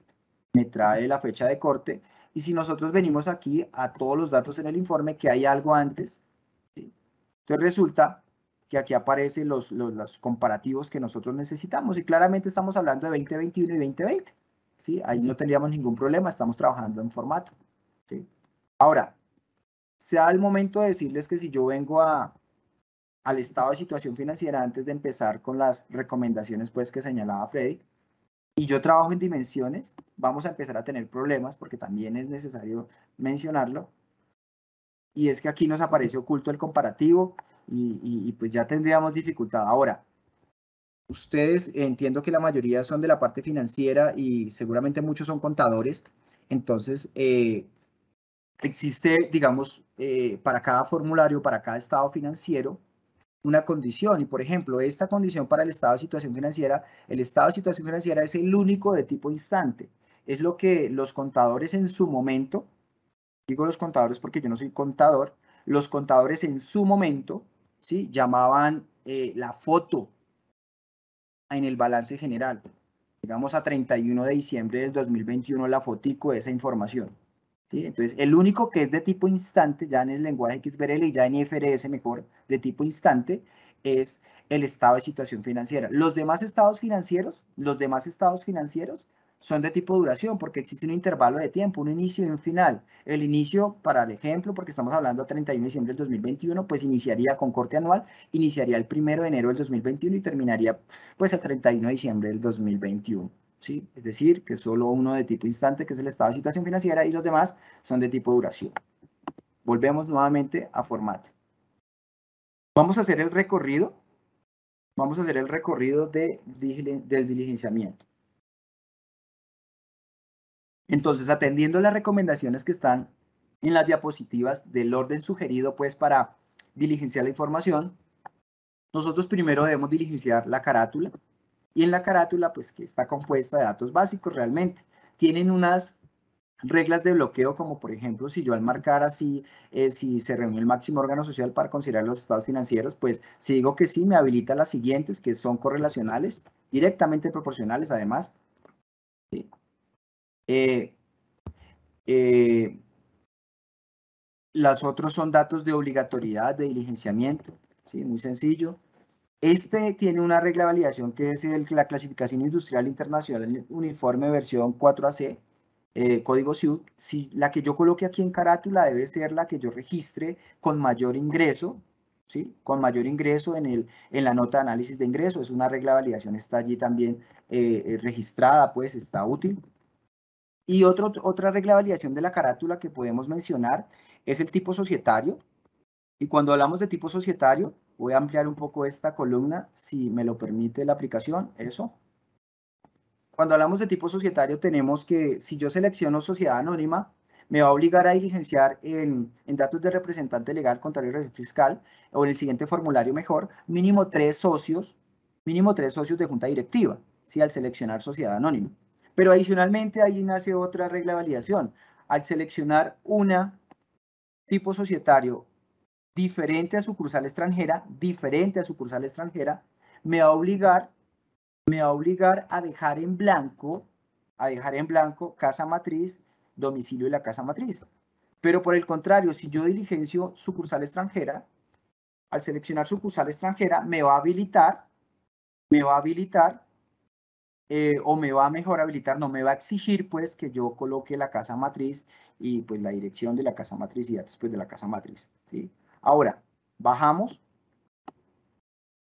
me trae la fecha de corte, y si nosotros venimos aquí a todos los datos en el informe que hay algo antes, entonces resulta que aquí aparecen los, los, comparativos que nosotros necesitamos y claramente estamos hablando de 2021 y 2020. ¿sí? Ahí no tendríamos ningún problema, estamos trabajando en formato. Ahora, sea el momento de decirles que si yo vengo a, al estado de situación financiera antes de empezar con las recomendaciones pues, que señalaba Freddy, y yo trabajo en dimensiones, vamos a empezar a tener problemas porque también es necesario mencionarlo, y es que aquí nos aparece oculto el comparativo y, pues ya tendríamos dificultad. Ahora, ustedes entiendo que la mayoría son de la parte financiera y seguramente muchos son contadores, entonces eh, existe, digamos, eh, para cada formulario, para cada estado financiero, una condición. Y por ejemplo, esta condición para el estado de situación financiera, el estado de situación financiera es el único de tipo instante. Es lo que los contadores en su momento digo los contadores porque yo no soy contador, los contadores en su momento ¿sí? llamaban eh, la foto en el balance general. digamos a 31 de diciembre del 2021 la fotico de esa información. ¿sí? Entonces, el único que es de tipo instante, ya en el lenguaje XBRL y ya en IFRS mejor, de tipo instante, es el estado de situación financiera. Los demás estados financieros, los demás estados financieros son de tipo duración porque existe un intervalo de tiempo, un inicio y un final. El inicio, para el ejemplo, porque estamos hablando a 31 de diciembre del 2021, pues iniciaría con corte anual, iniciaría el 1 de enero del 2021 y terminaría pues el 31 de diciembre del 2021. ¿sí? Es decir, que solo uno de tipo instante, que es el estado de situación financiera, y los demás son de tipo duración. Volvemos nuevamente a formato. Vamos a hacer el recorrido. Vamos a hacer el recorrido del diligenciamiento. Entonces, atendiendo las recomendaciones que están en las diapositivas del orden sugerido, pues para diligenciar la información, nosotros primero debemos diligenciar la carátula y en la carátula, pues que está compuesta de datos básicos realmente. Tienen unas reglas de bloqueo, como por ejemplo, si yo al marcar así, eh, si se reunió el máximo órgano social para considerar los estados financieros, pues si digo que sí, me habilita las siguientes, que son correlacionales, directamente proporcionales además, eh, eh, las otros son datos de obligatoriedad, de diligenciamiento, ¿sí? muy sencillo. Este tiene una regla de validación que es la clasificación industrial internacional uniforme versión 4AC, eh, código CIU. Si la que yo coloque aquí en carátula debe ser la que yo registre con mayor ingreso, ¿sí? con mayor ingreso en, el, en la nota de análisis de ingreso. Es una regla de validación, está allí también registrada, pues está útil. Y otra regla de validación de la carátula que podemos mencionar es el tipo societario. Y cuando hablamos de tipo societario, voy a ampliar un poco esta columna, si me lo permite la aplicación, eso. Cuando hablamos de tipo societario, tenemos que, si yo selecciono sociedad anónima, me va a obligar a diligenciar en, en, datos de representante legal, contrario y fiscal, o en el siguiente formulario mejor, mínimo tres socios, mínimo tres socios de junta directiva, si al seleccionar sociedad anónima. Pero adicionalmente ahí nace otra regla de validación. Al seleccionar una tipo societario diferente a sucursal extranjera, diferente a sucursal extranjera, me va a obligar, me va a, obligar a dejar en blanco, a dejar en blanco casa matriz, domicilio de la casa matriz. Pero por el contrario, si yo diligencio sucursal extranjera, al seleccionar sucursal extranjera, me va a habilitar, me va a habilitar eh, o me va a mejor habilitar, no me va a exigir pues que yo coloque la casa matriz y pues la dirección de la casa matriz y datos pues, de la casa matriz. ¿sí? Ahora, bajamos.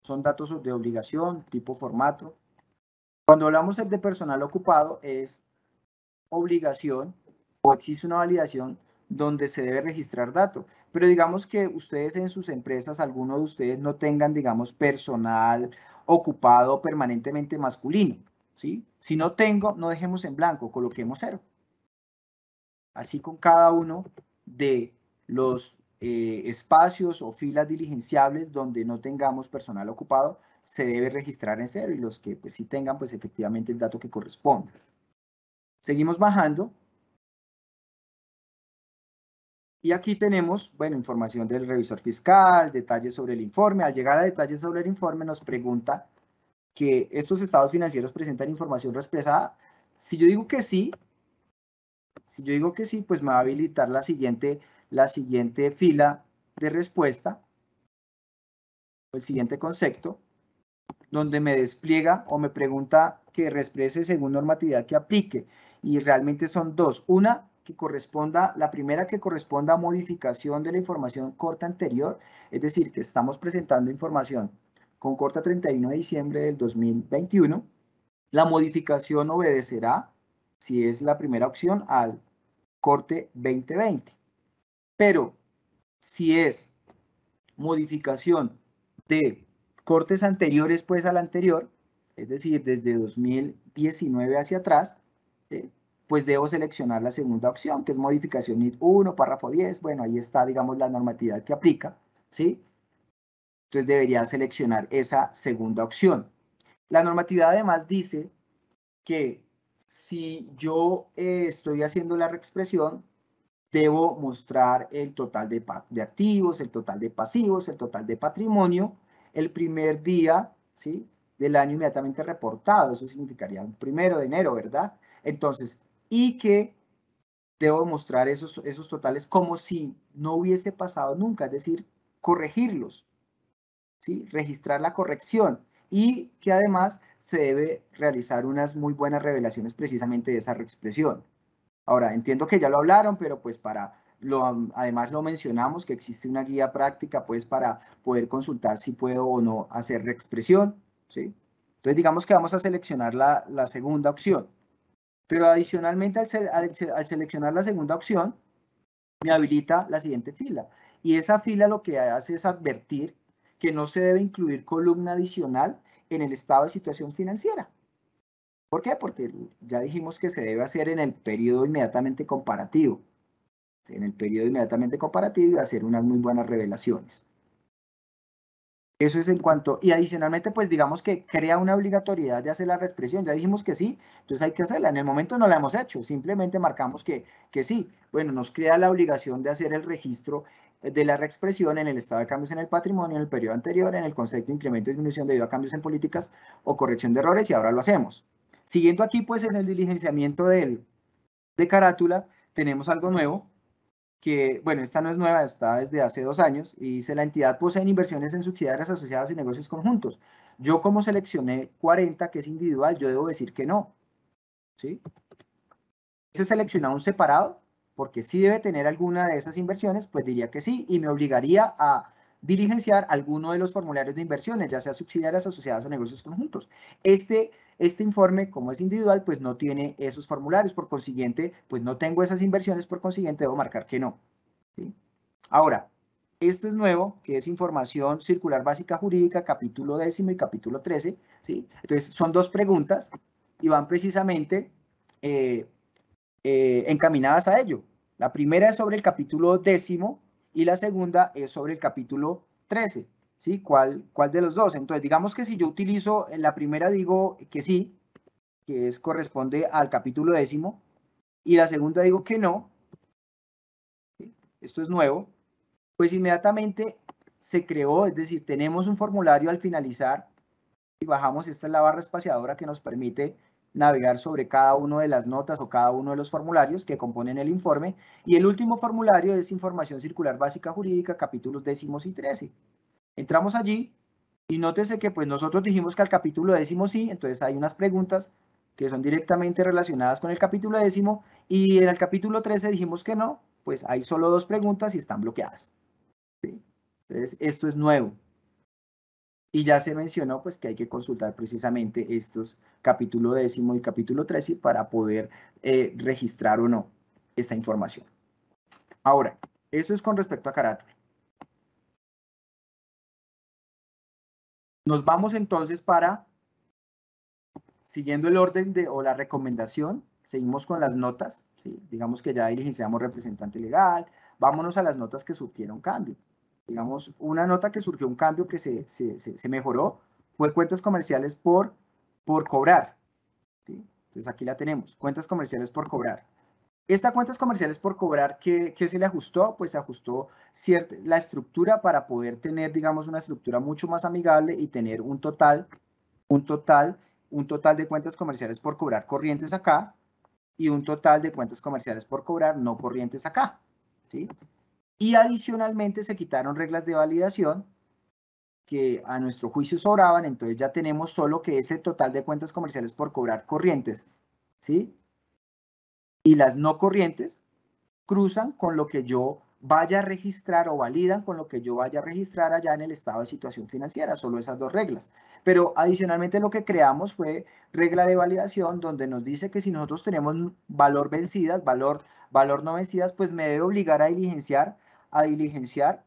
Son datos de obligación, tipo formato. Cuando hablamos de personal ocupado es obligación o existe una validación donde se debe registrar dato. Pero digamos que ustedes en sus empresas, algunos de ustedes no tengan, digamos, personal ocupado permanentemente masculino. Si no tengo, no dejemos en blanco, coloquemos cero. Así con cada uno de los eh, espacios o filas diligenciables donde no tengamos personal ocupado, se debe registrar en cero y los que pues, sí tengan, pues efectivamente el dato que corresponde. Seguimos bajando. Y aquí tenemos, bueno, información del revisor fiscal, detalles sobre el informe. Al llegar a detalles sobre el informe nos pregunta que estos estados financieros presentan información respresada Si yo digo que sí, si yo digo que sí, pues me va a habilitar la siguiente, la siguiente fila de respuesta, el siguiente concepto, donde me despliega o me pregunta que resprese según normatividad que aplique. Y realmente son dos. Una que corresponda, la primera que corresponda a modificación de la información corta anterior, es decir, que estamos presentando información con corte 31 de diciembre del 2021, la modificación obedecerá, si es la primera opción, al corte 2020. Pero si es modificación de cortes anteriores pues al anterior, es decir, desde 2019 hacia atrás, eh, pues debo seleccionar la segunda opción, que es modificación NIT 1, párrafo 10. Bueno, ahí está, digamos, la normatividad que aplica, ¿sí? Entonces debería seleccionar esa segunda opción. La normativa además dice que si yo eh, estoy haciendo la reexpresión, debo mostrar el total de, activos, el total de pasivos, el total de patrimonio el primer día ¿sí? del año inmediatamente reportado. Eso significaría un primero de enero, ¿verdad? Entonces, y que debo mostrar esos, esos totales como si no hubiese pasado nunca, es decir, corregirlos. ¿sí? registrar la corrección y que además se debe realizar unas muy buenas revelaciones precisamente de esa reexpresión. Ahora, entiendo que ya lo hablaron, pero pues para lo, además lo mencionamos, que existe una guía práctica pues para poder consultar si puedo o no hacer reexpresión, ¿sí? Entonces digamos que vamos a seleccionar la, segunda opción. Pero adicionalmente al, al, seleccionar la segunda opción, me habilita la siguiente fila. Y esa fila lo que hace es advertir que no se debe incluir columna adicional en el estado de situación financiera. ¿Por qué? Porque ya dijimos que se debe hacer en el periodo inmediatamente comparativo. En el periodo inmediatamente comparativo y hacer unas muy buenas revelaciones. Eso es en cuanto, y adicionalmente, pues digamos que crea una obligatoriedad de hacer la reexpresión. Ya dijimos que sí, entonces hay que hacerla. En el momento no la hemos hecho, simplemente marcamos que, que sí. Bueno, nos crea la obligación de hacer el registro de la reexpresión en el estado de cambios en el patrimonio en el periodo anterior, en el concepto de incremento y disminución debido a cambios en políticas o corrección de errores, y ahora lo hacemos. Siguiendo aquí, pues, en el diligenciamiento del, de carátula, tenemos algo nuevo, que, bueno, esta no es nueva, está desde hace dos años, y dice la entidad posee inversiones en subsidiarias asociadas y negocios conjuntos. Yo como seleccioné 40, que es individual, yo debo decir que no. ¿Sí? Se selecciona un separado, porque si debe tener alguna de esas inversiones, pues diría que sí y me obligaría a diligenciar alguno de los formularios de inversiones, ya sea subsidiarias, asociadas o negocios conjuntos. Este, este informe, como es individual, pues no tiene esos formularios, por consiguiente, pues no tengo esas inversiones, por consiguiente debo marcar que no. Ahora, esto es nuevo, que es información circular básica jurídica, capítulo décimo y capítulo trece. ¿sí? Entonces, son dos preguntas y van precisamente eh, eh, encaminadas a ello. La primera es sobre el capítulo décimo y la segunda es sobre el capítulo trece ¿Sí? ¿Cuál, ¿Cuál de los dos? Entonces, digamos que si yo utilizo en eh, la primera, digo que sí, que es, corresponde al capítulo décimo, y la segunda digo que no, esto es nuevo, pues inmediatamente se creó, es decir, tenemos un formulario al finalizar y bajamos, esta es la barra espaciadora que nos permite navegar sobre cada una de las notas o cada uno de los formularios que componen el informe. Y el último formulario es Información Circular Básica Jurídica, capítulos décimos y trece. Entramos allí y nótese que pues nosotros dijimos que al capítulo décimo sí, entonces hay unas preguntas que son directamente relacionadas con el capítulo décimo y en el capítulo 13 dijimos que no, pues hay solo dos preguntas y están bloqueadas. Entonces esto es nuevo. Y ya se mencionó pues que hay que consultar precisamente estos capítulo décimo y capítulo trece para poder eh, registrar o no esta información. Ahora, eso es con respecto a carátula. Nos vamos entonces para, siguiendo el orden de, o la recomendación, seguimos con las notas, digamos que ya diligenciamos representante legal, vámonos a las notas que supieron cambio digamos, una nota que surgió, un cambio que se, mejoró, fue cuentas comerciales por, por cobrar. Entonces aquí la tenemos, cuentas comerciales por cobrar. Esta cuentas comerciales por cobrar, ¿qué, se le ajustó? Pues se ajustó cierta, la estructura para poder tener, digamos, una estructura mucho más amigable y tener un total, un total, un total de cuentas comerciales por cobrar corrientes acá y un total de cuentas comerciales por cobrar no corrientes acá. ¿sí? Y adicionalmente se quitaron reglas de validación que a nuestro juicio sobraban, entonces ya tenemos solo que ese total de cuentas comerciales por cobrar corrientes, ¿sí? Y las no corrientes cruzan con lo que yo vaya a registrar o validan con lo que yo vaya a registrar allá en el estado de situación financiera, solo esas dos reglas. Pero adicionalmente lo que creamos fue regla de validación donde nos dice que si nosotros tenemos valor vencidas, valor, valor no vencidas, pues me debe obligar a diligenciar a diligenciar,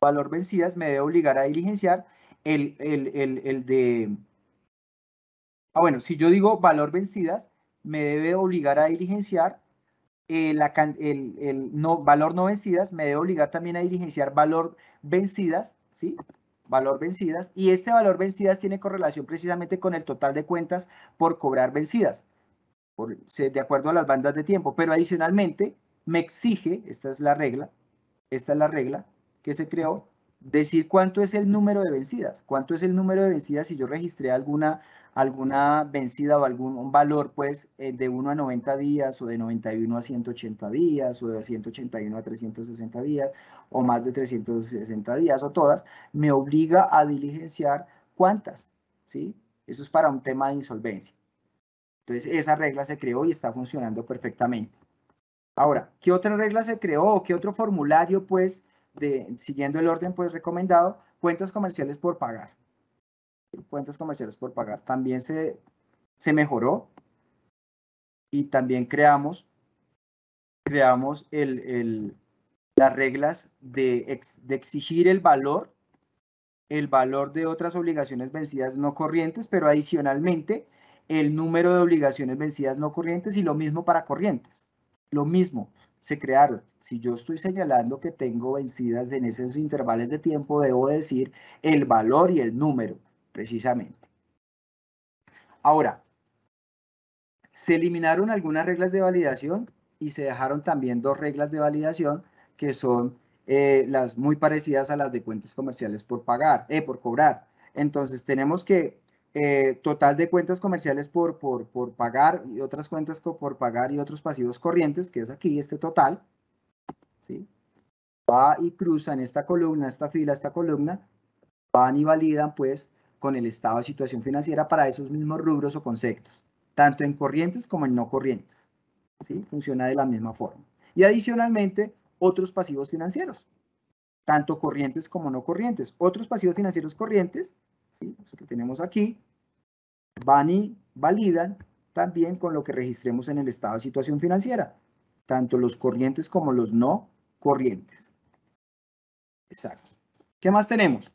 valor vencidas me debe obligar a diligenciar el, de... Ah, bueno, si yo digo valor vencidas, me debe obligar a diligenciar eh, el, el, no, valor no vencidas, me debe obligar también a diligenciar valor vencidas, ¿sí? Valor vencidas, y este valor vencidas tiene correlación precisamente con el total de cuentas por cobrar vencidas, por, de acuerdo a las bandas de tiempo, pero adicionalmente me exige, esta es la regla, esta es la regla que se creó, decir cuánto es el número de vencidas, cuánto es el número de vencidas si yo registré alguna, alguna vencida o algún valor pues eh, de 1 a 90 días o de 91 a 180 días o de 181 a 360 días o más de 360 días o todas, me obliga a diligenciar cuántas, ¿sí? Eso es para un tema de insolvencia. Entonces esa regla se creó y está funcionando perfectamente. Ahora, ¿qué otra regla se creó o qué otro formulario, pues, de, siguiendo el orden pues recomendado, cuentas comerciales por pagar? Cuentas comerciales por pagar. También se, mejoró y también creamos, creamos las reglas de exigir el valor, el valor de otras obligaciones vencidas no corrientes, pero adicionalmente el número de obligaciones vencidas no corrientes y lo mismo para corrientes. Lo mismo, se crearon. Si yo estoy señalando que tengo vencidas en esos intervalos de tiempo, debo decir el valor y el número, precisamente. Ahora, se eliminaron algunas reglas de validación y se dejaron también dos reglas de validación que son eh, las muy parecidas a las de cuentas comerciales por pagar, eh, por cobrar. Entonces tenemos que eh, total de cuentas comerciales por, pagar y otras cuentas por pagar y otros pasivos corrientes, que es aquí este total, ¿sí? va y cruza en esta columna, esta fila, esta columna, van y validan pues con el estado de situación financiera para esos mismos rubros o conceptos, tanto en corrientes como en no corrientes. ¿sí? Funciona de la misma forma. Y adicionalmente, otros pasivos financieros, tanto corrientes como no corrientes. Otros pasivos financieros corrientes que tenemos aquí van y validan también con lo que registremos en el estado de situación financiera, tanto los corrientes como los no corrientes. Exacto. ¿Qué más tenemos?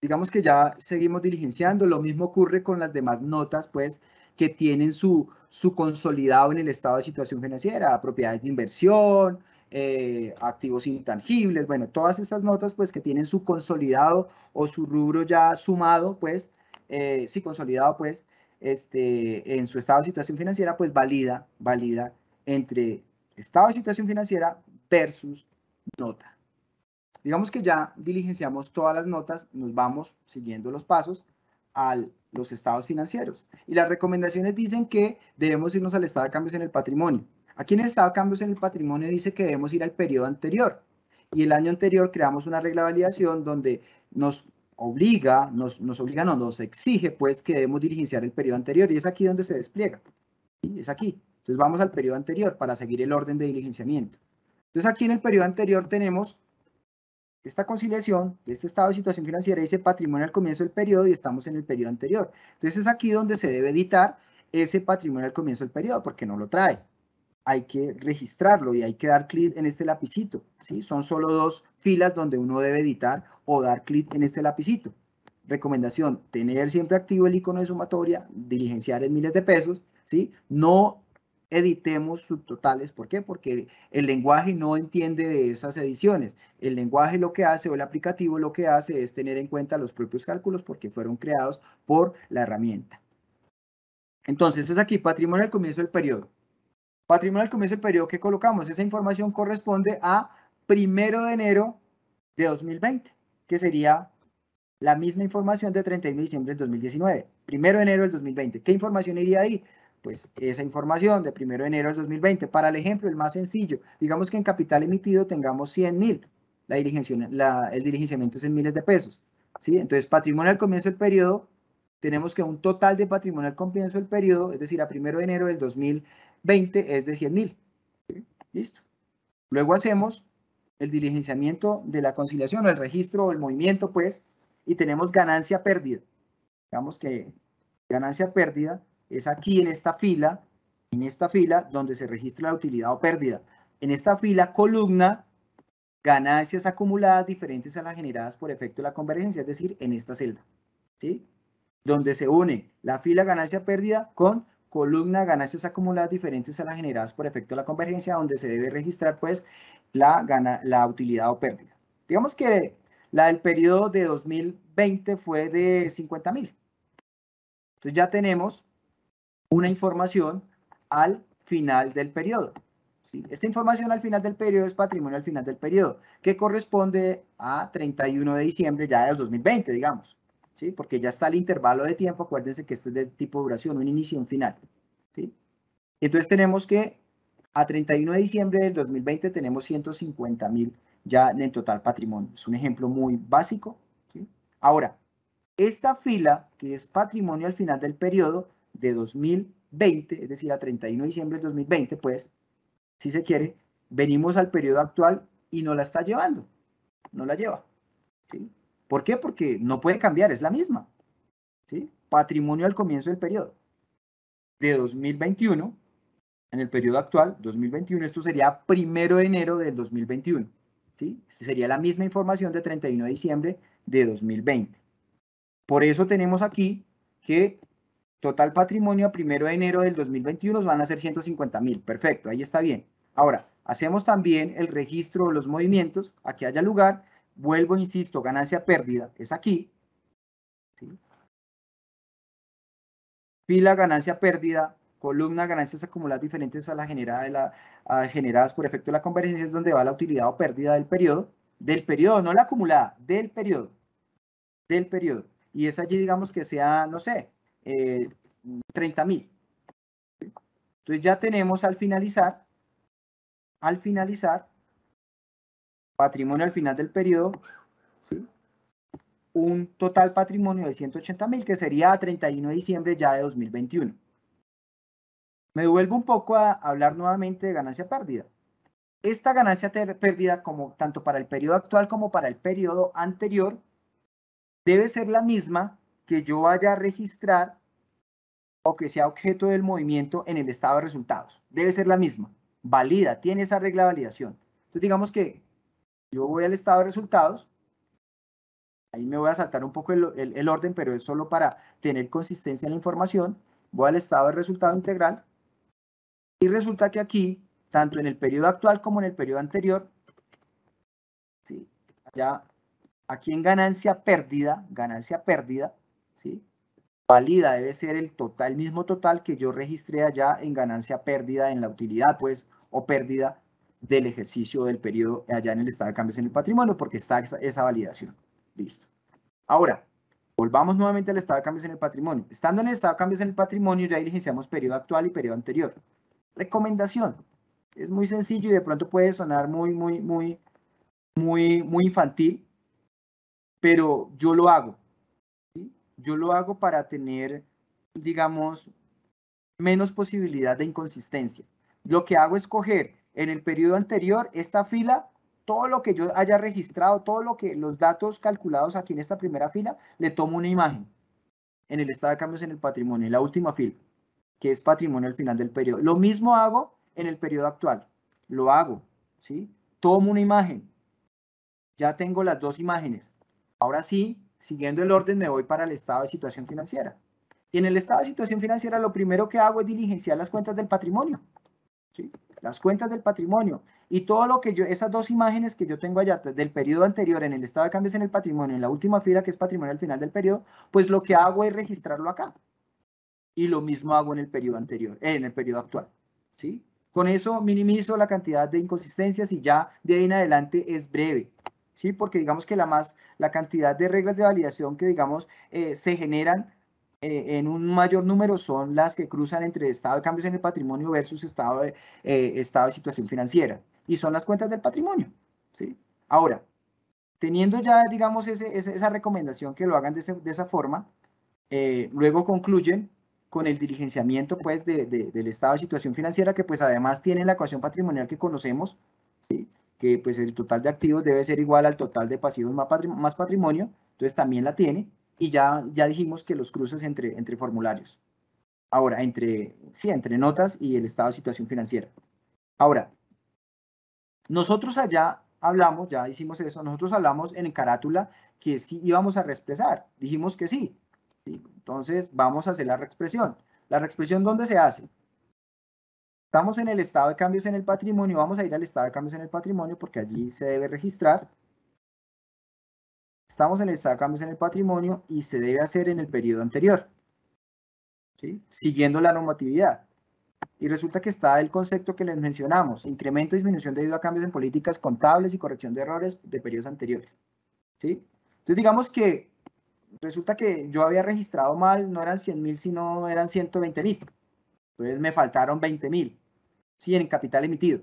Digamos que ya seguimos diligenciando, lo mismo ocurre con las demás notas, pues, que tienen su consolidado en el estado de situación financiera, propiedades de inversión, eh, activos intangibles, bueno, todas estas notas pues que tienen su consolidado o su rubro ya sumado, pues, eh, si consolidado pues, este, en su estado de situación financiera, pues valida, valida entre estado de situación financiera versus nota. Digamos que ya diligenciamos todas las notas, nos vamos siguiendo los pasos a los estados financieros. Y las recomendaciones dicen que debemos irnos al estado de cambios en el patrimonio. Aquí en el estado de cambios en el patrimonio dice que debemos ir al periodo anterior. Y el año anterior creamos una regla de validación donde nos obliga, nos, obliga, no, nos exige pues que debemos diligenciar el periodo anterior y es aquí donde se despliega. Es aquí. Entonces vamos al periodo anterior para seguir el orden de diligenciamiento. Entonces aquí en el periodo anterior tenemos esta conciliación de este estado de situación financiera ese patrimonio al comienzo del periodo y estamos en el periodo anterior. Entonces es aquí donde se debe editar ese patrimonio al comienzo del periodo porque no lo trae hay que registrarlo y hay que dar clic en este lapicito. ¿sí? Son solo dos filas donde uno debe editar o dar clic en este lapicito. Recomendación, tener siempre activo el icono de sumatoria, diligenciar en miles de pesos, ¿sí? No editemos subtotales. ¿Por qué? Porque el lenguaje no entiende de esas ediciones. El lenguaje lo que hace o el aplicativo lo que hace es tener en cuenta los propios cálculos porque fueron creados por la herramienta. Entonces es aquí patrimonio al comienzo del periodo. Patrimonio al comienzo del periodo que colocamos. Esa información corresponde a primero de enero de 2020, que sería la misma información de 31 de diciembre del 2019, primero de enero del 2020. ¿Qué información iría ahí? Pues esa información de primero de enero del 2020. Para el ejemplo, el más sencillo, digamos que en capital emitido tengamos 100 mil. el dirigenciamiento es en miles de pesos. ¿sí? Entonces, patrimonio al comienzo del periodo, tenemos que un total de patrimonio al comienzo del periodo, es decir, a primero de enero del 2020, 20 es de 100.000. mil, Listo. Luego hacemos el diligenciamiento de la conciliación, el registro el movimiento, pues, y tenemos ganancia pérdida. Digamos que ganancia pérdida es aquí en esta fila, en esta fila donde se registra la utilidad o pérdida. En esta fila columna, ganancias acumuladas diferentes a las generadas por efecto de la convergencia, es decir, en esta celda, ¿sí? Donde se une la fila ganancia pérdida con columna ganancias acumuladas diferentes a las generadas por efecto de la convergencia, donde se debe registrar pues la, la utilidad o pérdida. Digamos que la del periodo de 2020 fue de 50 mil. Entonces ya tenemos una información al final del periodo. ¿sí? Esta información al final del periodo es patrimonio al final del periodo, que corresponde a 31 de diciembre ya del 2020, digamos. ¿sí? Porque ya está el intervalo de tiempo, acuérdense que este es de tipo duración, un inicio y un final, ¿sí? Entonces tenemos que a 31 de diciembre del 2020 tenemos 150 mil ya en total patrimonio. Es un ejemplo muy básico, Ahora, esta fila, que es patrimonio al final del periodo de 2020, es decir, a 31 de diciembre del 2020, pues, si se quiere, venimos al periodo actual y no la está llevando, no la lleva. ¿sí? ¿Por qué? Porque no puede cambiar, es la misma. ¿sí? Patrimonio al comienzo del periodo. De 2021, en el periodo actual, 2021, esto sería primero de enero del 2021. ¿sí? Sería la misma información de 31 de diciembre de 2020. Por eso tenemos aquí que total patrimonio a primero de enero del 2021 van a ser 150 mil. Perfecto, ahí está bien. Ahora, hacemos también el registro de los movimientos, aquí haya lugar, vuelvo, insisto, ganancia-pérdida es aquí. ¿sí? Fila ganancia-pérdida, columna ganancias acumuladas diferentes a las generadas por efecto de la convergencia es donde va la utilidad o pérdida del periodo. Del periodo, no la acumulada, del periodo. Del periodo. Y es allí, digamos, que sea, no sé, 30 eh, mil. Entonces ya tenemos al finalizar, al finalizar, patrimonio al final del periodo, un total patrimonio de 180 mil, que sería a 31 de diciembre ya de 2021. Me vuelvo un poco a hablar nuevamente de ganancia-pérdida. Esta ganancia-pérdida, como tanto para el periodo actual como para el periodo anterior, debe ser la misma que yo vaya a registrar o que sea objeto del movimiento en el estado de resultados. Debe ser la misma. Valida, tiene esa regla de validación. Entonces, digamos que yo voy al estado de resultados. Ahí me voy a saltar un poco el, orden, pero es solo para tener consistencia en la información. Voy al estado de resultado integral. Y resulta que aquí, tanto en el periodo actual como en el periodo anterior, ¿sí? aquí en ganancia pérdida, ganancia pérdida, ¿sí? Válida debe ser el total, mismo total que yo registré allá en ganancia pérdida en la utilidad, pues, o pérdida del ejercicio del periodo allá en el estado de cambios en el patrimonio, porque está esa validación. Listo. Ahora, volvamos nuevamente al estado de cambios en el patrimonio. Estando en el estado de cambios en el patrimonio, ya diligenciamos periodo actual y periodo anterior. Recomendación. Es muy sencillo y de pronto puede sonar muy, muy, muy, muy, muy infantil, pero yo lo hago. Yo lo hago para tener, digamos, menos posibilidad de inconsistencia. Lo que hago es coger en el periodo anterior, esta fila, todo lo que yo haya registrado, todo lo que los datos calculados aquí en esta primera fila, le tomo una imagen en el estado de cambios en el patrimonio, en la última fila, que es patrimonio al final del periodo. Lo mismo hago en el periodo actual. Lo hago, ¿sí? Tomo una imagen. Ya tengo las dos imágenes. Ahora sí, siguiendo el orden, me voy para el estado de situación financiera. Y en el estado de situación financiera, lo primero que hago es diligenciar las cuentas del patrimonio las cuentas del patrimonio y todo lo que yo, esas dos imágenes que yo tengo allá del periodo anterior en el estado de cambios en el patrimonio, en la última fila que es patrimonio al final del periodo, pues lo que hago es registrarlo acá. Y lo mismo hago en el periodo anterior, eh, en el periodo actual. ¿sí? Con eso minimizo la cantidad de inconsistencias y ya de ahí en adelante es breve. ¿sí? Porque digamos que la, más, la cantidad de reglas de validación que digamos eh, se generan eh, en un mayor número son las que cruzan entre estado de cambios en el patrimonio versus estado de, eh, estado de situación financiera. Y son las cuentas del patrimonio. ¿sí? Ahora, teniendo ya, digamos, esa recomendación que lo hagan de, esa forma, eh, luego concluyen con el diligenciamiento pues, del estado de situación financiera, que pues además tiene la ecuación patrimonial que conocemos, que pues el total de activos debe ser igual al total de pasivos más patrimonio, entonces también la tiene, y ya, ya dijimos que los cruces entre, entre formularios. Ahora, entre, sí, entre notas y el estado de situación financiera. Ahora, nosotros allá hablamos, ya hicimos eso, nosotros hablamos en carátula que sí íbamos a reexpresar, dijimos que sí. sí. Entonces, vamos a hacer la reexpresión. ¿La reexpresión dónde se hace? Estamos en el estado de cambios en el patrimonio, vamos a ir al estado de cambios en el patrimonio porque allí se debe registrar Estamos en el estado de cambios en el patrimonio y se debe hacer en el periodo anterior, ¿sí? siguiendo la normatividad. Y resulta que está el concepto que les mencionamos, incremento y disminución debido a cambios en políticas contables y corrección de errores de periodos anteriores. ¿sí? Entonces digamos que resulta que yo había registrado mal, no eran 100.000, mil, sino eran 120.000. mil. Entonces me faltaron 20.000 mil, ¿sí? en capital emitido.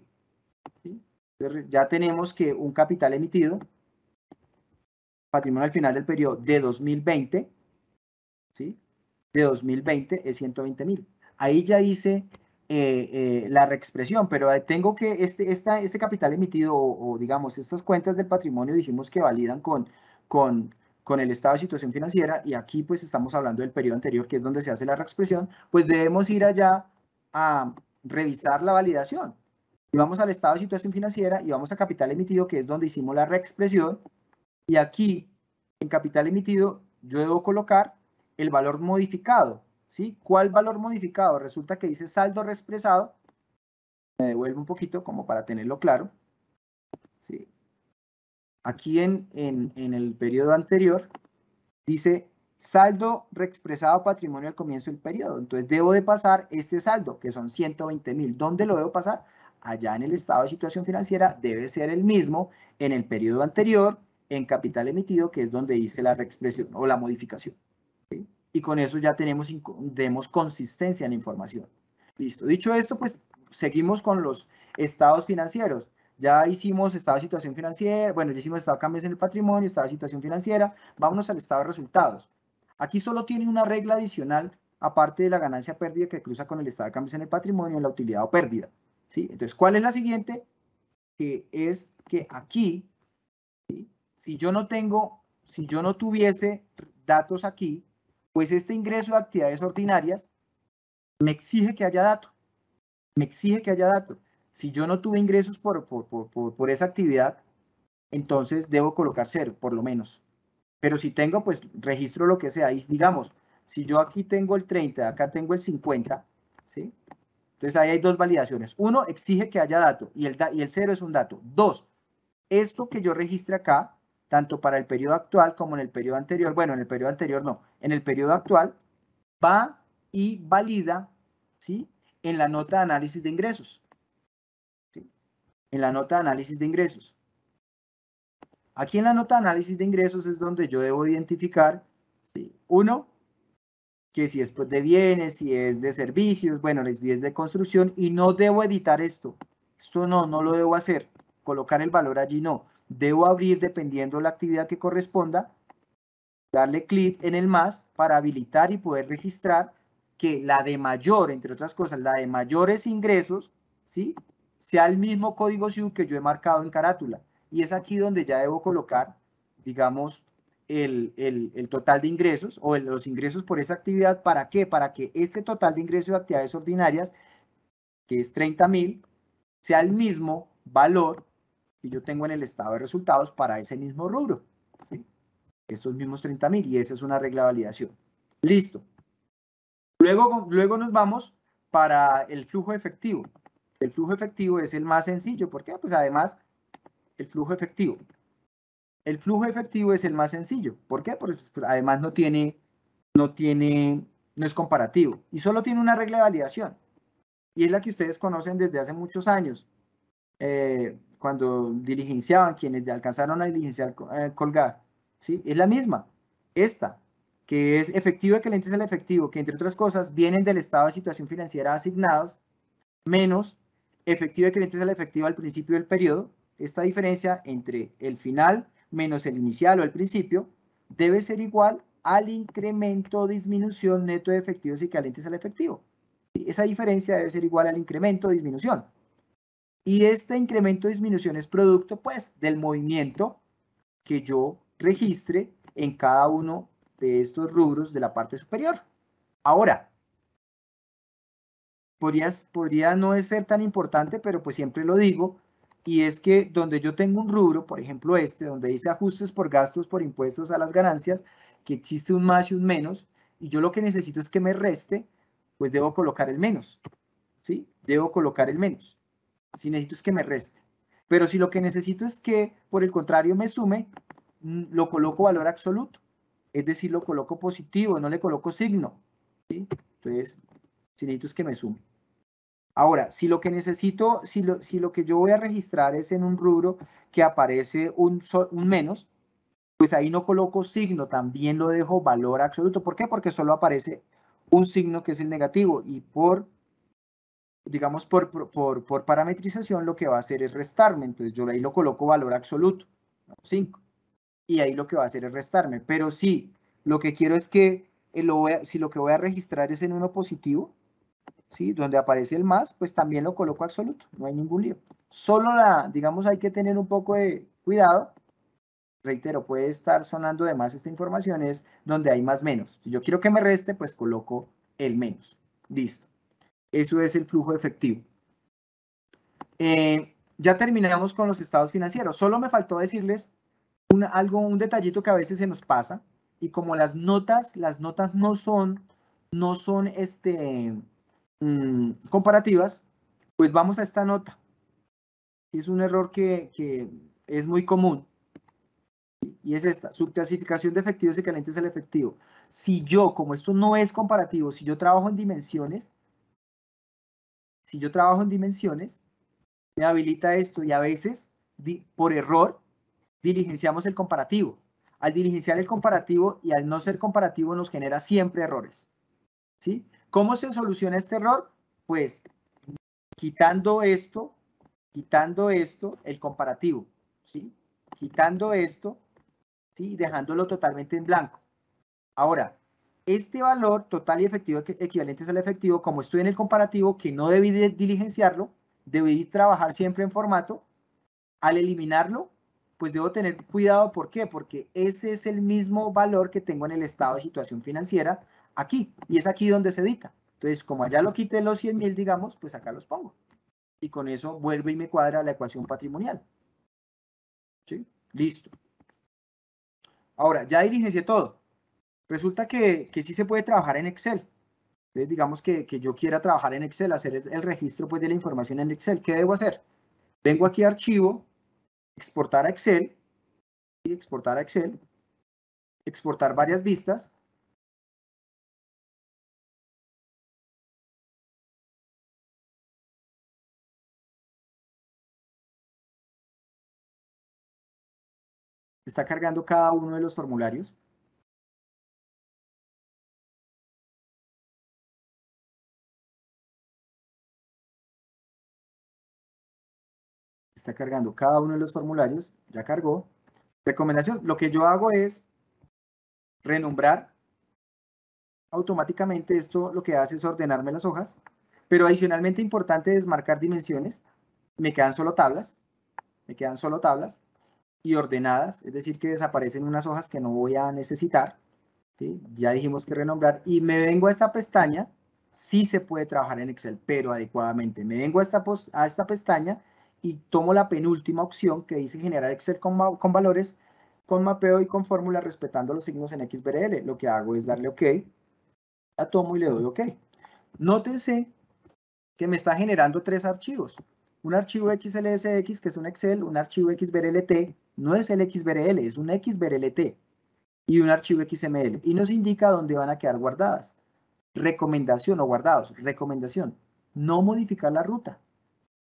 ya tenemos que un capital emitido patrimonio al final del periodo de 2020, ¿sí? De 2020 es 120 mil. Ahí ya hice eh, eh, la reexpresión, pero eh, tengo que este, esta, este capital emitido o, digamos estas cuentas del patrimonio dijimos que validan con, con, con el estado de situación financiera y aquí pues estamos hablando del periodo anterior que es donde se hace la reexpresión, pues debemos ir allá a revisar la validación. Y vamos al estado de situación financiera y vamos a capital emitido que es donde hicimos la reexpresión y aquí, en capital emitido, yo debo colocar el valor modificado. ¿sí? ¿Cuál valor modificado? Resulta que dice saldo reexpresado. Me devuelvo un poquito como para tenerlo claro. ¿sí? Aquí en, en el periodo anterior dice saldo reexpresado patrimonio al comienzo del periodo. Entonces debo de pasar este saldo, que son 120 mil. ¿Dónde lo debo pasar? Allá en el estado de situación financiera debe ser el mismo en el periodo anterior en capital emitido, que es donde hice la reexpresión o la modificación. Y con eso ya tenemos, demos consistencia en la información. Listo. Dicho esto, pues seguimos con los estados financieros. Ya hicimos estado de situación financiera, bueno, ya hicimos estado de cambios en el patrimonio, estado de situación financiera. Vámonos al estado de resultados. Aquí solo tiene una regla adicional, aparte de la ganancia pérdida que cruza con el estado de cambios en el patrimonio, la utilidad o pérdida. ¿sí? Entonces, ¿cuál es la siguiente? Que es que aquí si yo no tengo, si yo no tuviese datos aquí, pues este ingreso de actividades ordinarias me exige que haya dato. Me exige que haya dato. Si yo no tuve ingresos por, por, esa actividad, entonces debo colocar cero, por lo menos. Pero si tengo, pues registro lo que sea. Y digamos, si yo aquí tengo el 30, acá tengo el 50, ¿sí? Entonces ahí hay dos validaciones. Uno, exige que haya dato y el, y el cero es un dato. Dos, esto que yo registre acá tanto para el periodo actual como en el periodo anterior, bueno, en el periodo anterior no, en el periodo actual, va y valida, ¿sí? En la nota de análisis de ingresos. ¿sí? En la nota de análisis de ingresos. Aquí en la nota de análisis de ingresos es donde yo debo identificar, ¿sí? uno, que si es pues, de bienes, si es de servicios, bueno, si es de construcción, y no debo editar esto. Esto no, no lo debo hacer. Colocar el valor allí no. Debo abrir, dependiendo la actividad que corresponda, darle clic en el más para habilitar y poder registrar que la de mayor, entre otras cosas, la de mayores ingresos, ¿sí? sea el mismo código SIU que yo he marcado en carátula. Y es aquí donde ya debo colocar, digamos, el, total de ingresos o los ingresos por esa actividad. ¿Para qué? Para que este total de ingresos de actividades ordinarias, que es 30,000, mil, sea el mismo valor yo tengo en el estado de resultados para ese mismo rubro. ¿sí? Estos mismos 30 mil y esa es una regla de validación. Listo. Luego, luego nos vamos para el flujo efectivo. El flujo efectivo es el más sencillo. ¿Por qué? Pues además, el flujo efectivo. El flujo efectivo es el más sencillo. ¿Por qué? Pues, además no tiene, no tiene, no es comparativo. Y solo tiene una regla de validación. Y es la que ustedes conocen desde hace muchos años. Eh, cuando diligenciaban, quienes alcanzaron a diligenciar eh, colgar, ¿sí? Es la misma, esta, que es efectivo equivalente al efectivo, que entre otras cosas vienen del estado de situación financiera asignados, menos efectivo equivalente al efectivo al principio del periodo, esta diferencia entre el final menos el inicial o el principio, debe ser igual al incremento o disminución neto de efectivos y calientes al efectivo. Esa diferencia debe ser igual al incremento o disminución. Y este incremento o disminución es producto pues del movimiento que yo registre en cada uno de estos rubros de la parte superior. Ahora, podrías, podría no ser tan importante, pero pues siempre lo digo, y es que donde yo tengo un rubro, por ejemplo este, donde dice ajustes por gastos por impuestos a las ganancias, que existe un más y un menos, y yo lo que necesito es que me reste, pues debo colocar el menos, ¿sí? Debo colocar el menos. Si necesito es que me reste. Pero si lo que necesito es que, por el contrario, me sume, mm, lo coloco valor absoluto. Es decir, lo coloco positivo, no le coloco signo. Entonces, si necesito es que me sume. Ahora, si lo que necesito, si lo, si lo que yo voy a registrar es en un rubro que aparece un, un menos, pues ahí no coloco signo, también lo dejo valor absoluto. ¿Por qué? Porque solo aparece un signo que es el negativo y por digamos, por, parametrización lo que va a hacer es restarme. Entonces yo ahí lo coloco valor absoluto, 5. Y ahí lo que va a hacer es restarme. Pero sí, lo que quiero es que eh, si lo que voy a registrar es en uno positivo, ¿sí? donde aparece el más, pues también lo coloco absoluto. No hay ningún lío. Solo la, digamos, hay que tener un poco de cuidado. Reitero, puede estar sonando de más esta información, es donde hay más menos. Si yo quiero que me reste, pues coloco el menos. Listo. Eso es el flujo efectivo. Eh, ya terminamos con los estados financieros. Solo me faltó decirles algo, un detallito que a veces se nos pasa. Y como las notas, las notas no son, no son este, mm, comparativas, pues vamos a esta nota. Es un error que, es muy común. Y es esta, subclasificación de efectivos y calientes al efectivo. Si yo, como esto no es comparativo, si yo trabajo en dimensiones, si yo trabajo en dimensiones, me habilita esto y a veces, por error, diligenciamos el comparativo. Al diligenciar el comparativo y al no ser comparativo nos genera siempre errores. ¿sí? ¿Cómo se soluciona este error? Pues quitando esto, quitando esto, el comparativo, ¿sí? Quitando esto, y Dejándolo totalmente en blanco. Ahora, este valor total y efectivo equivalente al efectivo, como estoy en el comparativo, que no debí diligenciarlo, debí trabajar siempre en formato, al eliminarlo, pues debo tener cuidado, ¿por qué? Porque ese es el mismo valor que tengo en el estado de situación financiera aquí, y es aquí donde se edita. Entonces, como allá lo quité los 100 mil, digamos, pues acá los pongo. Y con eso vuelve y me cuadra la ecuación patrimonial. ¿Sí? Listo. Ahora, ya diligencié todo. Resulta que, que sí se puede trabajar en Excel. Entonces, digamos que, yo quiera trabajar en Excel, hacer el, registro pues, de la información en Excel. ¿Qué debo hacer? Vengo aquí a Archivo, Exportar a Excel, y Exportar a Excel, Exportar varias vistas. Está cargando cada uno de los formularios. está cargando cada uno de los formularios, ya cargó. Recomendación, lo que yo hago es renombrar automáticamente, esto lo que hace es ordenarme las hojas, pero adicionalmente importante es marcar dimensiones, me quedan solo tablas, me quedan solo tablas y ordenadas, es decir que desaparecen unas hojas que no voy a necesitar, ¿sí? ya dijimos que renombrar, y me vengo a esta pestaña, sí se puede trabajar en Excel, pero adecuadamente. Me vengo a esta, a esta pestaña y tomo la penúltima opción que dice generar Excel con, valores, con mapeo y con fórmula respetando los signos en XBRL. Lo que hago es darle OK, la tomo y le doy OK. Nótese que me está generando tres archivos. Un archivo XLSX, que es un Excel, un archivo XBRLT, no es el XBRL, es un XBRLT, y un archivo XML, y nos indica dónde van a quedar guardadas. Recomendación o guardados, recomendación, no modificar la ruta.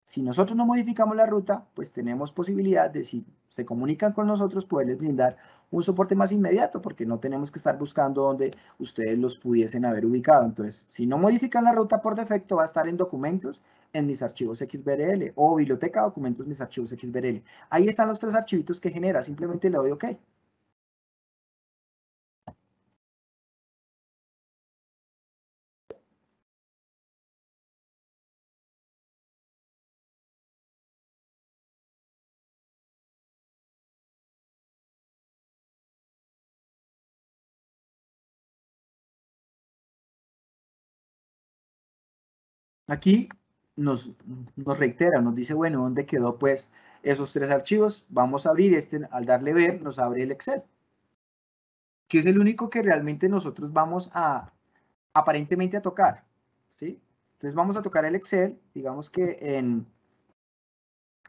Si nosotros no modificamos la ruta, pues tenemos posibilidad de, si se comunican con nosotros, poderles brindar un soporte más inmediato, porque no tenemos que estar buscando donde ustedes los pudiesen haber ubicado. Entonces, si no modifican la ruta por defecto, va a estar en documentos, en mis archivos XBRL, o biblioteca documentos, mis archivos XBRL. Ahí están los tres archivitos que genera, simplemente le doy OK. Aquí nos, reitera, nos dice, bueno, ¿dónde quedó pues esos tres archivos? Vamos a abrir este, al darle ver, nos abre el Excel, que es el único que realmente nosotros vamos a, aparentemente a tocar, ¿sí? Entonces vamos a tocar el Excel, digamos que en,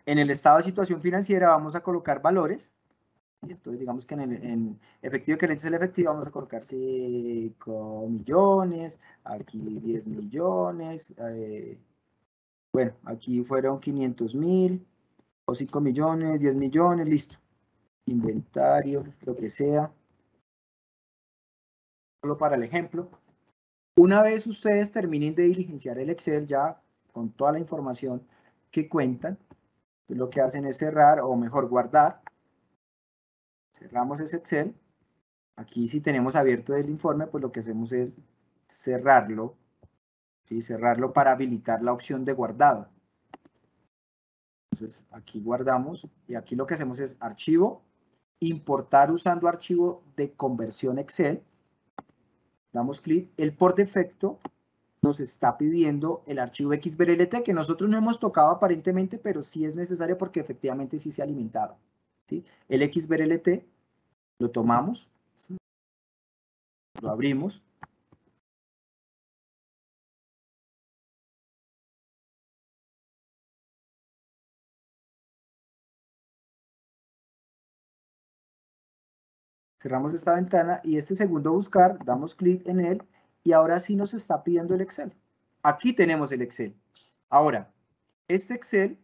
en el estado de situación financiera vamos a colocar valores, entonces, digamos que en, efectivo, que es el efectivo, vamos a colocar 5 millones, aquí 10 millones, eh, bueno, aquí fueron 500 mil, o 5 millones, 10 millones, listo. Inventario, lo que sea. Solo para el ejemplo. Una vez ustedes terminen de diligenciar el Excel ya con toda la información que cuentan, lo que hacen es cerrar o mejor guardar cerramos ese Excel. Aquí si tenemos abierto el informe, pues lo que hacemos es cerrarlo, y cerrarlo para habilitar la opción de guardado. Entonces aquí guardamos y aquí lo que hacemos es archivo, importar usando archivo de conversión Excel. Damos clic. El por defecto nos está pidiendo el archivo XBLT que nosotros no hemos tocado aparentemente, pero sí es necesario porque efectivamente sí se ha alimentado. El XBRLT lo tomamos, lo abrimos. Cerramos esta ventana y este segundo buscar, damos clic en él y ahora sí nos está pidiendo el Excel. Aquí tenemos el Excel. Ahora, este Excel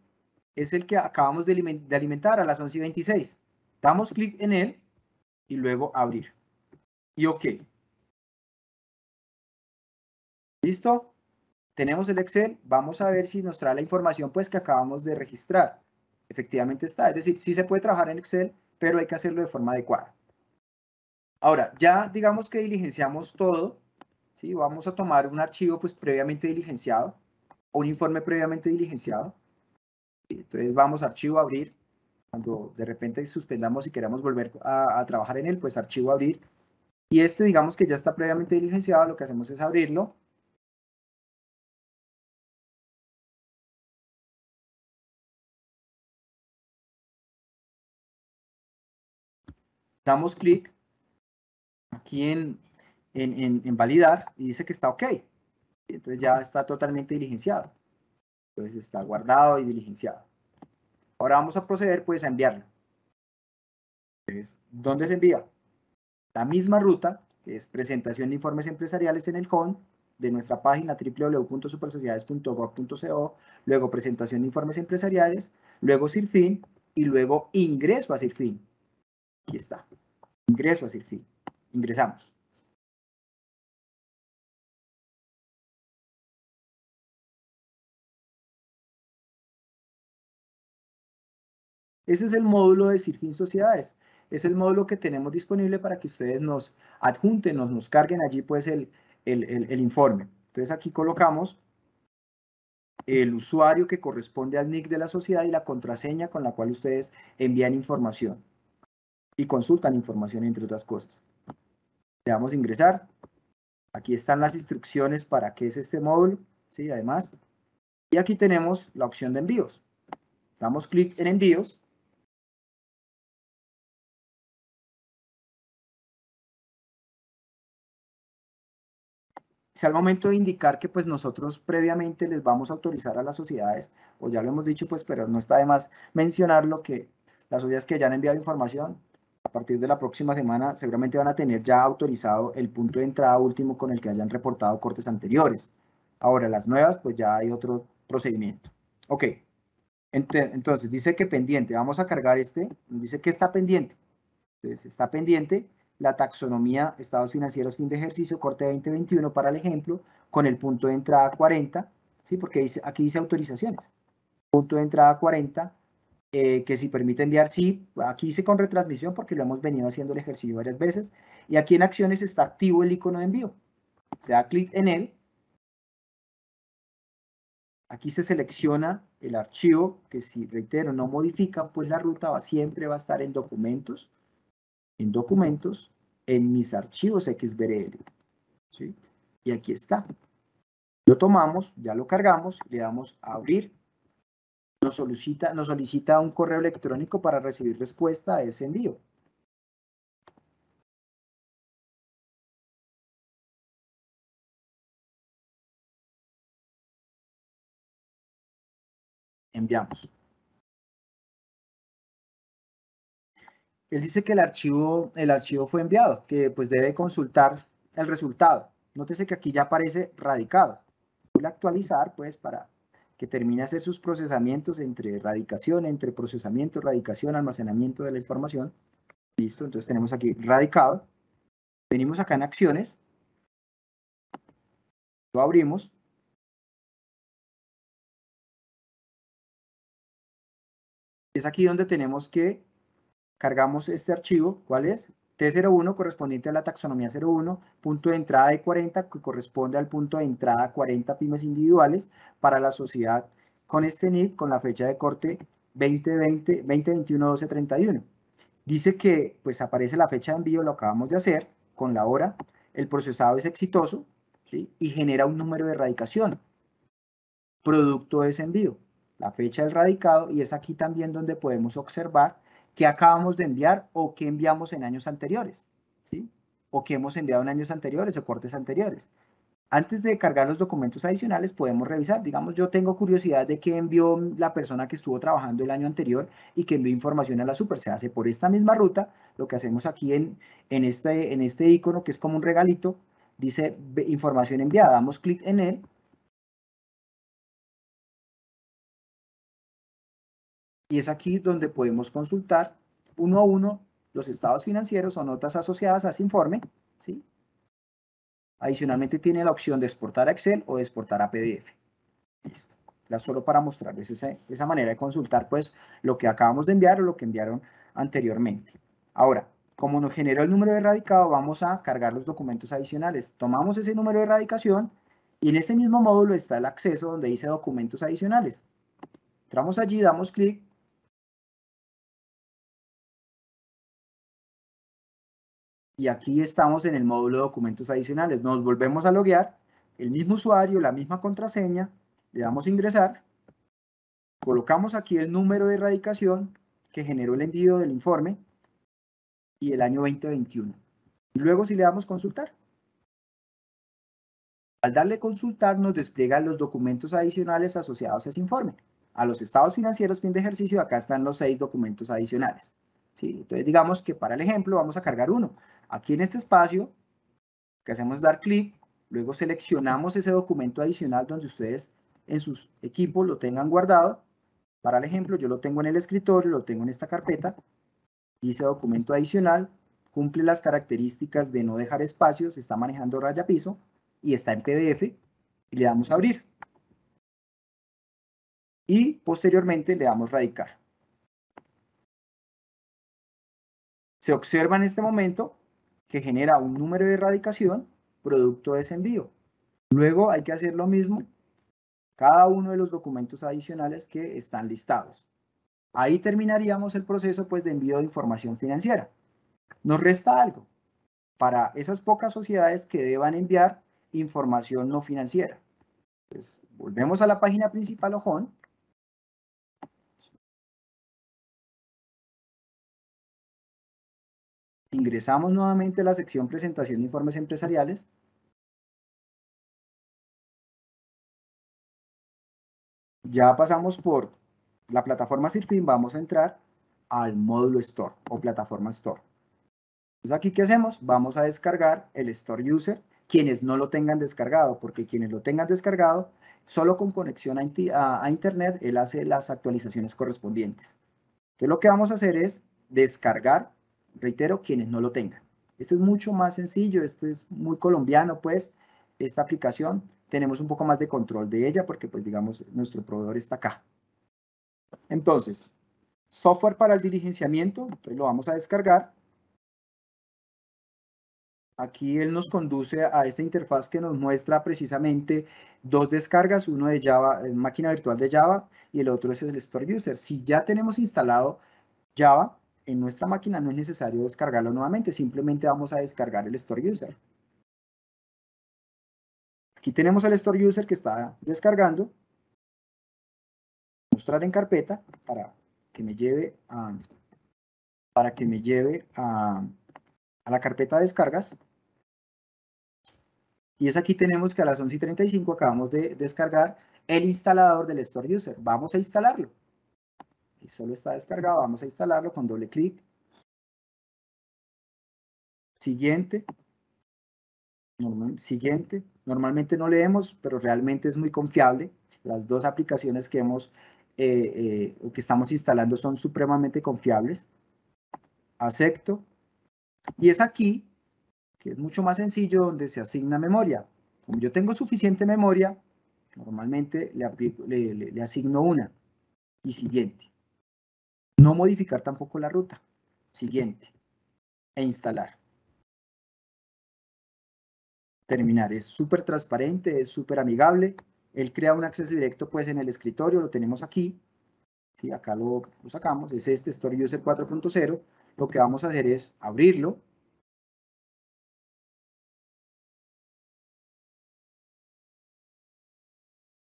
es el que acabamos de alimentar a las 11 y 26. Damos clic en él y luego abrir. Y OK. ¿Listo? Tenemos el Excel. Vamos a ver si nos trae la información pues, que acabamos de registrar. Efectivamente está. Es decir, sí se puede trabajar en Excel, pero hay que hacerlo de forma adecuada. Ahora, ya digamos que diligenciamos todo. Vamos a tomar un archivo pues, previamente diligenciado o un informe previamente diligenciado. Entonces vamos a archivo abrir. Cuando de repente suspendamos y queramos volver a, trabajar en él, pues archivo abrir. Y este, digamos que ya está previamente diligenciado, lo que hacemos es abrirlo. Damos clic aquí en, en, en validar y dice que está OK. Entonces ya está totalmente diligenciado. Entonces pues, está guardado y diligenciado. Ahora vamos a proceder pues a enviarlo. ¿dónde se envía? La misma ruta, que es presentación de informes empresariales en el home de nuestra página www.supersociedades.gov.co, luego presentación de informes empresariales, luego SIRFIN y luego ingreso a SIRFIN. Aquí está, ingreso a SIRFIN. Ingresamos. Ese es el módulo de Sirfin Sociedades. Es el módulo que tenemos disponible para que ustedes nos adjunten, nos, carguen allí pues el, informe. Entonces aquí colocamos el usuario que corresponde al nick de la sociedad y la contraseña con la cual ustedes envían información y consultan información, entre otras cosas. Le damos ingresar. Aquí están las instrucciones para qué es este módulo, ¿sí? Además, y aquí tenemos la opción de envíos. Damos clic en envíos al momento de indicar que pues nosotros previamente les vamos a autorizar a las sociedades, o ya lo hemos dicho pues, pero no está de más mencionar lo que las sociedades que ya han enviado información, a partir de la próxima semana seguramente van a tener ya autorizado el punto de entrada último con el que hayan reportado cortes anteriores. Ahora, las nuevas, pues ya hay otro procedimiento. Ok, entonces dice que pendiente, vamos a cargar este, dice que está pendiente. está pendiente la taxonomía estados financieros fin de ejercicio, corte 2021 para el ejemplo, con el punto de entrada 40, ¿sí? porque aquí dice autorizaciones. Punto de entrada 40, eh, que si permite enviar, sí, aquí dice con retransmisión porque lo hemos venido haciendo el ejercicio varias veces. Y aquí en acciones está activo el icono de envío. Se da clic en él. Aquí se selecciona el archivo que si, reitero, no modifica, pues la ruta va, siempre va a estar en documentos en documentos, en mis archivos XBRL. ¿sí? Y aquí está. Lo tomamos, ya lo cargamos, le damos a abrir. Nos solicita, nos solicita un correo electrónico para recibir respuesta a ese envío. Enviamos. él dice que el archivo, el archivo fue enviado, que pues debe consultar el resultado. Nótese que aquí ya aparece radicado. Voy a actualizar pues para que termine hacer sus procesamientos entre radicación, entre procesamiento, radicación, almacenamiento de la información. Listo, entonces tenemos aquí radicado. Venimos acá en acciones. Lo abrimos. Es aquí donde tenemos que cargamos este archivo, ¿cuál es? T01 correspondiente a la taxonomía 01, punto de entrada de 40 que corresponde al punto de entrada 40 pymes individuales para la sociedad con este NIP, con la fecha de corte 2020, 2021-1231. Dice que pues aparece la fecha de envío, lo acabamos de hacer, con la hora, el procesado es exitoso ¿sí? y genera un número de erradicación, producto de ese envío, la fecha del radicado y es aquí también donde podemos observar qué acabamos de enviar o que enviamos en años anteriores, ¿sí? O que hemos enviado en años anteriores o cortes anteriores. Antes de cargar los documentos adicionales podemos revisar. Digamos, yo tengo curiosidad de qué envió la persona que estuvo trabajando el año anterior y que envió información a la super. Se hace por esta misma ruta. Lo que hacemos aquí en, en, este, en este icono, que es como un regalito, dice información enviada. Damos clic en él Y es aquí donde podemos consultar uno a uno los estados financieros o notas asociadas a ese informe. ¿sí? Adicionalmente tiene la opción de exportar a Excel o de exportar a PDF. Listo. Era solo para mostrarles esa, manera de consultar pues lo que acabamos de enviar o lo que enviaron anteriormente. Ahora, como nos generó el número de radicado, vamos a cargar los documentos adicionales. Tomamos ese número de erradicación y en este mismo módulo está el acceso donde dice documentos adicionales. Entramos allí, damos clic y aquí estamos en el módulo de documentos adicionales. Nos volvemos a loguear, el mismo usuario, la misma contraseña, le damos ingresar, colocamos aquí el número de erradicación que generó el envío del informe y el año 2021. Luego si le damos consultar. Al darle consultar nos despliega los documentos adicionales asociados a ese informe. A los estados financieros fin de ejercicio acá están los seis documentos adicionales. Entonces digamos que para el ejemplo vamos a cargar uno. Aquí en este espacio, que hacemos dar clic, luego seleccionamos ese documento adicional donde ustedes en sus equipos lo tengan guardado. Para el ejemplo, yo lo tengo en el escritorio, lo tengo en esta carpeta. Dice documento adicional, cumple las características de no dejar espacio, se está manejando raya piso y está en PDF y le damos abrir. Y posteriormente le damos radicar. Se observa en este momento que genera un número de erradicación producto de ese envío. Luego hay que hacer lo mismo cada uno de los documentos adicionales que están listados. Ahí terminaríamos el proceso pues, de envío de información financiera. Nos resta algo para esas pocas sociedades que deban enviar información no financiera. Pues, volvemos a la página principal OJON ingresamos nuevamente a la sección presentación de informes empresariales. Ya pasamos por la plataforma Sirfin, vamos a entrar al módulo Store o plataforma Store. Entonces aquí, ¿qué hacemos? Vamos a descargar el Store User, quienes no lo tengan descargado, porque quienes lo tengan descargado, solo con conexión a, Internet, él hace las actualizaciones correspondientes. Entonces lo que vamos a hacer es descargar Reitero, quienes no lo tengan. Este es mucho más sencillo, este es muy colombiano, pues, esta aplicación. Tenemos un poco más de control de ella porque, pues, digamos, nuestro proveedor está acá. Entonces, software para el diligenciamiento, lo vamos a descargar. Aquí él nos conduce a esta interfaz que nos muestra precisamente dos descargas, uno de Java, máquina virtual de Java, y el otro es el Store User. Si ya tenemos instalado Java, en nuestra máquina no es necesario descargarlo nuevamente, simplemente vamos a descargar el store user. Aquí tenemos el store user que está descargando. Mostrar en carpeta para que me lleve a, para que me lleve a, a la carpeta de descargas. Y es aquí tenemos que a las 11.35 y 35 acabamos de descargar el instalador del store user. Vamos a instalarlo y solo está descargado, vamos a instalarlo con doble clic. Siguiente. siguiente. Normalmente no leemos, pero realmente es muy confiable. Las dos aplicaciones que hemos eh, eh, que estamos instalando son supremamente confiables. Acepto. Y es aquí, que es mucho más sencillo, donde se asigna memoria. Como yo tengo suficiente memoria, normalmente le asigno una y siguiente. No modificar tampoco la ruta. Siguiente. E instalar. Terminar. Es súper transparente, es súper amigable. Él crea un acceso directo pues en el escritorio, lo tenemos aquí. ¿sí? Acá lo, sacamos, es este Store User 4.0. Lo que vamos a hacer es abrirlo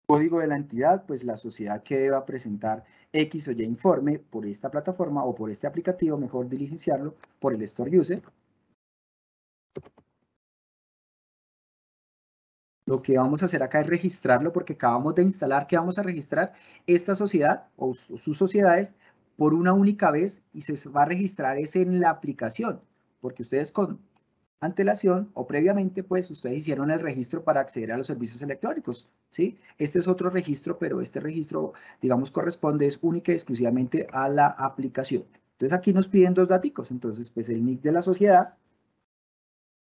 código de la entidad, pues la sociedad que deba presentar X o Y informe por esta plataforma o por este aplicativo, mejor diligenciarlo por el Store User. Lo que vamos a hacer acá es registrarlo porque acabamos de instalar que vamos a registrar esta sociedad o sus sociedades por una única vez y se va a registrar es en la aplicación, porque ustedes con antelación o previamente, pues ustedes hicieron el registro para acceder a los servicios electrónicos, ¿sí? Este es otro registro, pero este registro, digamos, corresponde es única y exclusivamente a la aplicación. Entonces aquí nos piden dos datos. entonces pues el NIC de la sociedad,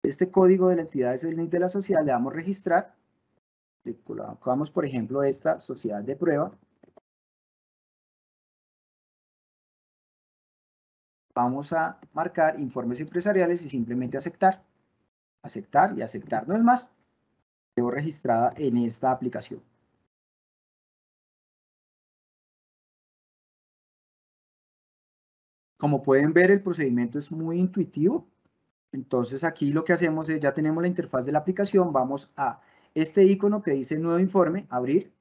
este código de la entidad es el NIC de la sociedad, le damos registrar, le colocamos por ejemplo esta sociedad de prueba, vamos a marcar informes empresariales y simplemente aceptar. Aceptar y aceptar. No es más, quedó registrada en esta aplicación. Como pueden ver, el procedimiento es muy intuitivo. Entonces aquí lo que hacemos es, ya tenemos la interfaz de la aplicación, vamos a este icono que dice nuevo informe, abrir.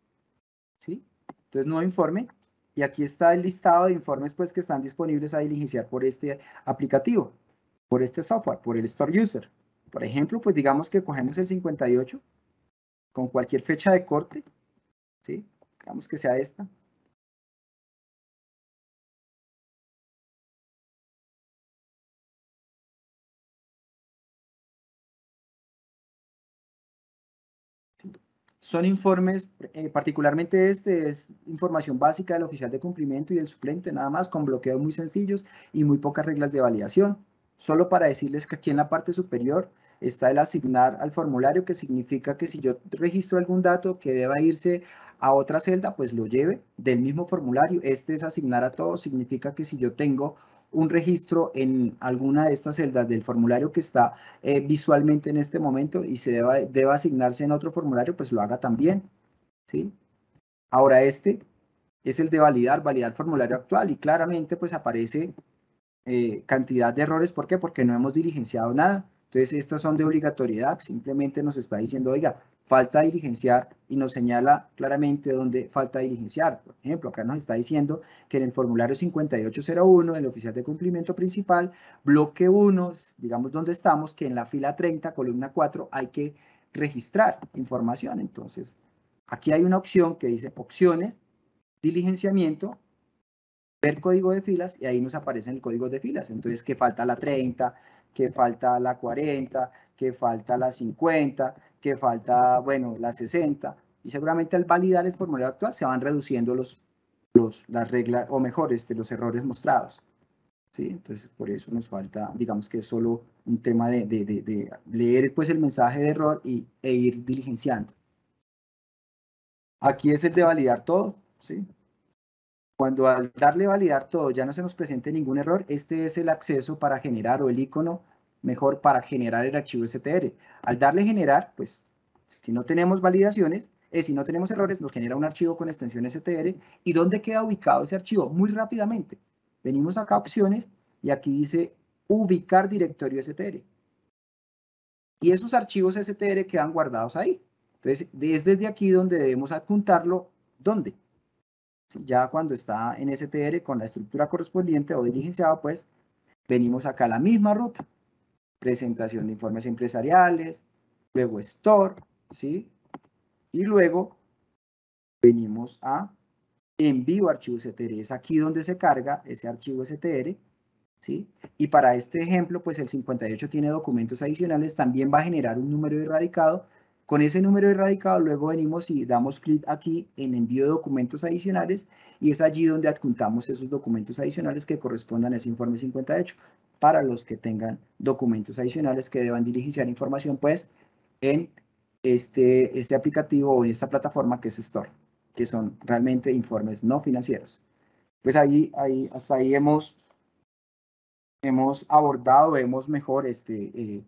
¿sí? Entonces nuevo informe, y aquí está el listado de informes pues, que están disponibles a diligenciar por este aplicativo, por este software, por el Store User. Por ejemplo, pues digamos que cogemos el 58 con cualquier fecha de corte, ¿sí? digamos que sea esta, Son informes, eh, particularmente este, es información básica del oficial de cumplimiento y del suplente, nada más, con bloqueos muy sencillos y muy pocas reglas de validación. Solo para decirles que aquí en la parte superior está el asignar al formulario, que significa que si yo registro algún dato que deba irse a otra celda, pues lo lleve del mismo formulario. Este es asignar a todos, significa que si yo tengo un registro en alguna de estas celdas del formulario que está eh, visualmente en este momento y se debe asignarse en otro formulario, pues lo haga también. ¿sí? Ahora este es el de validar, validar formulario actual y claramente pues aparece eh, cantidad de errores. ¿Por qué? Porque no hemos diligenciado nada. Entonces estas son de obligatoriedad, simplemente nos está diciendo, oiga, falta diligenciar y nos señala claramente dónde falta diligenciar. Por ejemplo, acá nos está diciendo que en el formulario 5801, el oficial de cumplimiento principal, bloque 1, digamos dónde estamos, que en la fila 30, columna 4, hay que registrar información. Entonces, aquí hay una opción que dice opciones, diligenciamiento, ver código de filas y ahí nos aparece el código de filas. Entonces, que falta la 30, que falta la 40, que falta la 50, que falta, bueno, la 60. Y seguramente al validar el formulario actual se van reduciendo los, los, las reglas, o mejor, de este, los errores mostrados. ¿Sí? Entonces, por eso nos falta, digamos que es solo un tema de, de, leer pues, el mensaje de error y, e ir diligenciando. Aquí es el de validar todo, ¿sí? Cuando al darle validar todo ya no se nos presente ningún error, este es el acceso para generar o el icono mejor para generar el archivo STR. Al darle generar, pues si no tenemos validaciones, eh, si no tenemos errores, nos genera un archivo con extensión STR. ¿Y dónde queda ubicado ese archivo? Muy rápidamente. Venimos acá a opciones y aquí dice ubicar directorio STR. Y esos archivos STR quedan guardados ahí. Entonces, desde aquí donde debemos apuntarlo, ¿Dónde? ya cuando está en STR con la estructura correspondiente o diligenciada, pues venimos acá a la misma ruta. Presentación de informes empresariales, luego store, ¿sí? Y luego venimos a envío archivo STR. Es aquí donde se carga ese archivo STR, ¿sí? Y para este ejemplo, pues el 58 tiene documentos adicionales, también va a generar un número de radicado con ese número erradicado luego venimos y damos clic aquí en envío de documentos adicionales y es allí donde adjuntamos esos documentos adicionales que correspondan a ese informe 58 para los que tengan documentos adicionales que deban diligenciar información pues en este, este aplicativo o en esta plataforma que es Store, que son realmente informes no financieros. Pues ahí, ahí hasta ahí hemos, abordado, hemos mejor este, eh,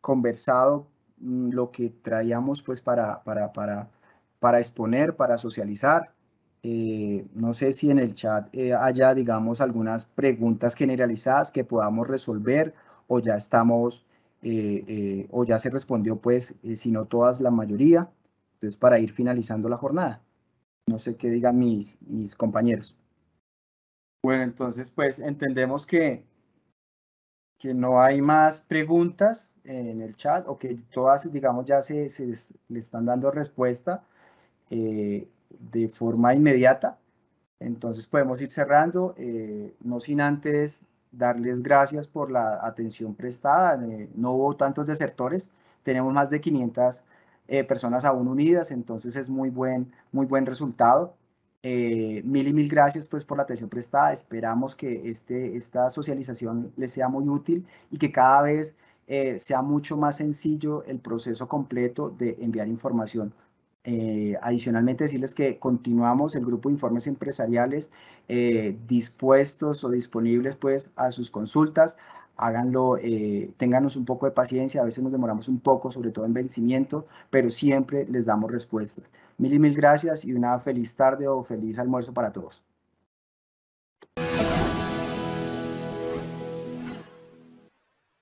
conversado Mm, lo que traíamos pues para, para, para, para exponer, para socializar. Eh, no sé si en el chat eh, haya, digamos, algunas preguntas generalizadas que podamos resolver o ya estamos, eh, eh, o ya se respondió pues, si no todas, la mayoría. Entonces, para ir finalizando la jornada. No sé qué digan mis, mis compañeros. Bueno, entonces, pues entendemos que que no hay más preguntas en el chat o que todas, digamos, ya se, le están dando respuesta eh, de forma inmediata. Entonces podemos ir cerrando, eh, no sin antes darles gracias por la atención prestada. Eh, no hubo tantos desertores, tenemos más de 500 personas aún unidas, entonces es muy buen, muy buen resultado. Eh, mil y mil gracias pues por la atención prestada. Esperamos que este, esta socialización les sea muy útil y que cada vez eh, sea mucho más sencillo el proceso completo de enviar información. Eh, adicionalmente decirles que continuamos el grupo de informes empresariales dispuestos o disponibles pues a sus consultas háganlo, eh, ténganos un poco de paciencia, a veces nos demoramos un poco, sobre todo en vencimiento, pero siempre les damos respuestas. Mil y mil gracias y una feliz tarde o feliz almuerzo para todos.